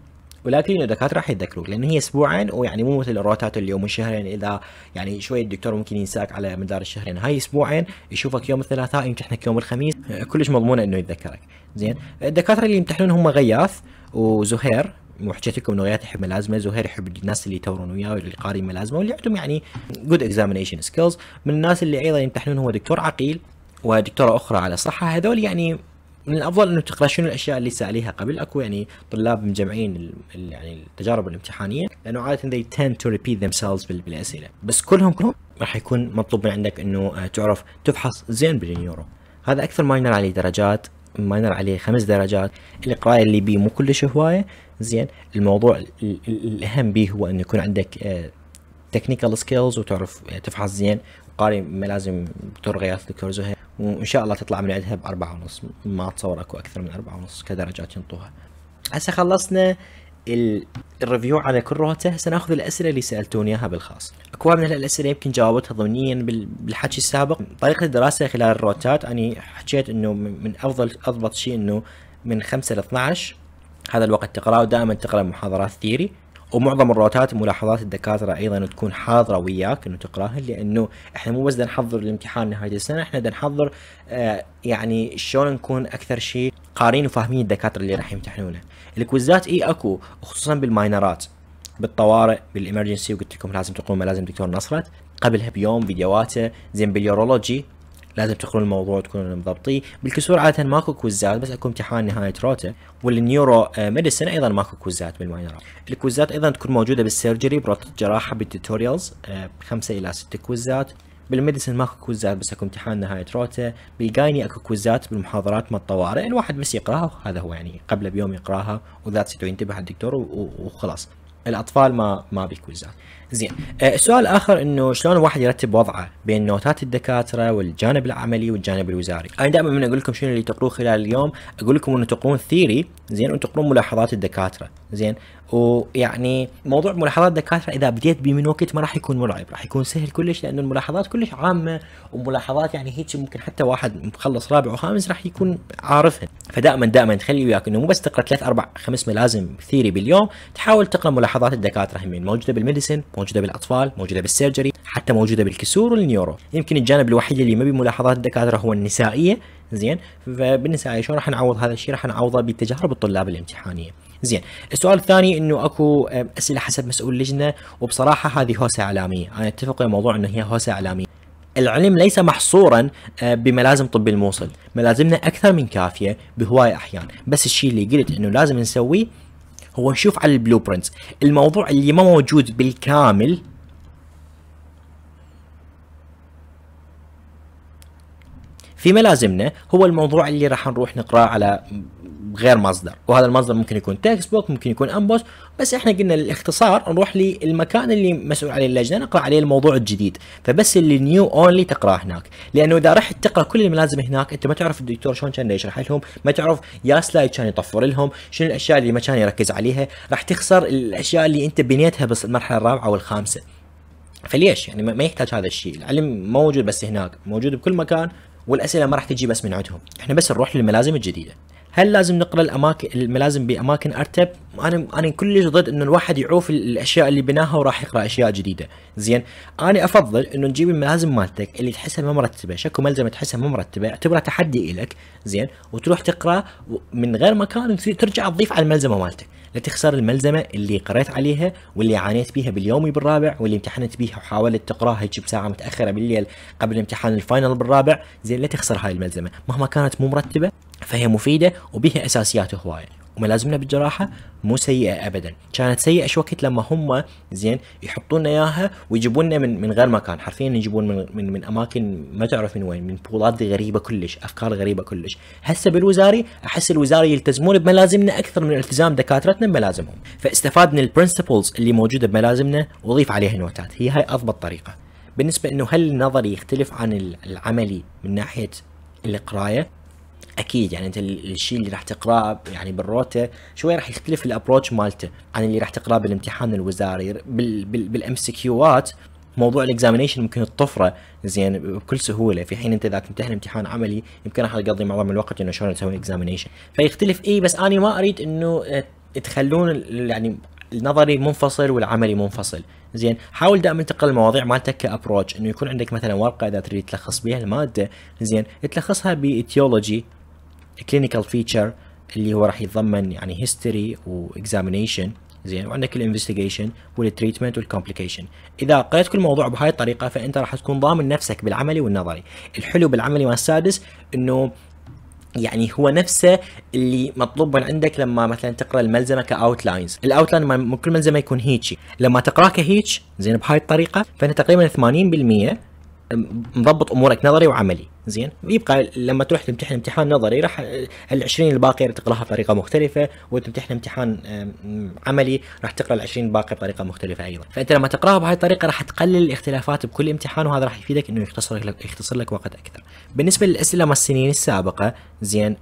ولكن الدكاتره راح يذكروك لان هي اسبوعين ويعني مو مثل الروتات اللي يوم شهرين اذا يعني شويه الدكتور ممكن ينساك على مدار الشهرين هاي اسبوعين يشوفك يوم الثلاثاء يمتحنك يوم الخميس كلش مضمونه انه يتذكرك زين الدكاتره اللي يمتحنون هم غياث وزهير وحكيت لكم انه غياث يحب ملازمه زهير يحب الناس اللي يتورون وياه واللي قاري ملازمه واللي عندهم يعني جود اكزامينيشن سكيلز من الناس اللي ايضا يمتحنون هو دكتور عقيل ودكتوره اخرى على الصحه هذول يعني من الافضل انه تقرا شنو الاشياء اللي ساليها قبل اكو يعني طلاب مجمعين يعني التجارب الامتحانيه لانه عاده they tend to repeat themselves بالاسئله بس كلهم كلهم راح يكون مطلوب من عندك انه آه، تعرف تفحص زين بالنيورو هذا اكثر ماينر عليه درجات ماينر عليه خمس درجات القراءه اللي بيه مو كلش هوايه زين الموضوع الاهم بيه هو انه يكون عندك تكنيكال آه، سكيلز وتعرف آه، تفحص زين قاري ما لازم ترغيات دكتور زهير وان شاء الله تطلع من عندها بأربعة ونص ما اتصور اكو اكثر من أربعة ونص كدرجات ينطوها هسه خلصنا الريفيو على كل روته هسه ناخذ الاسئله اللي سالتوني اياها بالخاص اكو من الاسئله يمكن جاوبتها ضمنيا بالحكي السابق طريقه الدراسه خلال الروتات اني حكيت انه من افضل اضبط شيء انه من 5 ل 12 هذا الوقت تقراه دائما تقرا محاضرات ثيري ومعظم الروتات وملاحظات الدكاتره ايضا تكون حاضره وياك انه تقراها لانه احنا مو بس بدنا نحضر الامتحان نهايه السنه احنا بدنا نحضر آه، يعني شلون نكون اكثر شيء قارين وفاهمين الدكاتره اللي راح يمتحنونا الكويزات اي اكو خصوصا بالماينرات بالطوارئ بالامرجنسي وقلت لكم لازم تقوم لازم دكتور نصرت قبلها بيوم فيديوهاته زين باليورولوجي لازم تقرون الموضوع وتكونون مضبطين بالكسور عاده ماكو كوزات بس اكو امتحان نهايه روته والنيورو آه، ميديسن ايضا ماكو كوزات بالماينرات الكوزات ايضا تكون موجوده بالسيرجري بروت الجراحه بالتوتوريالز آه، خمسه الى ست كوزات بالميديسن ماكو كوزات بس اكو امتحان نهايه روته بالجايني اكو كوزات بالمحاضرات مال الطوارئ الواحد بس يقراها وهذا هو يعني قبله بيوم يقراها وذات ينتبه على الدكتور وخلاص الاطفال ما ما بيكوزات زين السؤال آه، الاخر انه شلون الواحد يرتب وضعه بين نوتات الدكاتره والجانب العملي والجانب الوزاري انا دائما من اقول لكم شنو اللي تقروه خلال اليوم اقول لكم انه تقرون ثيري زين وتقرون ملاحظات الدكاتره زين ويعني موضوع ملاحظات الدكاتره اذا بديت به من وقت ما راح يكون مرعب راح يكون سهل كلش لانه الملاحظات كلش عامه وملاحظات يعني هيك ممكن حتى واحد مخلص رابع وخامس راح يكون عارفها فدائما دائما تخلي وياك انه مو بس تقرا ثلاث اربع خمس ملازم ثيري باليوم تحاول تقرا ملاحظات الدكاتره همين موجوده بالميديسن موجوده بالاطفال موجوده بالسيرجري حتى موجوده بالكسور والنيورو يمكن الجانب الوحيد اللي ما بملاحظات الدكاتره هو النسائيه زين فبالنسائيه شلون راح نعوض هذا الشيء راح نعوضه بتجارب الطلاب الامتحانيه زين السؤال الثاني انه اكو آه، اسئله حسب مسؤول لجنه وبصراحه هذه هوسه اعلاميه انا اتفق مع موضوع انه هي هوسه اعلاميه العلم ليس محصورا آه، بملازم طب الموصل ملازمنا اكثر من كافيه بهوايه احيان بس الشيء اللي قلت انه لازم نسويه هو نشوف على البلو برنت الموضوع اللي ما موجود بالكامل في ملازمنا هو الموضوع اللي راح نروح نقراه على غير مصدر وهذا المصدر ممكن يكون تكست بوك ممكن يكون انبوس بس احنا قلنا للاختصار نروح للمكان اللي مسؤول عليه اللجنه نقرا عليه الموضوع الجديد فبس اللي نيو اونلي تقراه هناك لانه اذا رحت تقرا كل الملازم هناك انت ما تعرف الدكتور شلون كان يشرح لهم ما تعرف يا سلايد كان يطفر لهم شنو الاشياء اللي ما كان يركز عليها راح تخسر الاشياء اللي انت بنيتها بس المرحله الرابعه والخامسه فليش يعني ما يحتاج هذا الشيء العلم موجود بس هناك موجود بكل مكان والاسئله ما راح تجي بس من عندهم احنا بس نروح للملازم الجديده هل لازم نقرا الاماكن الملازم باماكن ارتب؟ انا انا كلش ضد انه الواحد يعوف الاشياء اللي بناها وراح يقرا اشياء جديده، زين؟ انا افضل انه نجيب الملازم مالتك اللي تحسها ما مرتبه، شكو ملزمه تحسها ما مرتبه، اعتبرها تحدي الك، زين؟ وتروح تقرا من غير مكان ترجع تضيف على الملزمه مالتك، لا تخسر الملزمه اللي قريت عليها واللي عانيت بيها باليوم بالرابع واللي امتحنت بيها وحاولت تقراها هيك بساعه متاخره بالليل قبل امتحان الفاينل بالرابع، زين لا تخسر هاي الملزمه، مهما كانت مو مرتبه فهي مفيدة وبها أساسيات هواية وملازمنا بالجراحة مو سيئة أبدا كانت سيئة شو وقت لما هم زين يحطون إياها ويجيبوننا من من غير مكان حرفيا يجيبون من, من من أماكن ما تعرف من وين من بولات غريبة كلش أفكار غريبة كلش هسه بالوزاري أحس الوزاري يلتزمون بملازمنا أكثر من التزام دكاترتنا بملازمهم فاستفاد من البرنسبلز اللي موجودة بملازمنا وضيف عليها نوتات هي هاي أضبط طريقة بالنسبة أنه هل النظري يختلف عن العملي من ناحية القراية اكيد يعني انت الشيء اللي راح تقراه يعني بالروته شوي راح يختلف الابروتش مالته عن اللي راح تقراه بالامتحان الوزاري بالام سي كيوات موضوع الاكزامينيشن ممكن الطفره زين بكل سهوله في حين انت اذا تمتحن امتحان عملي يمكن راح تقضي معظم الوقت انه شلون تسوي اكزامينيشن فيختلف اي بس انا ما اريد انه آه، تخلون يعني النظري منفصل والعملي منفصل زين حاول دائما تقل المواضيع مالتك كابروتش انه يكون عندك مثلا ورقه اذا تريد تلخص بها الماده زين تلخصها بايتيولوجي كلينيكال فيتشر اللي هو راح يتضمن يعني هيستوري واكزامينيشن زين وعندك الانفستيجيشن والتريتمنت والكومبليكيشن اذا قريت كل موضوع بهاي الطريقه فانت راح تكون ضامن نفسك بالعملي والنظري الحلو بالعملي مال السادس انه يعني هو نفسه اللي مطلوب من عندك لما مثلا تقرا الملزمه كاوتلاينز الاوتلاين من كل ملزمه يكون هيجي لما تقراه كهيك زين بهاي الطريقه فانت تقريبا 80% مضبط امورك نظري وعملي زين يبقى لما تروح تمتحن امتحان نظري راح ال20 الباقي راح تقراها بطريقه مختلفه وتمتحن امتحان عملي راح تقرا ال20 الباقي بطريقه مختلفه ايضا فانت لما تقراها بهاي الطريقه راح تقلل الاختلافات بكل امتحان وهذا راح يفيدك انه يختصر لك يختصر لك وقت اكثر بالنسبه للاسئله مال السنين السابقه زين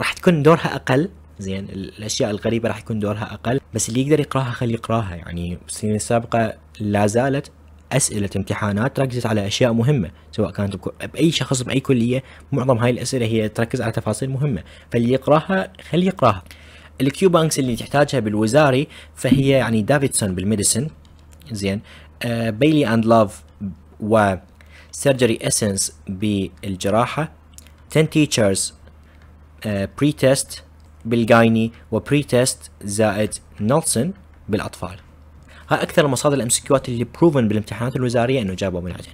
راح تكون دورها اقل زين الاشياء القريبه راح يكون دورها اقل بس اللي يقدر يقراها خليه يقراها يعني السنين السابقه لا زالت أسئلة امتحانات ركزت على أشياء مهمة سواء كانت بأي شخص بأي كلية معظم هاي الأسئلة هي تركز على تفاصيل مهمة فاللي يقراها خليه يقراها الكيو بانكس اللي تحتاجها بالوزاري فهي يعني دافيدسون بالميديسن زين آه بيلي اند لاف و سيرجري اسنس بالجراحه 10 تيتشرز بري تيست بالجايني وبري تيست زائد نولسون بالاطفال هاي اكثر المصادر الام اللي بروفن بالامتحانات الوزاريه انه جابوا من عندنا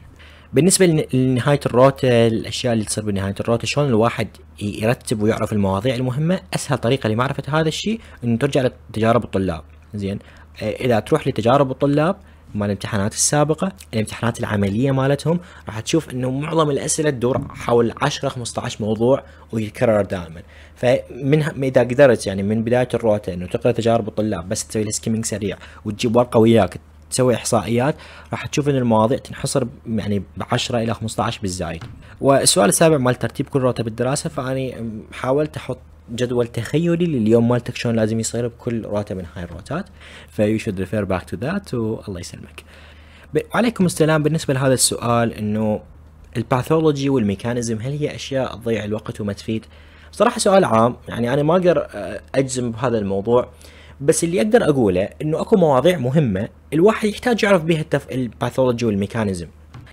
بالنسبه لنهايه الروتا الاشياء اللي تصير بنهايه الروتا شلون الواحد يرتب ويعرف المواضيع المهمه اسهل طريقه لمعرفه هذا الشيء انه ترجع لتجارب الطلاب زين اذا تروح لتجارب الطلاب مال الامتحانات السابقه الامتحانات العمليه مالتهم راح تشوف انه معظم الاسئله تدور حول 10 15 موضوع ويتكرر دائما فمن اذا قدرت يعني من بدايه الروتا انه تقرا تجارب الطلاب بس تسوي سكيمنج سريع وتجيب ورقه وياك تسوي احصائيات راح تشوف ان المواضيع تنحصر يعني ب 10 الى 15 بالزايد. والسؤال السابع مال ترتيب كل راتب الدراسه فاني حاولت احط جدول تخيلي لليوم مالتك شلون لازم يصير بكل روتة من هاي الروتات فيو شود ريفير باك تو ذات والله يسلمك وعليكم السلام بالنسبة لهذا السؤال انه الباثولوجي والميكانيزم هل هي اشياء تضيع الوقت وما تفيد؟ صراحه سؤال عام يعني انا ما اقدر آه، اجزم بهذا الموضوع بس اللي اقدر اقوله انه اكو مواضيع مهمة الواحد يحتاج يعرف بها التف... الباثولوجي والميكانيزم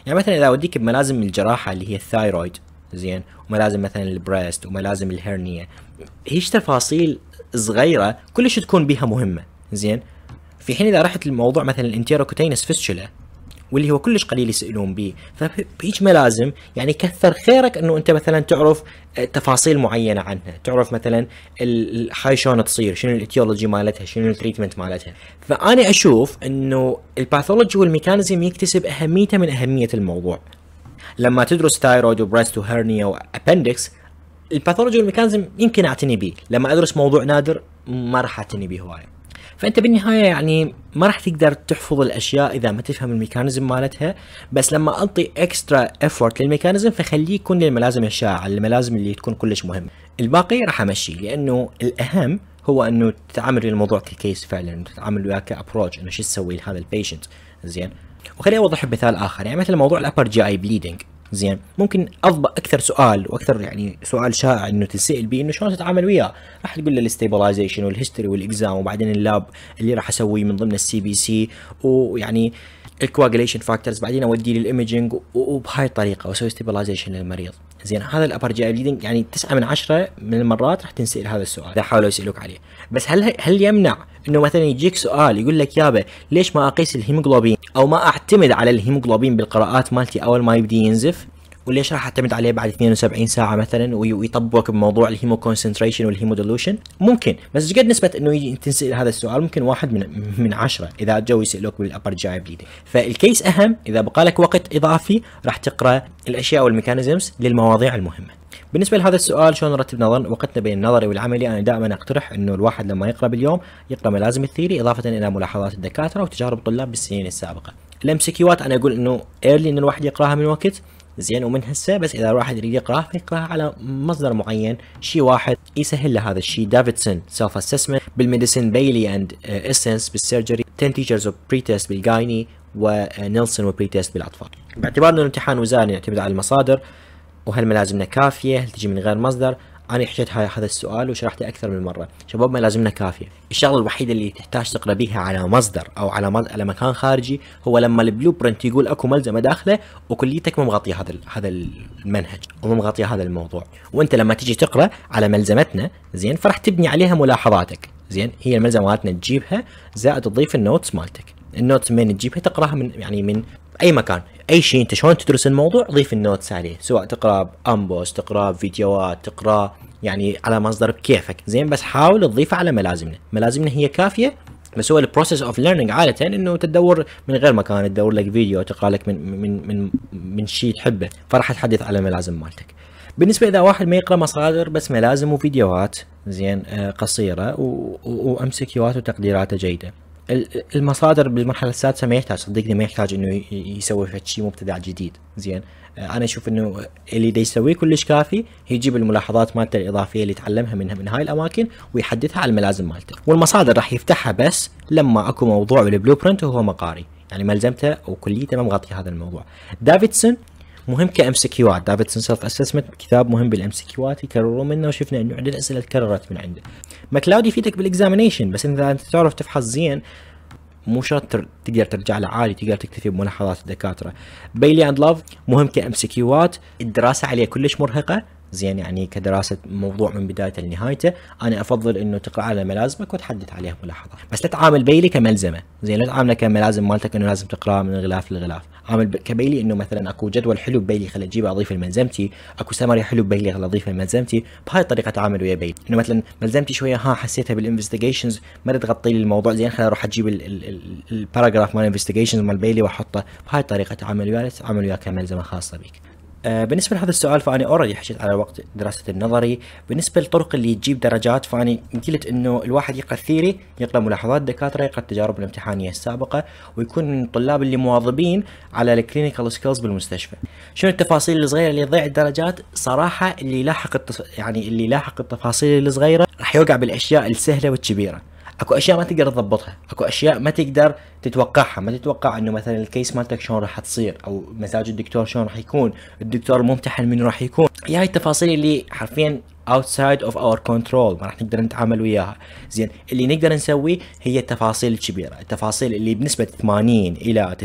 يعني مثلا اذا اوديك بملازم الجراحة اللي هي الثايرويد زين وملازم مثلا البريست وملازم الهرنية هيش تفاصيل صغيره كلش تكون بها مهمه زين في حين اذا رحت الموضوع مثلا الانتيروكوتينس فيستشولا واللي هو كلش قليل يسالون به فهيج ملازم يعني كثر خيرك انه انت مثلا تعرف آه، تفاصيل معينه عنها تعرف مثلا هاي شلون تصير شنو الايتيولوجي مالتها شنو التريتمنت مالتها فانا اشوف انه الباثولوجي والميكانيزم يكتسب اهميته من اهميه الموضوع لما تدرس ثايرويد وبريست وهرنيا وابندكس الباثولوجي والميكانزم يمكن اعتني به لما ادرس موضوع نادر ما راح اعتني به هوايه فانت بالنهايه يعني ما راح تقدر تحفظ الاشياء اذا ما تفهم الميكانيزم مالتها بس لما انطي اكسترا افورت للميكانيزم فخليه يكون للملازم الشائعه الملازم اللي تكون كلش مهمه الباقي راح امشي لانه الاهم هو انه تتعامل الموضوع ككيس فعلا تتعامل وياه كابروتش انه شو تسوي لهذا البيشنت زين وخليني اوضح بمثال اخر يعني مثل موضوع الابر جي اي بليدنج زين ممكن اضبط اكثر سؤال واكثر يعني سؤال شائع انه تنسال به انه شلون تتعامل وياه راح تقول له الاستيبلايزيشن والهيستوري والاكزام وبعدين اللاب اللي راح اسويه من ضمن السي بي سي ويعني الكواجليشن فاكتورز بعدين اوديه للايمجنج وبهاي الطريقه واسوي ستيبلايزيشن للمريض زين هذا الابر جي بليدنج يعني تسعة من عشرة من المرات راح تنسال هذا السؤال اذا حاولوا يسالوك عليه بس هل هل يمنع انه مثلا يجيك سؤال يقول لك يابا ليش ما اقيس الهيموجلوبين او ما اعتمد على الهيموجلوبين بالقراءات مالتي اول ما يبدي ينزف وليش راح اعتمد عليه بعد 72 ساعه مثلا ويطبق بموضوع الهيمو كونسنتريشن والهيمو دلوشن ممكن بس ايش قد نسبه انه تنسال هذا السؤال ممكن واحد من من عشرة اذا جو يسالوك بالابر جاي بليدنج فالكيس اهم اذا بقى لك وقت اضافي راح تقرا الاشياء والميكانيزمز للمواضيع المهمه بالنسبه لهذا السؤال شلون نرتب نظر وقتنا بين النظري والعملي انا دائما اقترح انه الواحد لما يقرا باليوم يقرا ملازم الثيري اضافه الى ملاحظات الدكاتره وتجارب الطلاب بالسنين السابقه الام سي كيوات انا اقول انه ايرلي ان الواحد يقراها من وقت زين ومن هسه بس اذا الواحد يريد يقراها فيقراها على مصدر معين شيء واحد يسهل له هذا الشيء دافيدسون سيلف اسسمنت بالميديسن بيلي اند اسنس بالسيرجري 10 تيشرز اوف بري تيست بالجايني ونيلسون وبري تيست بالاطفال باعتبار انه الامتحان وزاري يعتمد على المصادر وهل ملازمنا كافيه هل تجي من غير مصدر انا حكيت هذا السؤال وشرحته اكثر من مره شباب ما لازمنا كافيه الشغله الوحيده اللي تحتاج تقرا بيها على مصدر او على على مكان خارجي هو لما البلو برنت يقول اكو ملزمه داخله وكليتك مو مغطيه هذا هذا المنهج ومو مغطيه هذا الموضوع وانت لما تجي تقرا على ملزمتنا زين فراح تبني عليها ملاحظاتك زين هي الملزمه مالتنا تجيبها زائد تضيف النوتس مالتك النوتس منين تجيبها إيه تقراها من يعني من اي مكان اي شيء انت شلون تدرس الموضوع ضيف النوتس عليه سواء تقرا امبوس تقرا فيديوهات تقرا يعني على مصدر بكيفك زين بس حاول تضيفه على ملازمنا ملازمنا هي كافيه بس هو البروسيس اوف ليرنينج عاده انه تدور من غير مكان تدور لك فيديو تقرا لك من من من من شيء تحبه فراح تحدث على ملازم مالتك بالنسبه اذا واحد ما يقرا مصادر بس ملازم وفيديوهات زين آه، قصيره وامسك سي وتقديراته جيده المصادر بالمرحله السادسه ما يحتاج صدقني ما يحتاج انه يسوي شيء مبتدع جديد زين آه، انا اشوف انه اللي دا يسويه كلش كافي يجيب الملاحظات مالته الاضافيه اللي تعلمها منها من هاي الاماكن ويحدثها على الملازم مالته والمصادر راح يفتحها بس لما اكو موضوع بالبلو برنت وهو مقاري يعني ملزمته وكليته ما مغطي هذا الموضوع دافيدسون مهم كام سي كيوات دافيدسون سيلف اسسمنت كتاب مهم بالام سي كيوات يكرروا منه وشفنا انه عندنا اسئله تكررت من عنده ماكلاود يفيدك بالاكزامينيشن بس اذا انت تعرف تفحص زين مو شرط تقدر ترجع له تقدر تكتفي بملاحظات الدكاتره بيلي اند لاف مهم كام سكيوات الدراسه عليه كلش مرهقه زين يعني كدراسه موضوع من بدايته لنهايته انا افضل انه تقرا على ملازمك وتحدث عليها ملاحظات بس لا تعامل بيلي كملزمه زين لا تعامله كملازم مالتك انه لازم تقرا من الغلاف للغلاف عامل كبيلي انه مثلا اكو جدول حلو ببيلي خل اجيب اضيفه لملزمتي اكو سمري حلو ببيلي خل اضيفه لملزمتي بهاي الطريقه اتعامل ويا بيلي انه مثلا ملزمتي شويه ها حسيتها بالانفستيجيشنز ما تغطي لي الموضوع زين خل اروح اجيب الباراجراف مال الانفستيجيشنز مال بيلي واحطه بهاي الطريقه اتعامل وياه اتعامل وياك كملزمه خاصه بك آه، بالنسبة لهذا السؤال فأنا أوريدي حكيت على وقت دراسة النظري بالنسبة للطرق اللي تجيب درجات فأني قلت أنه الواحد يقرأ الثيري يقرأ ملاحظات دكاترة، يقرأ التجارب الامتحانية السابقة ويكون من الطلاب اللي مواظبين على الكلينيكال سكيلز بالمستشفى شنو التفاصيل الصغيرة اللي تضيع الدرجات صراحة اللي لاحق التص... يعني اللي لاحق التفاصيل الصغيرة راح يوقع بالأشياء السهلة والكبيرة اكو اشياء ما تقدر تضبطها اكو اشياء ما تقدر تتوقعها ما تتوقع انه مثلا الكيس مالتك شلون راح تصير او مزاج الدكتور شلون راح يكون الدكتور الممتحن من راح يكون هي هاي التفاصيل اللي حرفيا outside of our control ما راح نقدر نتعامل وياها زين اللي نقدر نسويه هي التفاصيل الكبيره التفاصيل اللي بنسبه 80 الى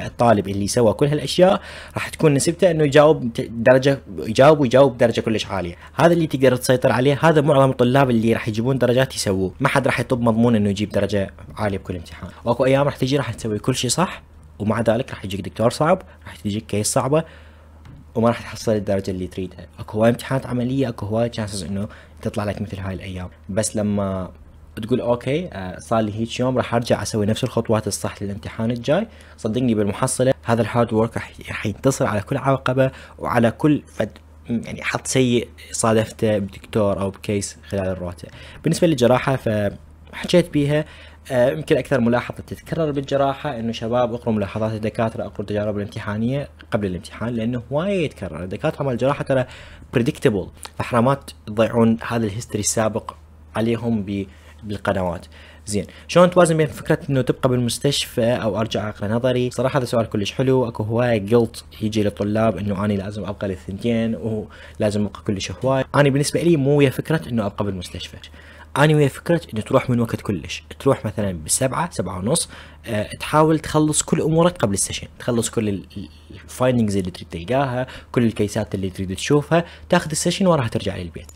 90% الطالب اللي سوى كل هالاشياء راح تكون نسبته انه يجاوب درجه يجاوب ويجاوب درجه كلش عاليه هذا اللي تقدر تسيطر عليه هذا معظم الطلاب اللي راح يجيبون درجات يسووه ما حد راح يطب مضمون انه يجيب درجه عاليه بكل امتحان واكو ايام راح تجي راح تسوي كل شيء صح ومع ذلك راح يجيك دكتور صعب راح تجيك كيس صعبه وما راح تحصل الدرجه اللي تريدها اكو هواي امتحانات عمليه اكو هواي تشانسز انه تطلع لك مثل هاي الايام بس لما تقول اوكي آه، صار لي هيك يوم راح ارجع اسوي نفس الخطوات الصح للامتحان الجاي صدقني بالمحصله هذا الهارد ورك راح ينتصر على كل عقبه وعلى كل فد يعني حط سيء صادفته بدكتور او بكيس خلال الروتة بالنسبه للجراحه فحكيت بيها آه، يمكن اكثر ملاحظه تتكرر بالجراحه انه شباب اقروا ملاحظات الدكاتره اقروا التجارب الامتحانيه قبل الامتحان لانه هوايه يتكرر الدكاتره مال الجراحه ترى بريدكتبل فحرامات تضيعون هذا الهيستوري السابق عليهم بالقنوات زين شلون توازن بين فكره انه تبقى بالمستشفى او ارجع عقل نظري صراحه هذا سؤال كلش حلو اكو هوايه جلت يجي للطلاب انه اني لازم ابقى للثنتين ولازم ابقى كلش هواي انا بالنسبه لي مو ويا فكره انه ابقى بالمستشفى انا ويا فكره انه تروح من وقت كلش تروح مثلا بسبعة سبعه ونص أه تحاول تخلص كل امورك قبل السيشن تخلص كل الفايندنجز اللي تريد تلقاها كل الكيسات اللي تريد تشوفها تاخذ السيشن وراها ترجع للبيت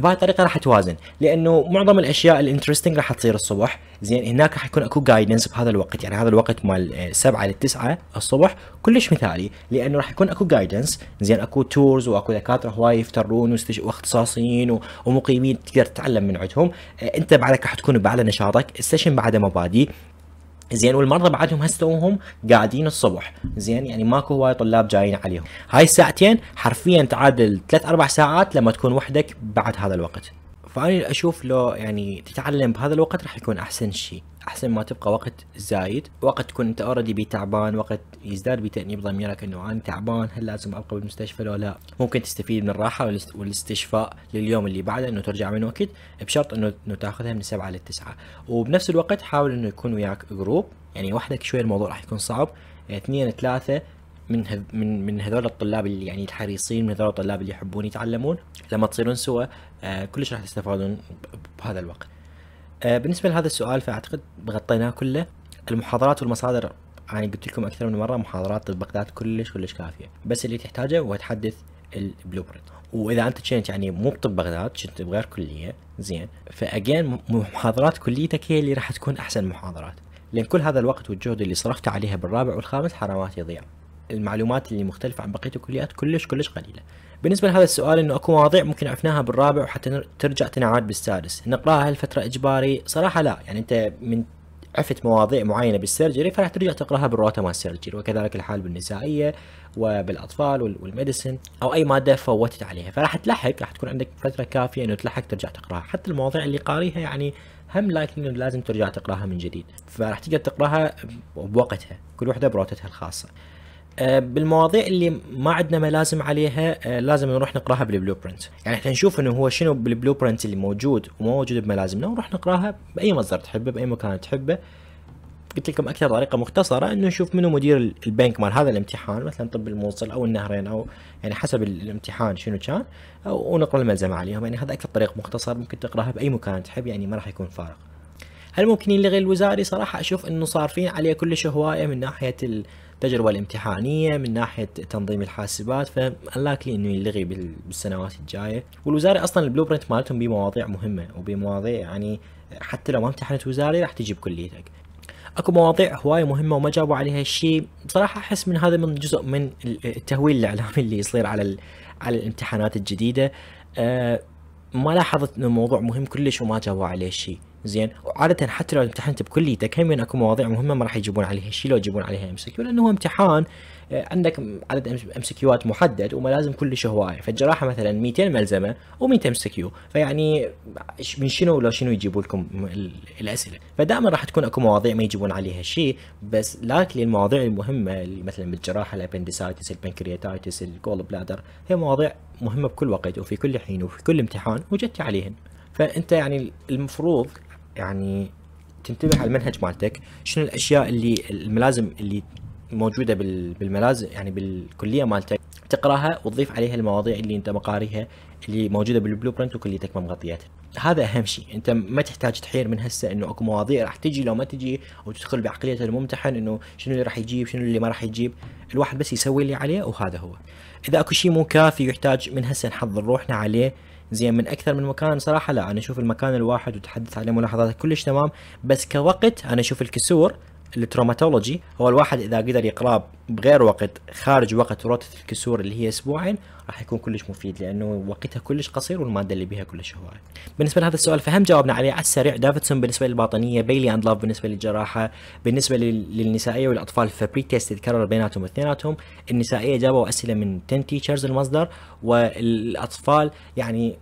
بهاي الطريقه راح توازن لانه معظم الاشياء الانترستنج راح تصير الصبح زين هناك راح يكون اكو جايدنس بهذا الوقت يعني هذا الوقت مال 7 لل 9 الصبح كلش مثالي لانه راح يكون اكو جايدنس زين اكو تورز واكو دكاتره هواي يفترون واختصاصيين ومقيمين تقدر تتعلم من عندهم آه، انت بعدك راح تكون باعلى نشاطك السيشن بعده مبادئ زين والمرضى بعدهم هسه قاعدين الصبح زين يعني ماكو هواي طلاب جايين عليهم هاي الساعتين حرفيا تعادل ثلاث اربع ساعات لما تكون وحدك بعد هذا الوقت فاني اشوف لو يعني تتعلم بهذا الوقت راح يكون احسن شيء احسن ما تبقى وقت زايد وقت تكون انت اوريدي بي تعبان وقت يزداد بتانيب ضميرك انه انا تعبان هل لازم ابقى بالمستشفى لو لا ممكن تستفيد من الراحه والاستشفاء لليوم اللي بعده انه ترجع من وقت بشرط انه تاخذها من سبعة للتسعة وبنفس الوقت حاول انه يكون وياك جروب يعني وحدك شوي الموضوع راح يكون صعب اثنين ثلاثة من هذ... من من هذول الطلاب اللي يعني الحريصين من هذول الطلاب اللي يحبون يتعلمون لما تصيرون سوا آه، كلش راح تستفادون بهذا الوقت آه، بالنسبه لهذا السؤال فاعتقد غطيناه كله المحاضرات والمصادر يعني قلت لكم اكثر من مره محاضرات بغداد كلش كلش كافيه بس اللي تحتاجه هو تحدث البلو برنت واذا انت كنت يعني مو بطب بغداد كنت بغير كليه زين فاجين محاضرات كليتك هي اللي راح تكون احسن محاضرات لان كل هذا الوقت والجهد اللي صرفته عليها بالرابع والخامس حرامات يضيع المعلومات اللي مختلفة عن بقية الكليات كلش كلش قليلة بالنسبة لهذا السؤال انه اكو مواضيع ممكن عفناها بالرابع وحتى ترجع تنعاد بالسادس نقراها هالفترة اجباري صراحة لا يعني انت من عفت مواضيع معينه بالسيرجري فراح ترجع تقراها بالروتا مال السيرجري وكذلك الحال بالنسائيه وبالاطفال والميديسن او اي ماده فوتت عليها فراح تلحق راح تكون عندك فتره كافيه انه تلحق ترجع تقراها حتى المواضيع اللي قاريها يعني هم لايكلي انه لازم ترجع تقراها من جديد فراح تقدر تقراها بوقتها كل وحده بروتتها الخاصه آه، بالمواضيع اللي ما عندنا ملازم عليها آه، لازم نروح نقراها بالبلو برنت يعني احنا نشوف انه هو شنو بالبلو برنت اللي موجود وما موجود بملازمنا ونروح نقراها باي مصدر تحبه باي مكان تحبه قلت لكم اكثر طريقه مختصره انه نشوف منو مدير البنك مال هذا الامتحان مثلا طب الموصل او النهرين او يعني حسب الامتحان شنو كان ونقرا الملزمه عليهم يعني هذا اكثر طريق مختصر ممكن تقراها باي مكان تحب يعني ما راح يكون فارق هل ممكن يلغي الوزاري صراحه اشوف انه صارفين عليه كلش هوايه من ناحيه ال التجربة الامتحانية من ناحية تنظيم الحاسبات فاللاكلي انه يلغي بالسنوات الجاية والوزارة اصلا البلو برنت مالتهم بمواضيع مهمة وبمواضيع يعني حتى لو ما امتحنت وزاري راح تجيب كليتك اكو مواضيع هوايه مهمه وما جابوا عليها شيء بصراحه احس من هذا من جزء من التهويل الاعلامي اللي يصير على على الامتحانات الجديده أه ما لاحظت انه الموضوع مهم كلش وما جابوا عليه شيء زين وعاده حتى لو امتحنت بكليتك هم اكو مواضيع مهمه ما راح يجيبون عليها شيء لو يجيبون عليها ام كيو لانه هو امتحان آه، عندك عدد ام كيوات محدد وملازم كلش هوايه فالجراحه مثلا 200 ملزمه و100 ام كيو فيعني من شنو لو شنو يجيبوا لكم الاسئله فدائما راح تكون اكو مواضيع ما يجيبون عليها شيء بس لكن المواضيع المهمه اللي مثلا بالجراحه الابندسايتس البنكرياتايتس الكول بلادر هي مواضيع مهمه بكل وقت وفي كل حين وفي كل امتحان وجدت عليهن فانت يعني المفروض يعني تنتبه على المنهج مالتك شنو الاشياء اللي الملازم اللي موجوده بالملازم يعني بالكليه مالتك تقراها وتضيف عليها المواضيع اللي انت مقاريها اللي موجوده بالبلو برنت وكليتك ما مغطيتها هذا اهم شيء انت ما تحتاج تحير من هسه انه اكو مواضيع راح تجي لو ما تجي او تدخل بعقليه الممتحن انه شنو اللي راح يجيب شنو اللي ما راح يجيب الواحد بس يسوي اللي عليه وهذا هو اذا اكو شيء مو كافي يحتاج من هسه نحضر روحنا عليه زين من اكثر من مكان صراحه لا انا اشوف المكان الواحد وتحدث عليه ملاحظاتك كلش تمام بس كوقت انا اشوف الكسور التروماتولوجي هو الواحد اذا قدر يقراب بغير وقت خارج وقت روتة الكسور اللي هي اسبوعين راح يكون كلش مفيد لانه وقتها كلش قصير والماده اللي بيها كلش هواي. بالنسبه لهذا السؤال فهم جاوبنا عليه على السريع دافيدسون بالنسبه للباطنيه، بيلي اند لاف بالنسبه للجراحه، بالنسبه للنسائيه والاطفال فبري تيست تكرر بيناتهم اثنيناتهم، النسائيه جابوا اسئله من 10 تيشرز المصدر والاطفال يعني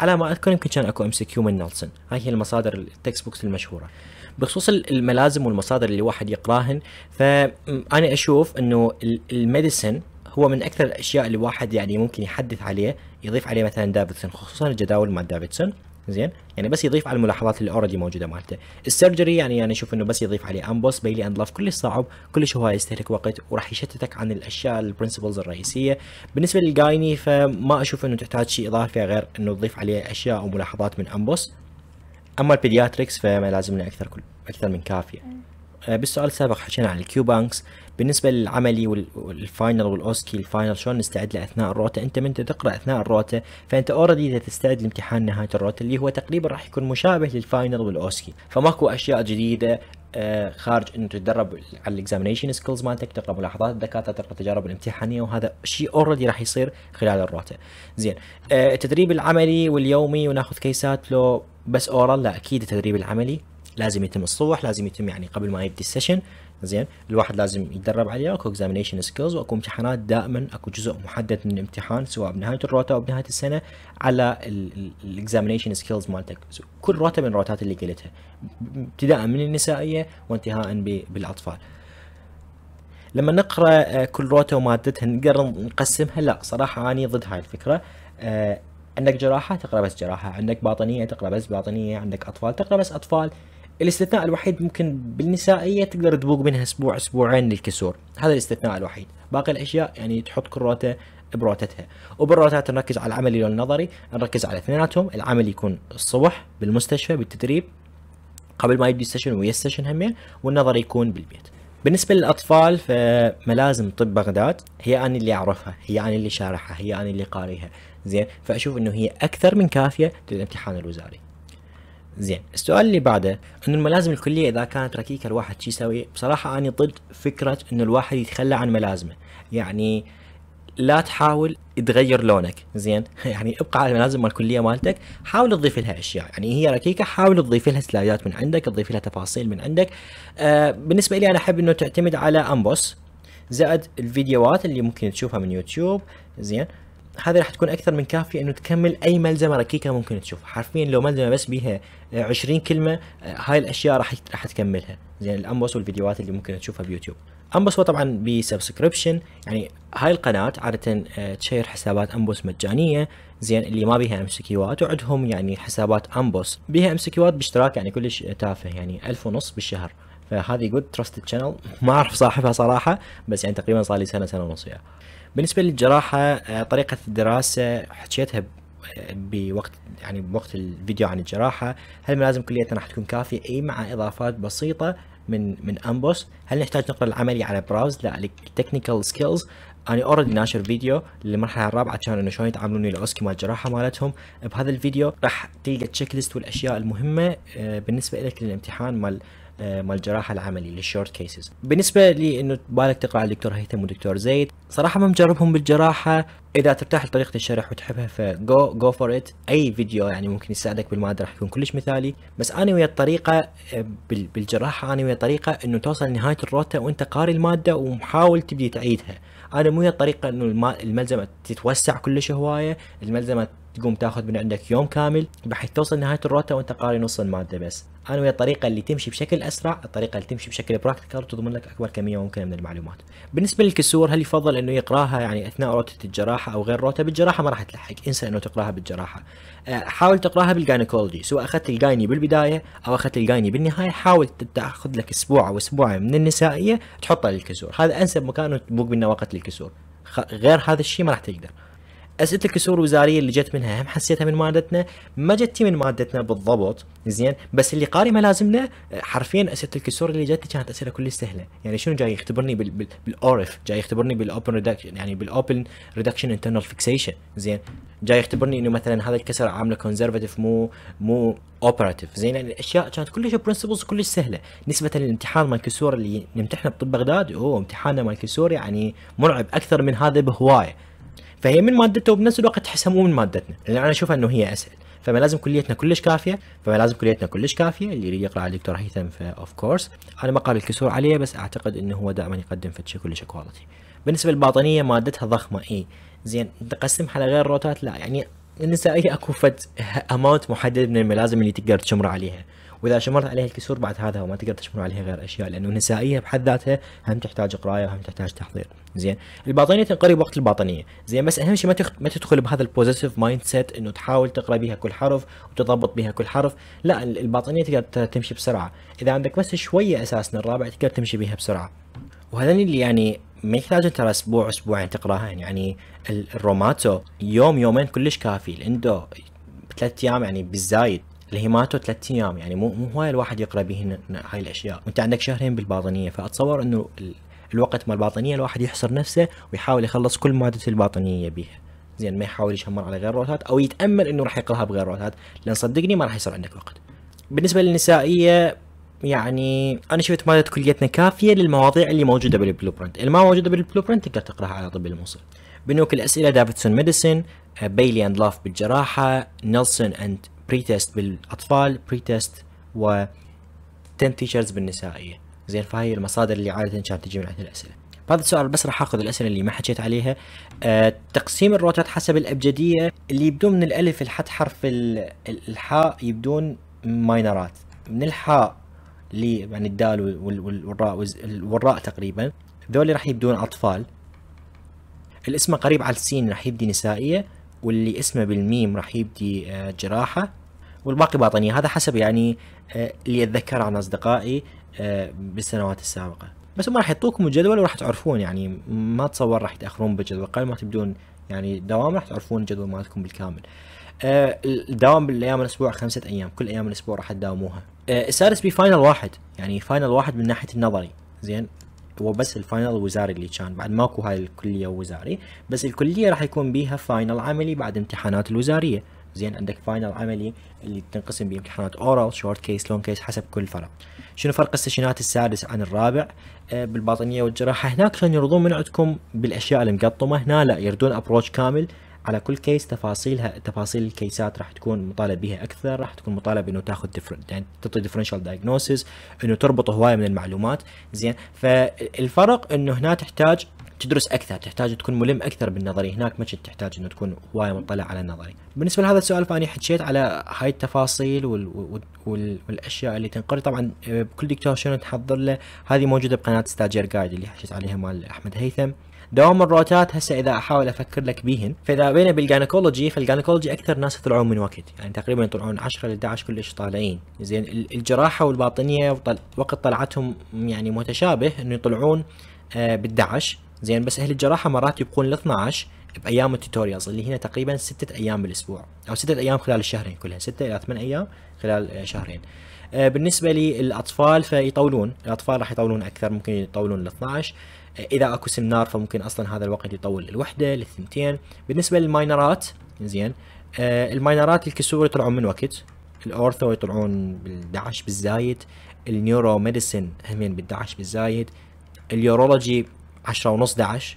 على ما اذكر يمكن كان اكو ام سي كيو من نيلسون، هاي هي المصادر التكست بوكس المشهوره. بخصوص الملازم والمصادر اللي الواحد يقراهن فانا اشوف انه الميديسن هو من اكثر الاشياء اللي الواحد يعني ممكن يحدث عليه يضيف عليه مثلا دافيدسون خصوصا الجداول مال دافيدسون زين يعني بس يضيف على الملاحظات اللي اوريدي موجوده مالته السيرجري يعني انا يعني اشوف انه بس يضيف عليه امبوس بيلي اند لاف كلش صعب كلش هو يستهلك وقت وراح يشتتك عن الاشياء البرنسبلز الرئيسيه بالنسبه للجايني فما اشوف انه تحتاج شيء اضافي غير انه تضيف عليه اشياء وملاحظات من امبوس اما البيدياتريكس فما لازم لنا اكثر كل اكثر من كافيه إيه. آه، بالسؤال السابق حكينا عن الكيو بانكس بالنسبة للعملي والفاينل والاوسكي الفاينل شلون نستعد له اثناء الروتة انت من تقرا اثناء الروتة فانت اوريدي تستعد لامتحان نهاية الروتة اللي هو تقريبا راح يكون مشابه للفاينل والاوسكي فماكو اشياء جديدة آه خارج انه تتدرب على الاكزامينيشن سكيلز مالتك تقرا ملاحظات الدكاتره تقرا التجارب الامتحانيه وهذا شيء اوريدي راح يصير خلال الروتة زين آه التدريب العملي واليومي وناخذ كيسات لو بس اورال لا اكيد التدريب العملي لازم يتم الصبح لازم يتم يعني قبل ما يبدي السيشن زين الواحد لازم يتدرب عليها اكو اكزامينيشن سكيلز واكو امتحانات دائما اكو جزء محدد من الامتحان سواء بنهايه الروتا او بنهايه السنه على الاكزامينيشن سكيلز مالتك كل روتا من الروتات اللي قلتها ابتداء من النسائيه وانتهاء بالاطفال لما نقرا آه، كل روتا ومادتها نقدر نقسمها لا صراحه اني ضد هاي الفكره آه، عندك جراحه تقرا بس جراحه عندك باطنيه تقرا بس باطنيه عندك اطفال تقرا بس اطفال الاستثناء الوحيد ممكن بالنسائيه تقدر تبوق منها اسبوع اسبوعين للكسور هذا الاستثناء الوحيد باقي الاشياء يعني تحط كروته بروتتها وبالروتات نركز على العملي والنظري نركز على اثنيناتهم العمل يكون الصبح بالمستشفى بالتدريب قبل ما يبدي السيشن ويا السيشن همين والنظري يكون بالبيت بالنسبة للأطفال فملازم طب بغداد هي أنا اللي أعرفها هي أنا اللي شارحها هي أنا اللي قاريها زين فأشوف أنه هي أكثر من كافية للامتحان الوزاري زين السؤال اللي بعده انه الملازم الكليه اذا كانت ركيكه الواحد شو يسوي بصراحه انا ضد فكره انه الواحد يتخلى عن ملازمه يعني لا تحاول تغير لونك زين يعني ابقى على الملازم مال الكليه مالتك حاول تضيف لها اشياء يعني هي ركيكه حاول تضيف لها سلايدات من عندك تضيف لها تفاصيل من عندك آه بالنسبه لي انا احب انه تعتمد على امبوس زائد الفيديوهات اللي ممكن تشوفها من يوتيوب زين هذا راح تكون اكثر من كافيه انه تكمل اي ملزمه ركيكه ممكن تشوفها حرفيا لو ملزمه بس بيها 20 آه، كلمه آه، هاي الاشياء راح راح تكملها زين الامبوس والفيديوهات اللي ممكن تشوفها بيوتيوب امبوس هو طبعا بسبسكريبشن يعني هاي القناه عاده آه، تشير حسابات امبوس مجانيه زين اللي ما بيها ام كيوات وعندهم يعني حسابات امبوس بيها ام كيوات باشتراك يعني كلش تافه يعني 1000 ونص بالشهر فهذه جود تراستد شانل ما اعرف صاحبها صراحه بس يعني تقريبا صار لي سنه سنه ونص يعني. بالنسبه للجراحه آه، طريقه الدراسه حكيتها آه، بوقت يعني بوقت الفيديو عن الجراحه هل ملازم كليتنا راح تكون كافيه اي مع اضافات بسيطه من من امبوس هل نحتاج نقرا العملي على براوز لا التكنيكال سكيلز انا اوريدي ناشر فيديو للمرحله الرابعه كان انه شلون يتعاملون ويا الاوسكي مال الجراحه مالتهم بهذا الفيديو راح تلقى تشيك ليست والاشياء المهمه آه، بالنسبه لك للامتحان مال آه، مال الجراحه العملي للشورت كيسز بالنسبه لي انه بالك تقرا على الدكتور هيثم والدكتور زيد صراحه ما مجربهم بالجراحه اذا ترتاح لطريقه الشرح وتحبها فجو جو فور ات اي فيديو يعني ممكن يساعدك بالماده راح يكون كلش مثالي بس انا ويا الطريقه آه، بالجراحه انا ويا الطريقه انه توصل لنهايه الروتا وانت قاري الماده ومحاول تبدي تعيدها انا مو ويا الطريقه انه الملزمه تتوسع كلش هوايه الملزمه تقوم تاخذ من عندك يوم كامل بحيث توصل نهايه الروتا وانت قاري نص الماده بس انا ويا الطريقه اللي تمشي بشكل اسرع الطريقه اللي تمشي بشكل براكتيكال وتضمن لك اكبر كميه ممكنه من المعلومات بالنسبه للكسور هل يفضل انه يقراها يعني اثناء روته الجراحه او غير روته بالجراحه ما راح تلحق انسى انه تقراها بالجراحه آه، حاول تقراها بالجاينيكولوجي سواء اخذت الجايني بالبدايه او اخذت الجايني بالنهايه حاول تاخذ لك اسبوع او اسبوعين من النسائيه تحطها للكسور هذا انسب مكان تبوق منه وقت للكسور غير هذا الشيء ما راح تقدر اسئله الكسور الوزاريه اللي جت منها هم حسيتها من مادتنا ما جت من مادتنا بالضبط زين بس اللي قاري ملازمنا حرفيا اسئله الكسور اللي جت كانت اسئله كلش سهله يعني شنو جاي يختبرني بالاورف جاي يختبرني بالاوبن ريدكشن يعني بالاوبن ريدكشن انترنال فيكسيشن زين جاي يختبرني انه مثلا هذا الكسر عامله كونزرفاتيف مو مو اوبراتيف زين يعني الاشياء كانت كلش برنسبلز كلش سهله نسبه للامتحان مال الكسور اللي نمتحنه بطب بغداد هو امتحاننا مال الكسور يعني مرعب اكثر من هذا بهوايه فهي من مادته وبنفس الوقت تحسها مو من مادتنا لان انا اشوفها انه هي اسهل فما لازم كليتنا كلش كافيه فما لازم كليتنا كلش كافيه اللي يريد يقرا على الدكتور هيثم فاوف كورس انا ما قال الكسور عليه بس اعتقد انه هو دائما يقدم فد شيء كلش كواليتي بالنسبه للباطنيه مادتها ضخمه اي زين تقسمها على غير روتات لا يعني النسائيه اكو فد اماونت محدد من الملازم اللي تقدر تشمر عليها واذا شمرت عليها الكسور بعد هذا وما تقدر تشمر عليها غير اشياء لانه النسائيه بحد ذاتها هم تحتاج قرايه وهم تحتاج تحضير زين الباطنيه تنقري بوقت الباطنيه زين بس اهم شيء ما ما تدخل بهذا البوزيتيف مايند سيت انه تحاول تقرا بها كل حرف وتضبط بها كل حرف لا الباطنيه تقدر تمشي بسرعه اذا عندك بس شويه اساس من الرابع تقدر تمشي بها بسرعه وهذا اللي يعني ما يحتاج ترى اسبوع اسبوعين تقراها يعني الروماتو يوم يومين كلش كافي الاندو ثلاث ايام يعني بالزايد الهيماتو ثلاث ايام يعني مو مو هواي الواحد يقرا بهن هاي الاشياء وانت عندك شهرين بالباطنيه فاتصور انه الوقت مال الباطنيه الواحد يحصر نفسه ويحاول يخلص كل مادته الباطنيه بيها زين ما يحاول يشمر على غير روتات او يتامل انه راح يقراها بغير روتات لان صدقني ما راح يصير عندك وقت بالنسبه للنسائيه يعني انا شفت ماده كليتنا كافيه للمواضيع اللي موجوده بالبلو برنت، اللي ما موجوده بالبلو برنت تقدر تقراها على طب الموصل. بنوك الاسئله دافيدسون ميديسن، آه، بيلي اند لاف بالجراحه، نيلسون اند بريتست بالاطفال، بريتست و 10 تيشرز بالنسائيه. زين فهي المصادر اللي عاده كانت تجي من عند الاسئله بهذا السؤال بس راح اخذ الاسئله اللي ما حكيت عليها أه تقسيم الروتات حسب الابجديه اللي يبدون من الالف لحد حرف الحاء يبدون ماينرات من الحاء اللي يعني الدال والراء والراء تقريبا ذول راح يبدون اطفال الاسم قريب على السين راح يبدي نسائيه واللي اسمه بالميم راح يبدي آه، جراحه والباقي باطنيه هذا حسب يعني آه، اللي اتذكره عن اصدقائي آه، بالسنوات السابقه بس هم راح يعطوكم الجدول وراح تعرفون يعني ما تصور راح يتاخرون بالجدول قبل ما تبدون يعني دوام راح تعرفون الجدول مالتكم بالكامل آه، الدوام بالايام الاسبوع خمسه ايام كل ايام الاسبوع راح تداوموها آه، السادس بي فاينل واحد يعني فاينل واحد من ناحيه النظري زين هو بس الفاينل الوزاري اللي كان بعد ماكو هاي الكليه وزاري بس الكليه راح يكون بيها فاينل عملي بعد امتحانات الوزاريه زين عندك فاينل عملي اللي تنقسم بامتحانات اورال شورت كيس لونج كيس حسب كل فرع شنو فرق السيشنات السادس عن الرابع آه، بالباطنيه والجراحه هناك كانوا يرضون من عندكم بالاشياء المقطمه هنا لا يردون ابروتش كامل على كل كيس تفاصيلها تفاصيل الكيسات راح تكون مطالب بها اكثر راح تكون مطالب انه تاخذ ديفرنت يعني تعطي ديفرنشال دايجنوسيس انه تربط هوايه من المعلومات زين فالفرق انه هنا تحتاج تدرس اكثر تحتاج تكون ملم اكثر بالنظري هناك ما تحتاج انه تكون هوايه مطلع على النظري بالنسبه لهذا السؤال فاني حكيت على هاي التفاصيل وال... وال... والاشياء اللي تنقري طبعا آه، بكل دكتور شنو تحضر له هذه موجوده بقناه ستاجر جايد اللي حكيت عليها مال احمد هيثم دوام الروتات هسه اذا احاول افكر لك بيهن فاذا بينا بالجاينكولوجي فالجاينكولوجي اكثر ناس يطلعون من وقت يعني تقريبا يطلعون 10 ل 11 كلش طالعين زين الجراحه والباطنيه وقت طلعتهم يعني متشابه انه يطلعون آه، بال 11 زين بس اهل الجراحه مرات يبقون ال 12 بايام التوتوريالز اللي هنا تقريبا ستة ايام بالاسبوع او ستة ايام خلال الشهرين كلها ستة الى ثمان ايام خلال آه، شهرين آه، بالنسبه للاطفال فيطولون الاطفال راح يطولون اكثر ممكن يطولون ال 12 آه، اذا اكو سمنار فممكن اصلا هذا الوقت يطول الوحده للثنتين بالنسبه للماينرات زين الماينرات الكسور يطلعون من وقت الاورثو يطلعون بال11 بالزايد النيورو ميديسن همين بال11 بالزايد اليورولوجي 10 ونص 11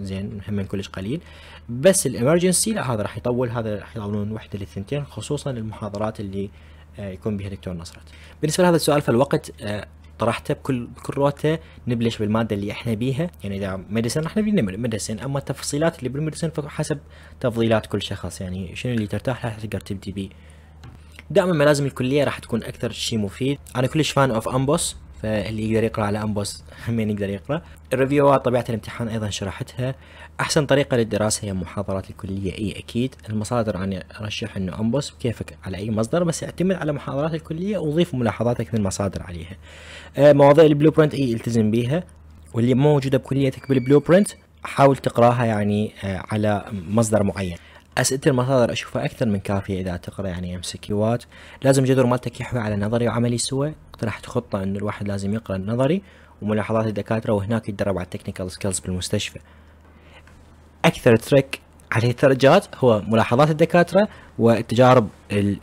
زين هم كلش قليل بس الامرجنسي لا هذا راح يطول هذا راح يطولون وحده للثنتين خصوصا المحاضرات اللي آه، يكون بها دكتور نصرت بالنسبه لهذا السؤال فالوقت آه، طرحته بكل بكل روته نبلش بالماده اللي احنا بيها يعني اذا ميديسن احنا بدنا ميديسن اما التفصيلات اللي بالميديسن فحسب تفضيلات كل شخص يعني شنو اللي ترتاح له تقدر تبدي بيه دائما ملازم الكليه راح تكون اكثر شيء مفيد انا كلش فان اوف امبوس فاللي يقدر يقرا على انبوس همين يقدر يقرا الريفيوات طبيعه الامتحان ايضا شرحتها احسن طريقه للدراسه هي محاضرات الكليه اي اكيد المصادر انا ارشح انه انبوس كيفك على اي مصدر بس اعتمد على محاضرات الكليه وضيف ملاحظاتك من المصادر عليها آه، مواضيع البلو برنت اي التزم بيها واللي مو موجوده بكليتك بالبلو برنت حاول تقراها يعني آه، على مصدر معين أسئلة المصادر أشوفها أكثر من كافية إذا تقرأ يعني MCQات لازم جذور مالتك يحوي على نظري وعملي سوا اقترحت خطة أن الواحد لازم يقرأ النظري وملاحظات الدكاترة وهناك يتدرب على التكنيكال سكيلز بالمستشفى أكثر تريك عليه الدرجات هو ملاحظات الدكاترة والتجارب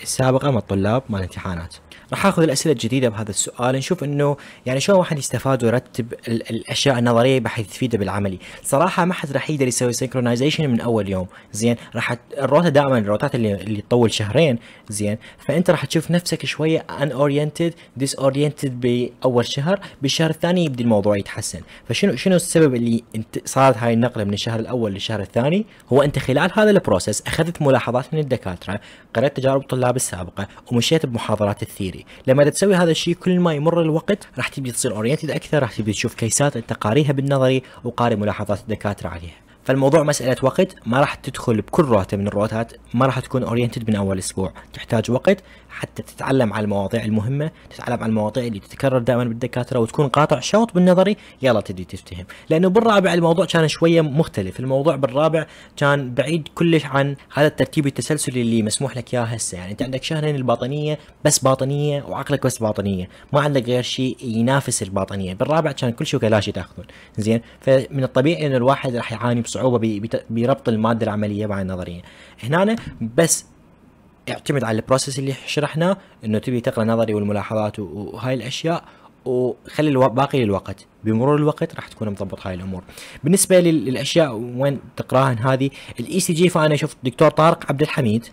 السابقة مع الطلاب مال الامتحانات راح اخذ الاسئله الجديده بهذا السؤال نشوف انه يعني شلون الواحد يستفاد ويرتب الاشياء النظريه بحيث تفيده بالعملي صراحه ما حد راح يقدر يسوي سنكرونايزيشن من اول يوم زين راح الروتا دائما الروتات اللي اللي تطول شهرين زين فانت راح تشوف نفسك شويه ان اورينتد ديس اورينتد باول شهر بالشهر الثاني يبدا الموضوع يتحسن فشنو شنو السبب اللي انت صارت هاي النقله من الشهر الاول للشهر الثاني هو انت خلال هذا البروسيس اخذت ملاحظات من الدكاتره قرأت تجارب الطلاب السابقه ومشيت بمحاضرات الثيري لما تسوي هذا الشيء كل ما يمر الوقت راح تبدي تصير اورينتد اكثر راح تبدي تشوف كيسات انت قاريها بالنظري وقاري ملاحظات الدكاتره عليها فالموضوع مسألة وقت ما راح تدخل بكل روتة من الروتات ما راح تكون اورينتد من اول اسبوع تحتاج وقت حتى تتعلم على المواضيع المهمه تتعلم على المواضيع اللي تتكرر دائما بالدكاتره وتكون قاطع شوط بالنظري يلا تدي تفتهم لانه بالرابع الموضوع كان شويه مختلف الموضوع بالرابع كان بعيد كلش عن هذا الترتيب التسلسلي اللي مسموح لك اياه هسه يعني انت عندك شهرين الباطنيه بس باطنيه وعقلك بس باطنيه ما عندك غير شيء ينافس الباطنيه بالرابع كان كل شيء كلاشي تاخذون زين فمن الطبيعي انه الواحد راح يعاني بصعوبه بربط الماده العمليه مع النظريه هنا بس اعتمد على البروسيس اللي شرحناه انه تبي تقرا نظري والملاحظات وهاي الاشياء وخلي الباقي للوقت بمرور الوقت راح تكون مضبط هاي الامور بالنسبه للاشياء وين تقراها هذه الاي سي e جي فانا شفت دكتور طارق عبد الحميد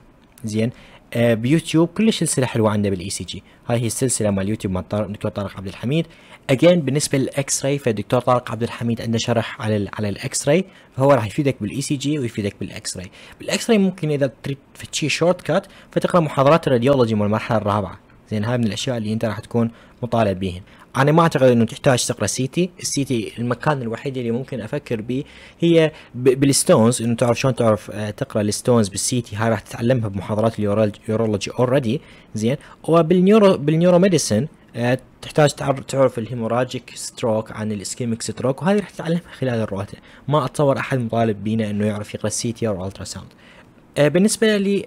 زين آه، بيوتيوب كل سلسله حلوه عندنا بالاي سي جي هاي هي السلسله مال اليوتيوب مال دكتور طارق عبد الحميد اجين بالنسبه للاكس راي فالدكتور طارق عبد الحميد عنده شرح على الـ على الاكس راي فهو راح يفيدك بالاي سي جي ويفيدك بالاكس راي بالاكس راي ممكن اذا تريد تفتشي شورت كات فتقرا محاضرات الراديولوجي من المرحله الرابعه زين هاي من الاشياء اللي انت راح تكون مطالب بيهن انا ما اعتقد انه تحتاج تقرا سيتي السيتي المكان الوحيد اللي ممكن افكر به هي بالستونز انه تعرف شلون تعرف آه، تقرا الستونز بالسيتي هاي راح تتعلمها بمحاضرات اليورولوجي اوريدي زين وبالنيورو بالنيورو ميديسن آه، تحتاج تعرف الهيموراجيك ستروك عن الاسكيميك ستروك وهذه راح تتعلمها خلال الرواتب ما اتصور احد مطالب بينا انه يعرف يقرا سيتي او الترا ساوند آه، بالنسبه لي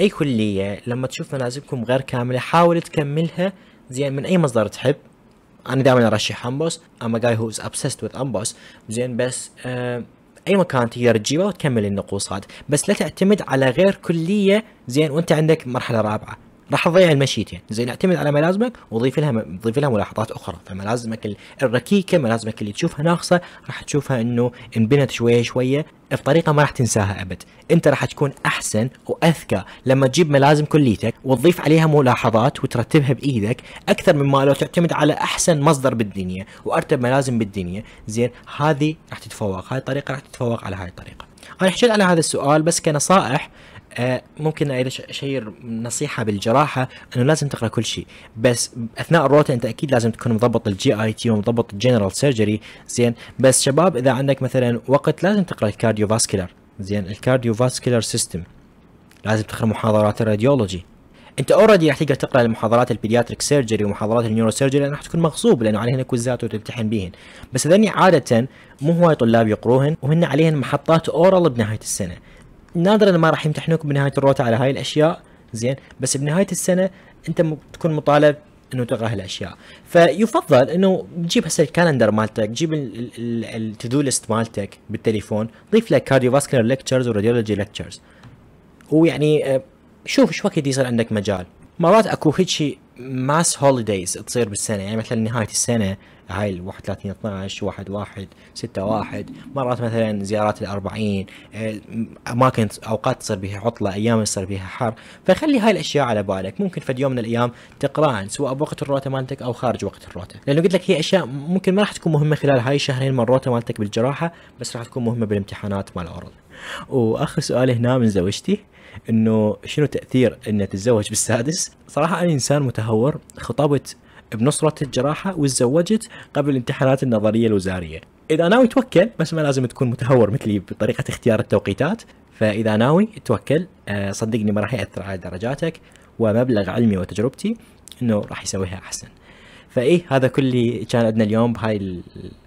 اي كليه لما تشوف مناسبكم غير كامله حاول تكملها زين من اي مصدر تحب انا دائما ارشح امبوس اما جاي هو ابسست وذ امبوس زين بس آه اي مكان تقدر تجيبه وتكمل النقوصات بس لا تعتمد على غير كليه زين وانت عندك مرحله رابعه راح تضيع المشيتين زين اعتمد على ملازمك وضيف لها ضيف لها ملاحظات اخرى فملازمك الركيكه ملازمك اللي تشوفها ناقصه راح تشوفها انه انبنت شويه شويه بطريقه ما راح تنساها ابد انت راح تكون احسن واذكى لما تجيب ملازم كليتك وتضيف عليها ملاحظات وترتبها بايدك اكثر مما لو تعتمد على احسن مصدر بالدنيا وارتب ملازم بالدنيا زين هذه راح تتفوق هاي الطريقه راح تتفوق على هاي الطريقه انا حكيت على هذا السؤال بس كنصائح آه، ممكن اشير نصيحه بالجراحه انه لازم تقرا كل شيء بس اثناء الروتا انت اكيد لازم تكون مضبط الجي اي تي ومضبط الجنرال سيرجري زين بس شباب اذا عندك مثلا وقت لازم تقرا الكارديو فاسكولار زين الكارديو فاسكولار سيستم لازم تقرا محاضرات الراديولوجي انت اوريدي راح تقدر تقرا المحاضرات البيدياتريك سيرجري ومحاضرات النيورو سيرجري لان راح تكون مغصوب لانه عليهن كوزات وتمتحن بيهن بس هذني عاده مو هواي طلاب يقروهن وهن عليهن محطات اورال بنهايه السنه نادرا ما راح يمتحنوك بنهايه الروتا على هاي الاشياء زين بس بنهايه السنه انت تكون مطالب انه تقرا هالاشياء فيفضل انه تجيب هسه الكالندر مالتك تجيب التو ليست مالتك بالتليفون ضيف لك كارديو فاسكولار ليكتشرز وراديولوجي ليكتشرز ويعني شوف ايش وقت يصير عندك مجال مرات اكو هيك ماس هوليديز تصير بالسنه يعني مثلا نهايه السنه هاي ال 31 12 1 1 6 1 مرات مثلا زيارات ال 40 اماكن آه، اوقات تصير بها عطله ايام يصير بها حر فخلي هاي الاشياء على بالك ممكن في يوم من الايام تقراها سواء بوقت الروته مالتك او خارج وقت الروته لانه قلت لك هي اشياء ممكن ما راح تكون مهمه خلال هاي الشهرين من الروته مالتك بالجراحه بس راح تكون مهمه بالامتحانات مال العرض واخر سؤال هنا من زوجتي انه شنو تاثير ان تتزوج بالسادس صراحه انا انسان متهور خطبت بنصرة الجراحة وتزوجت قبل الامتحانات النظرية الوزارية إذا ناوي توكل بس ما لازم تكون متهور مثلي بطريقة اختيار التوقيتات فإذا ناوي توكل آه، صدقني ما راح يأثر على درجاتك ومبلغ علمي وتجربتي انه راح يسويها احسن فايه هذا كل اللي كان عندنا اليوم بهاي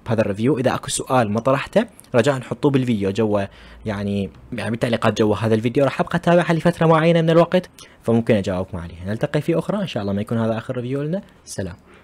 بهذا الريفيو اذا اكو سؤال ما طرحته رجاء نحطوه بالفيديو جوا يعني يعني بالتعليقات جوا هذا الفيديو راح ابقى اتابعها لفتره معينه من الوقت فممكن اجاوبكم عليها نلتقي في اخرى ان شاء الله ما يكون هذا اخر ريفيو لنا سلام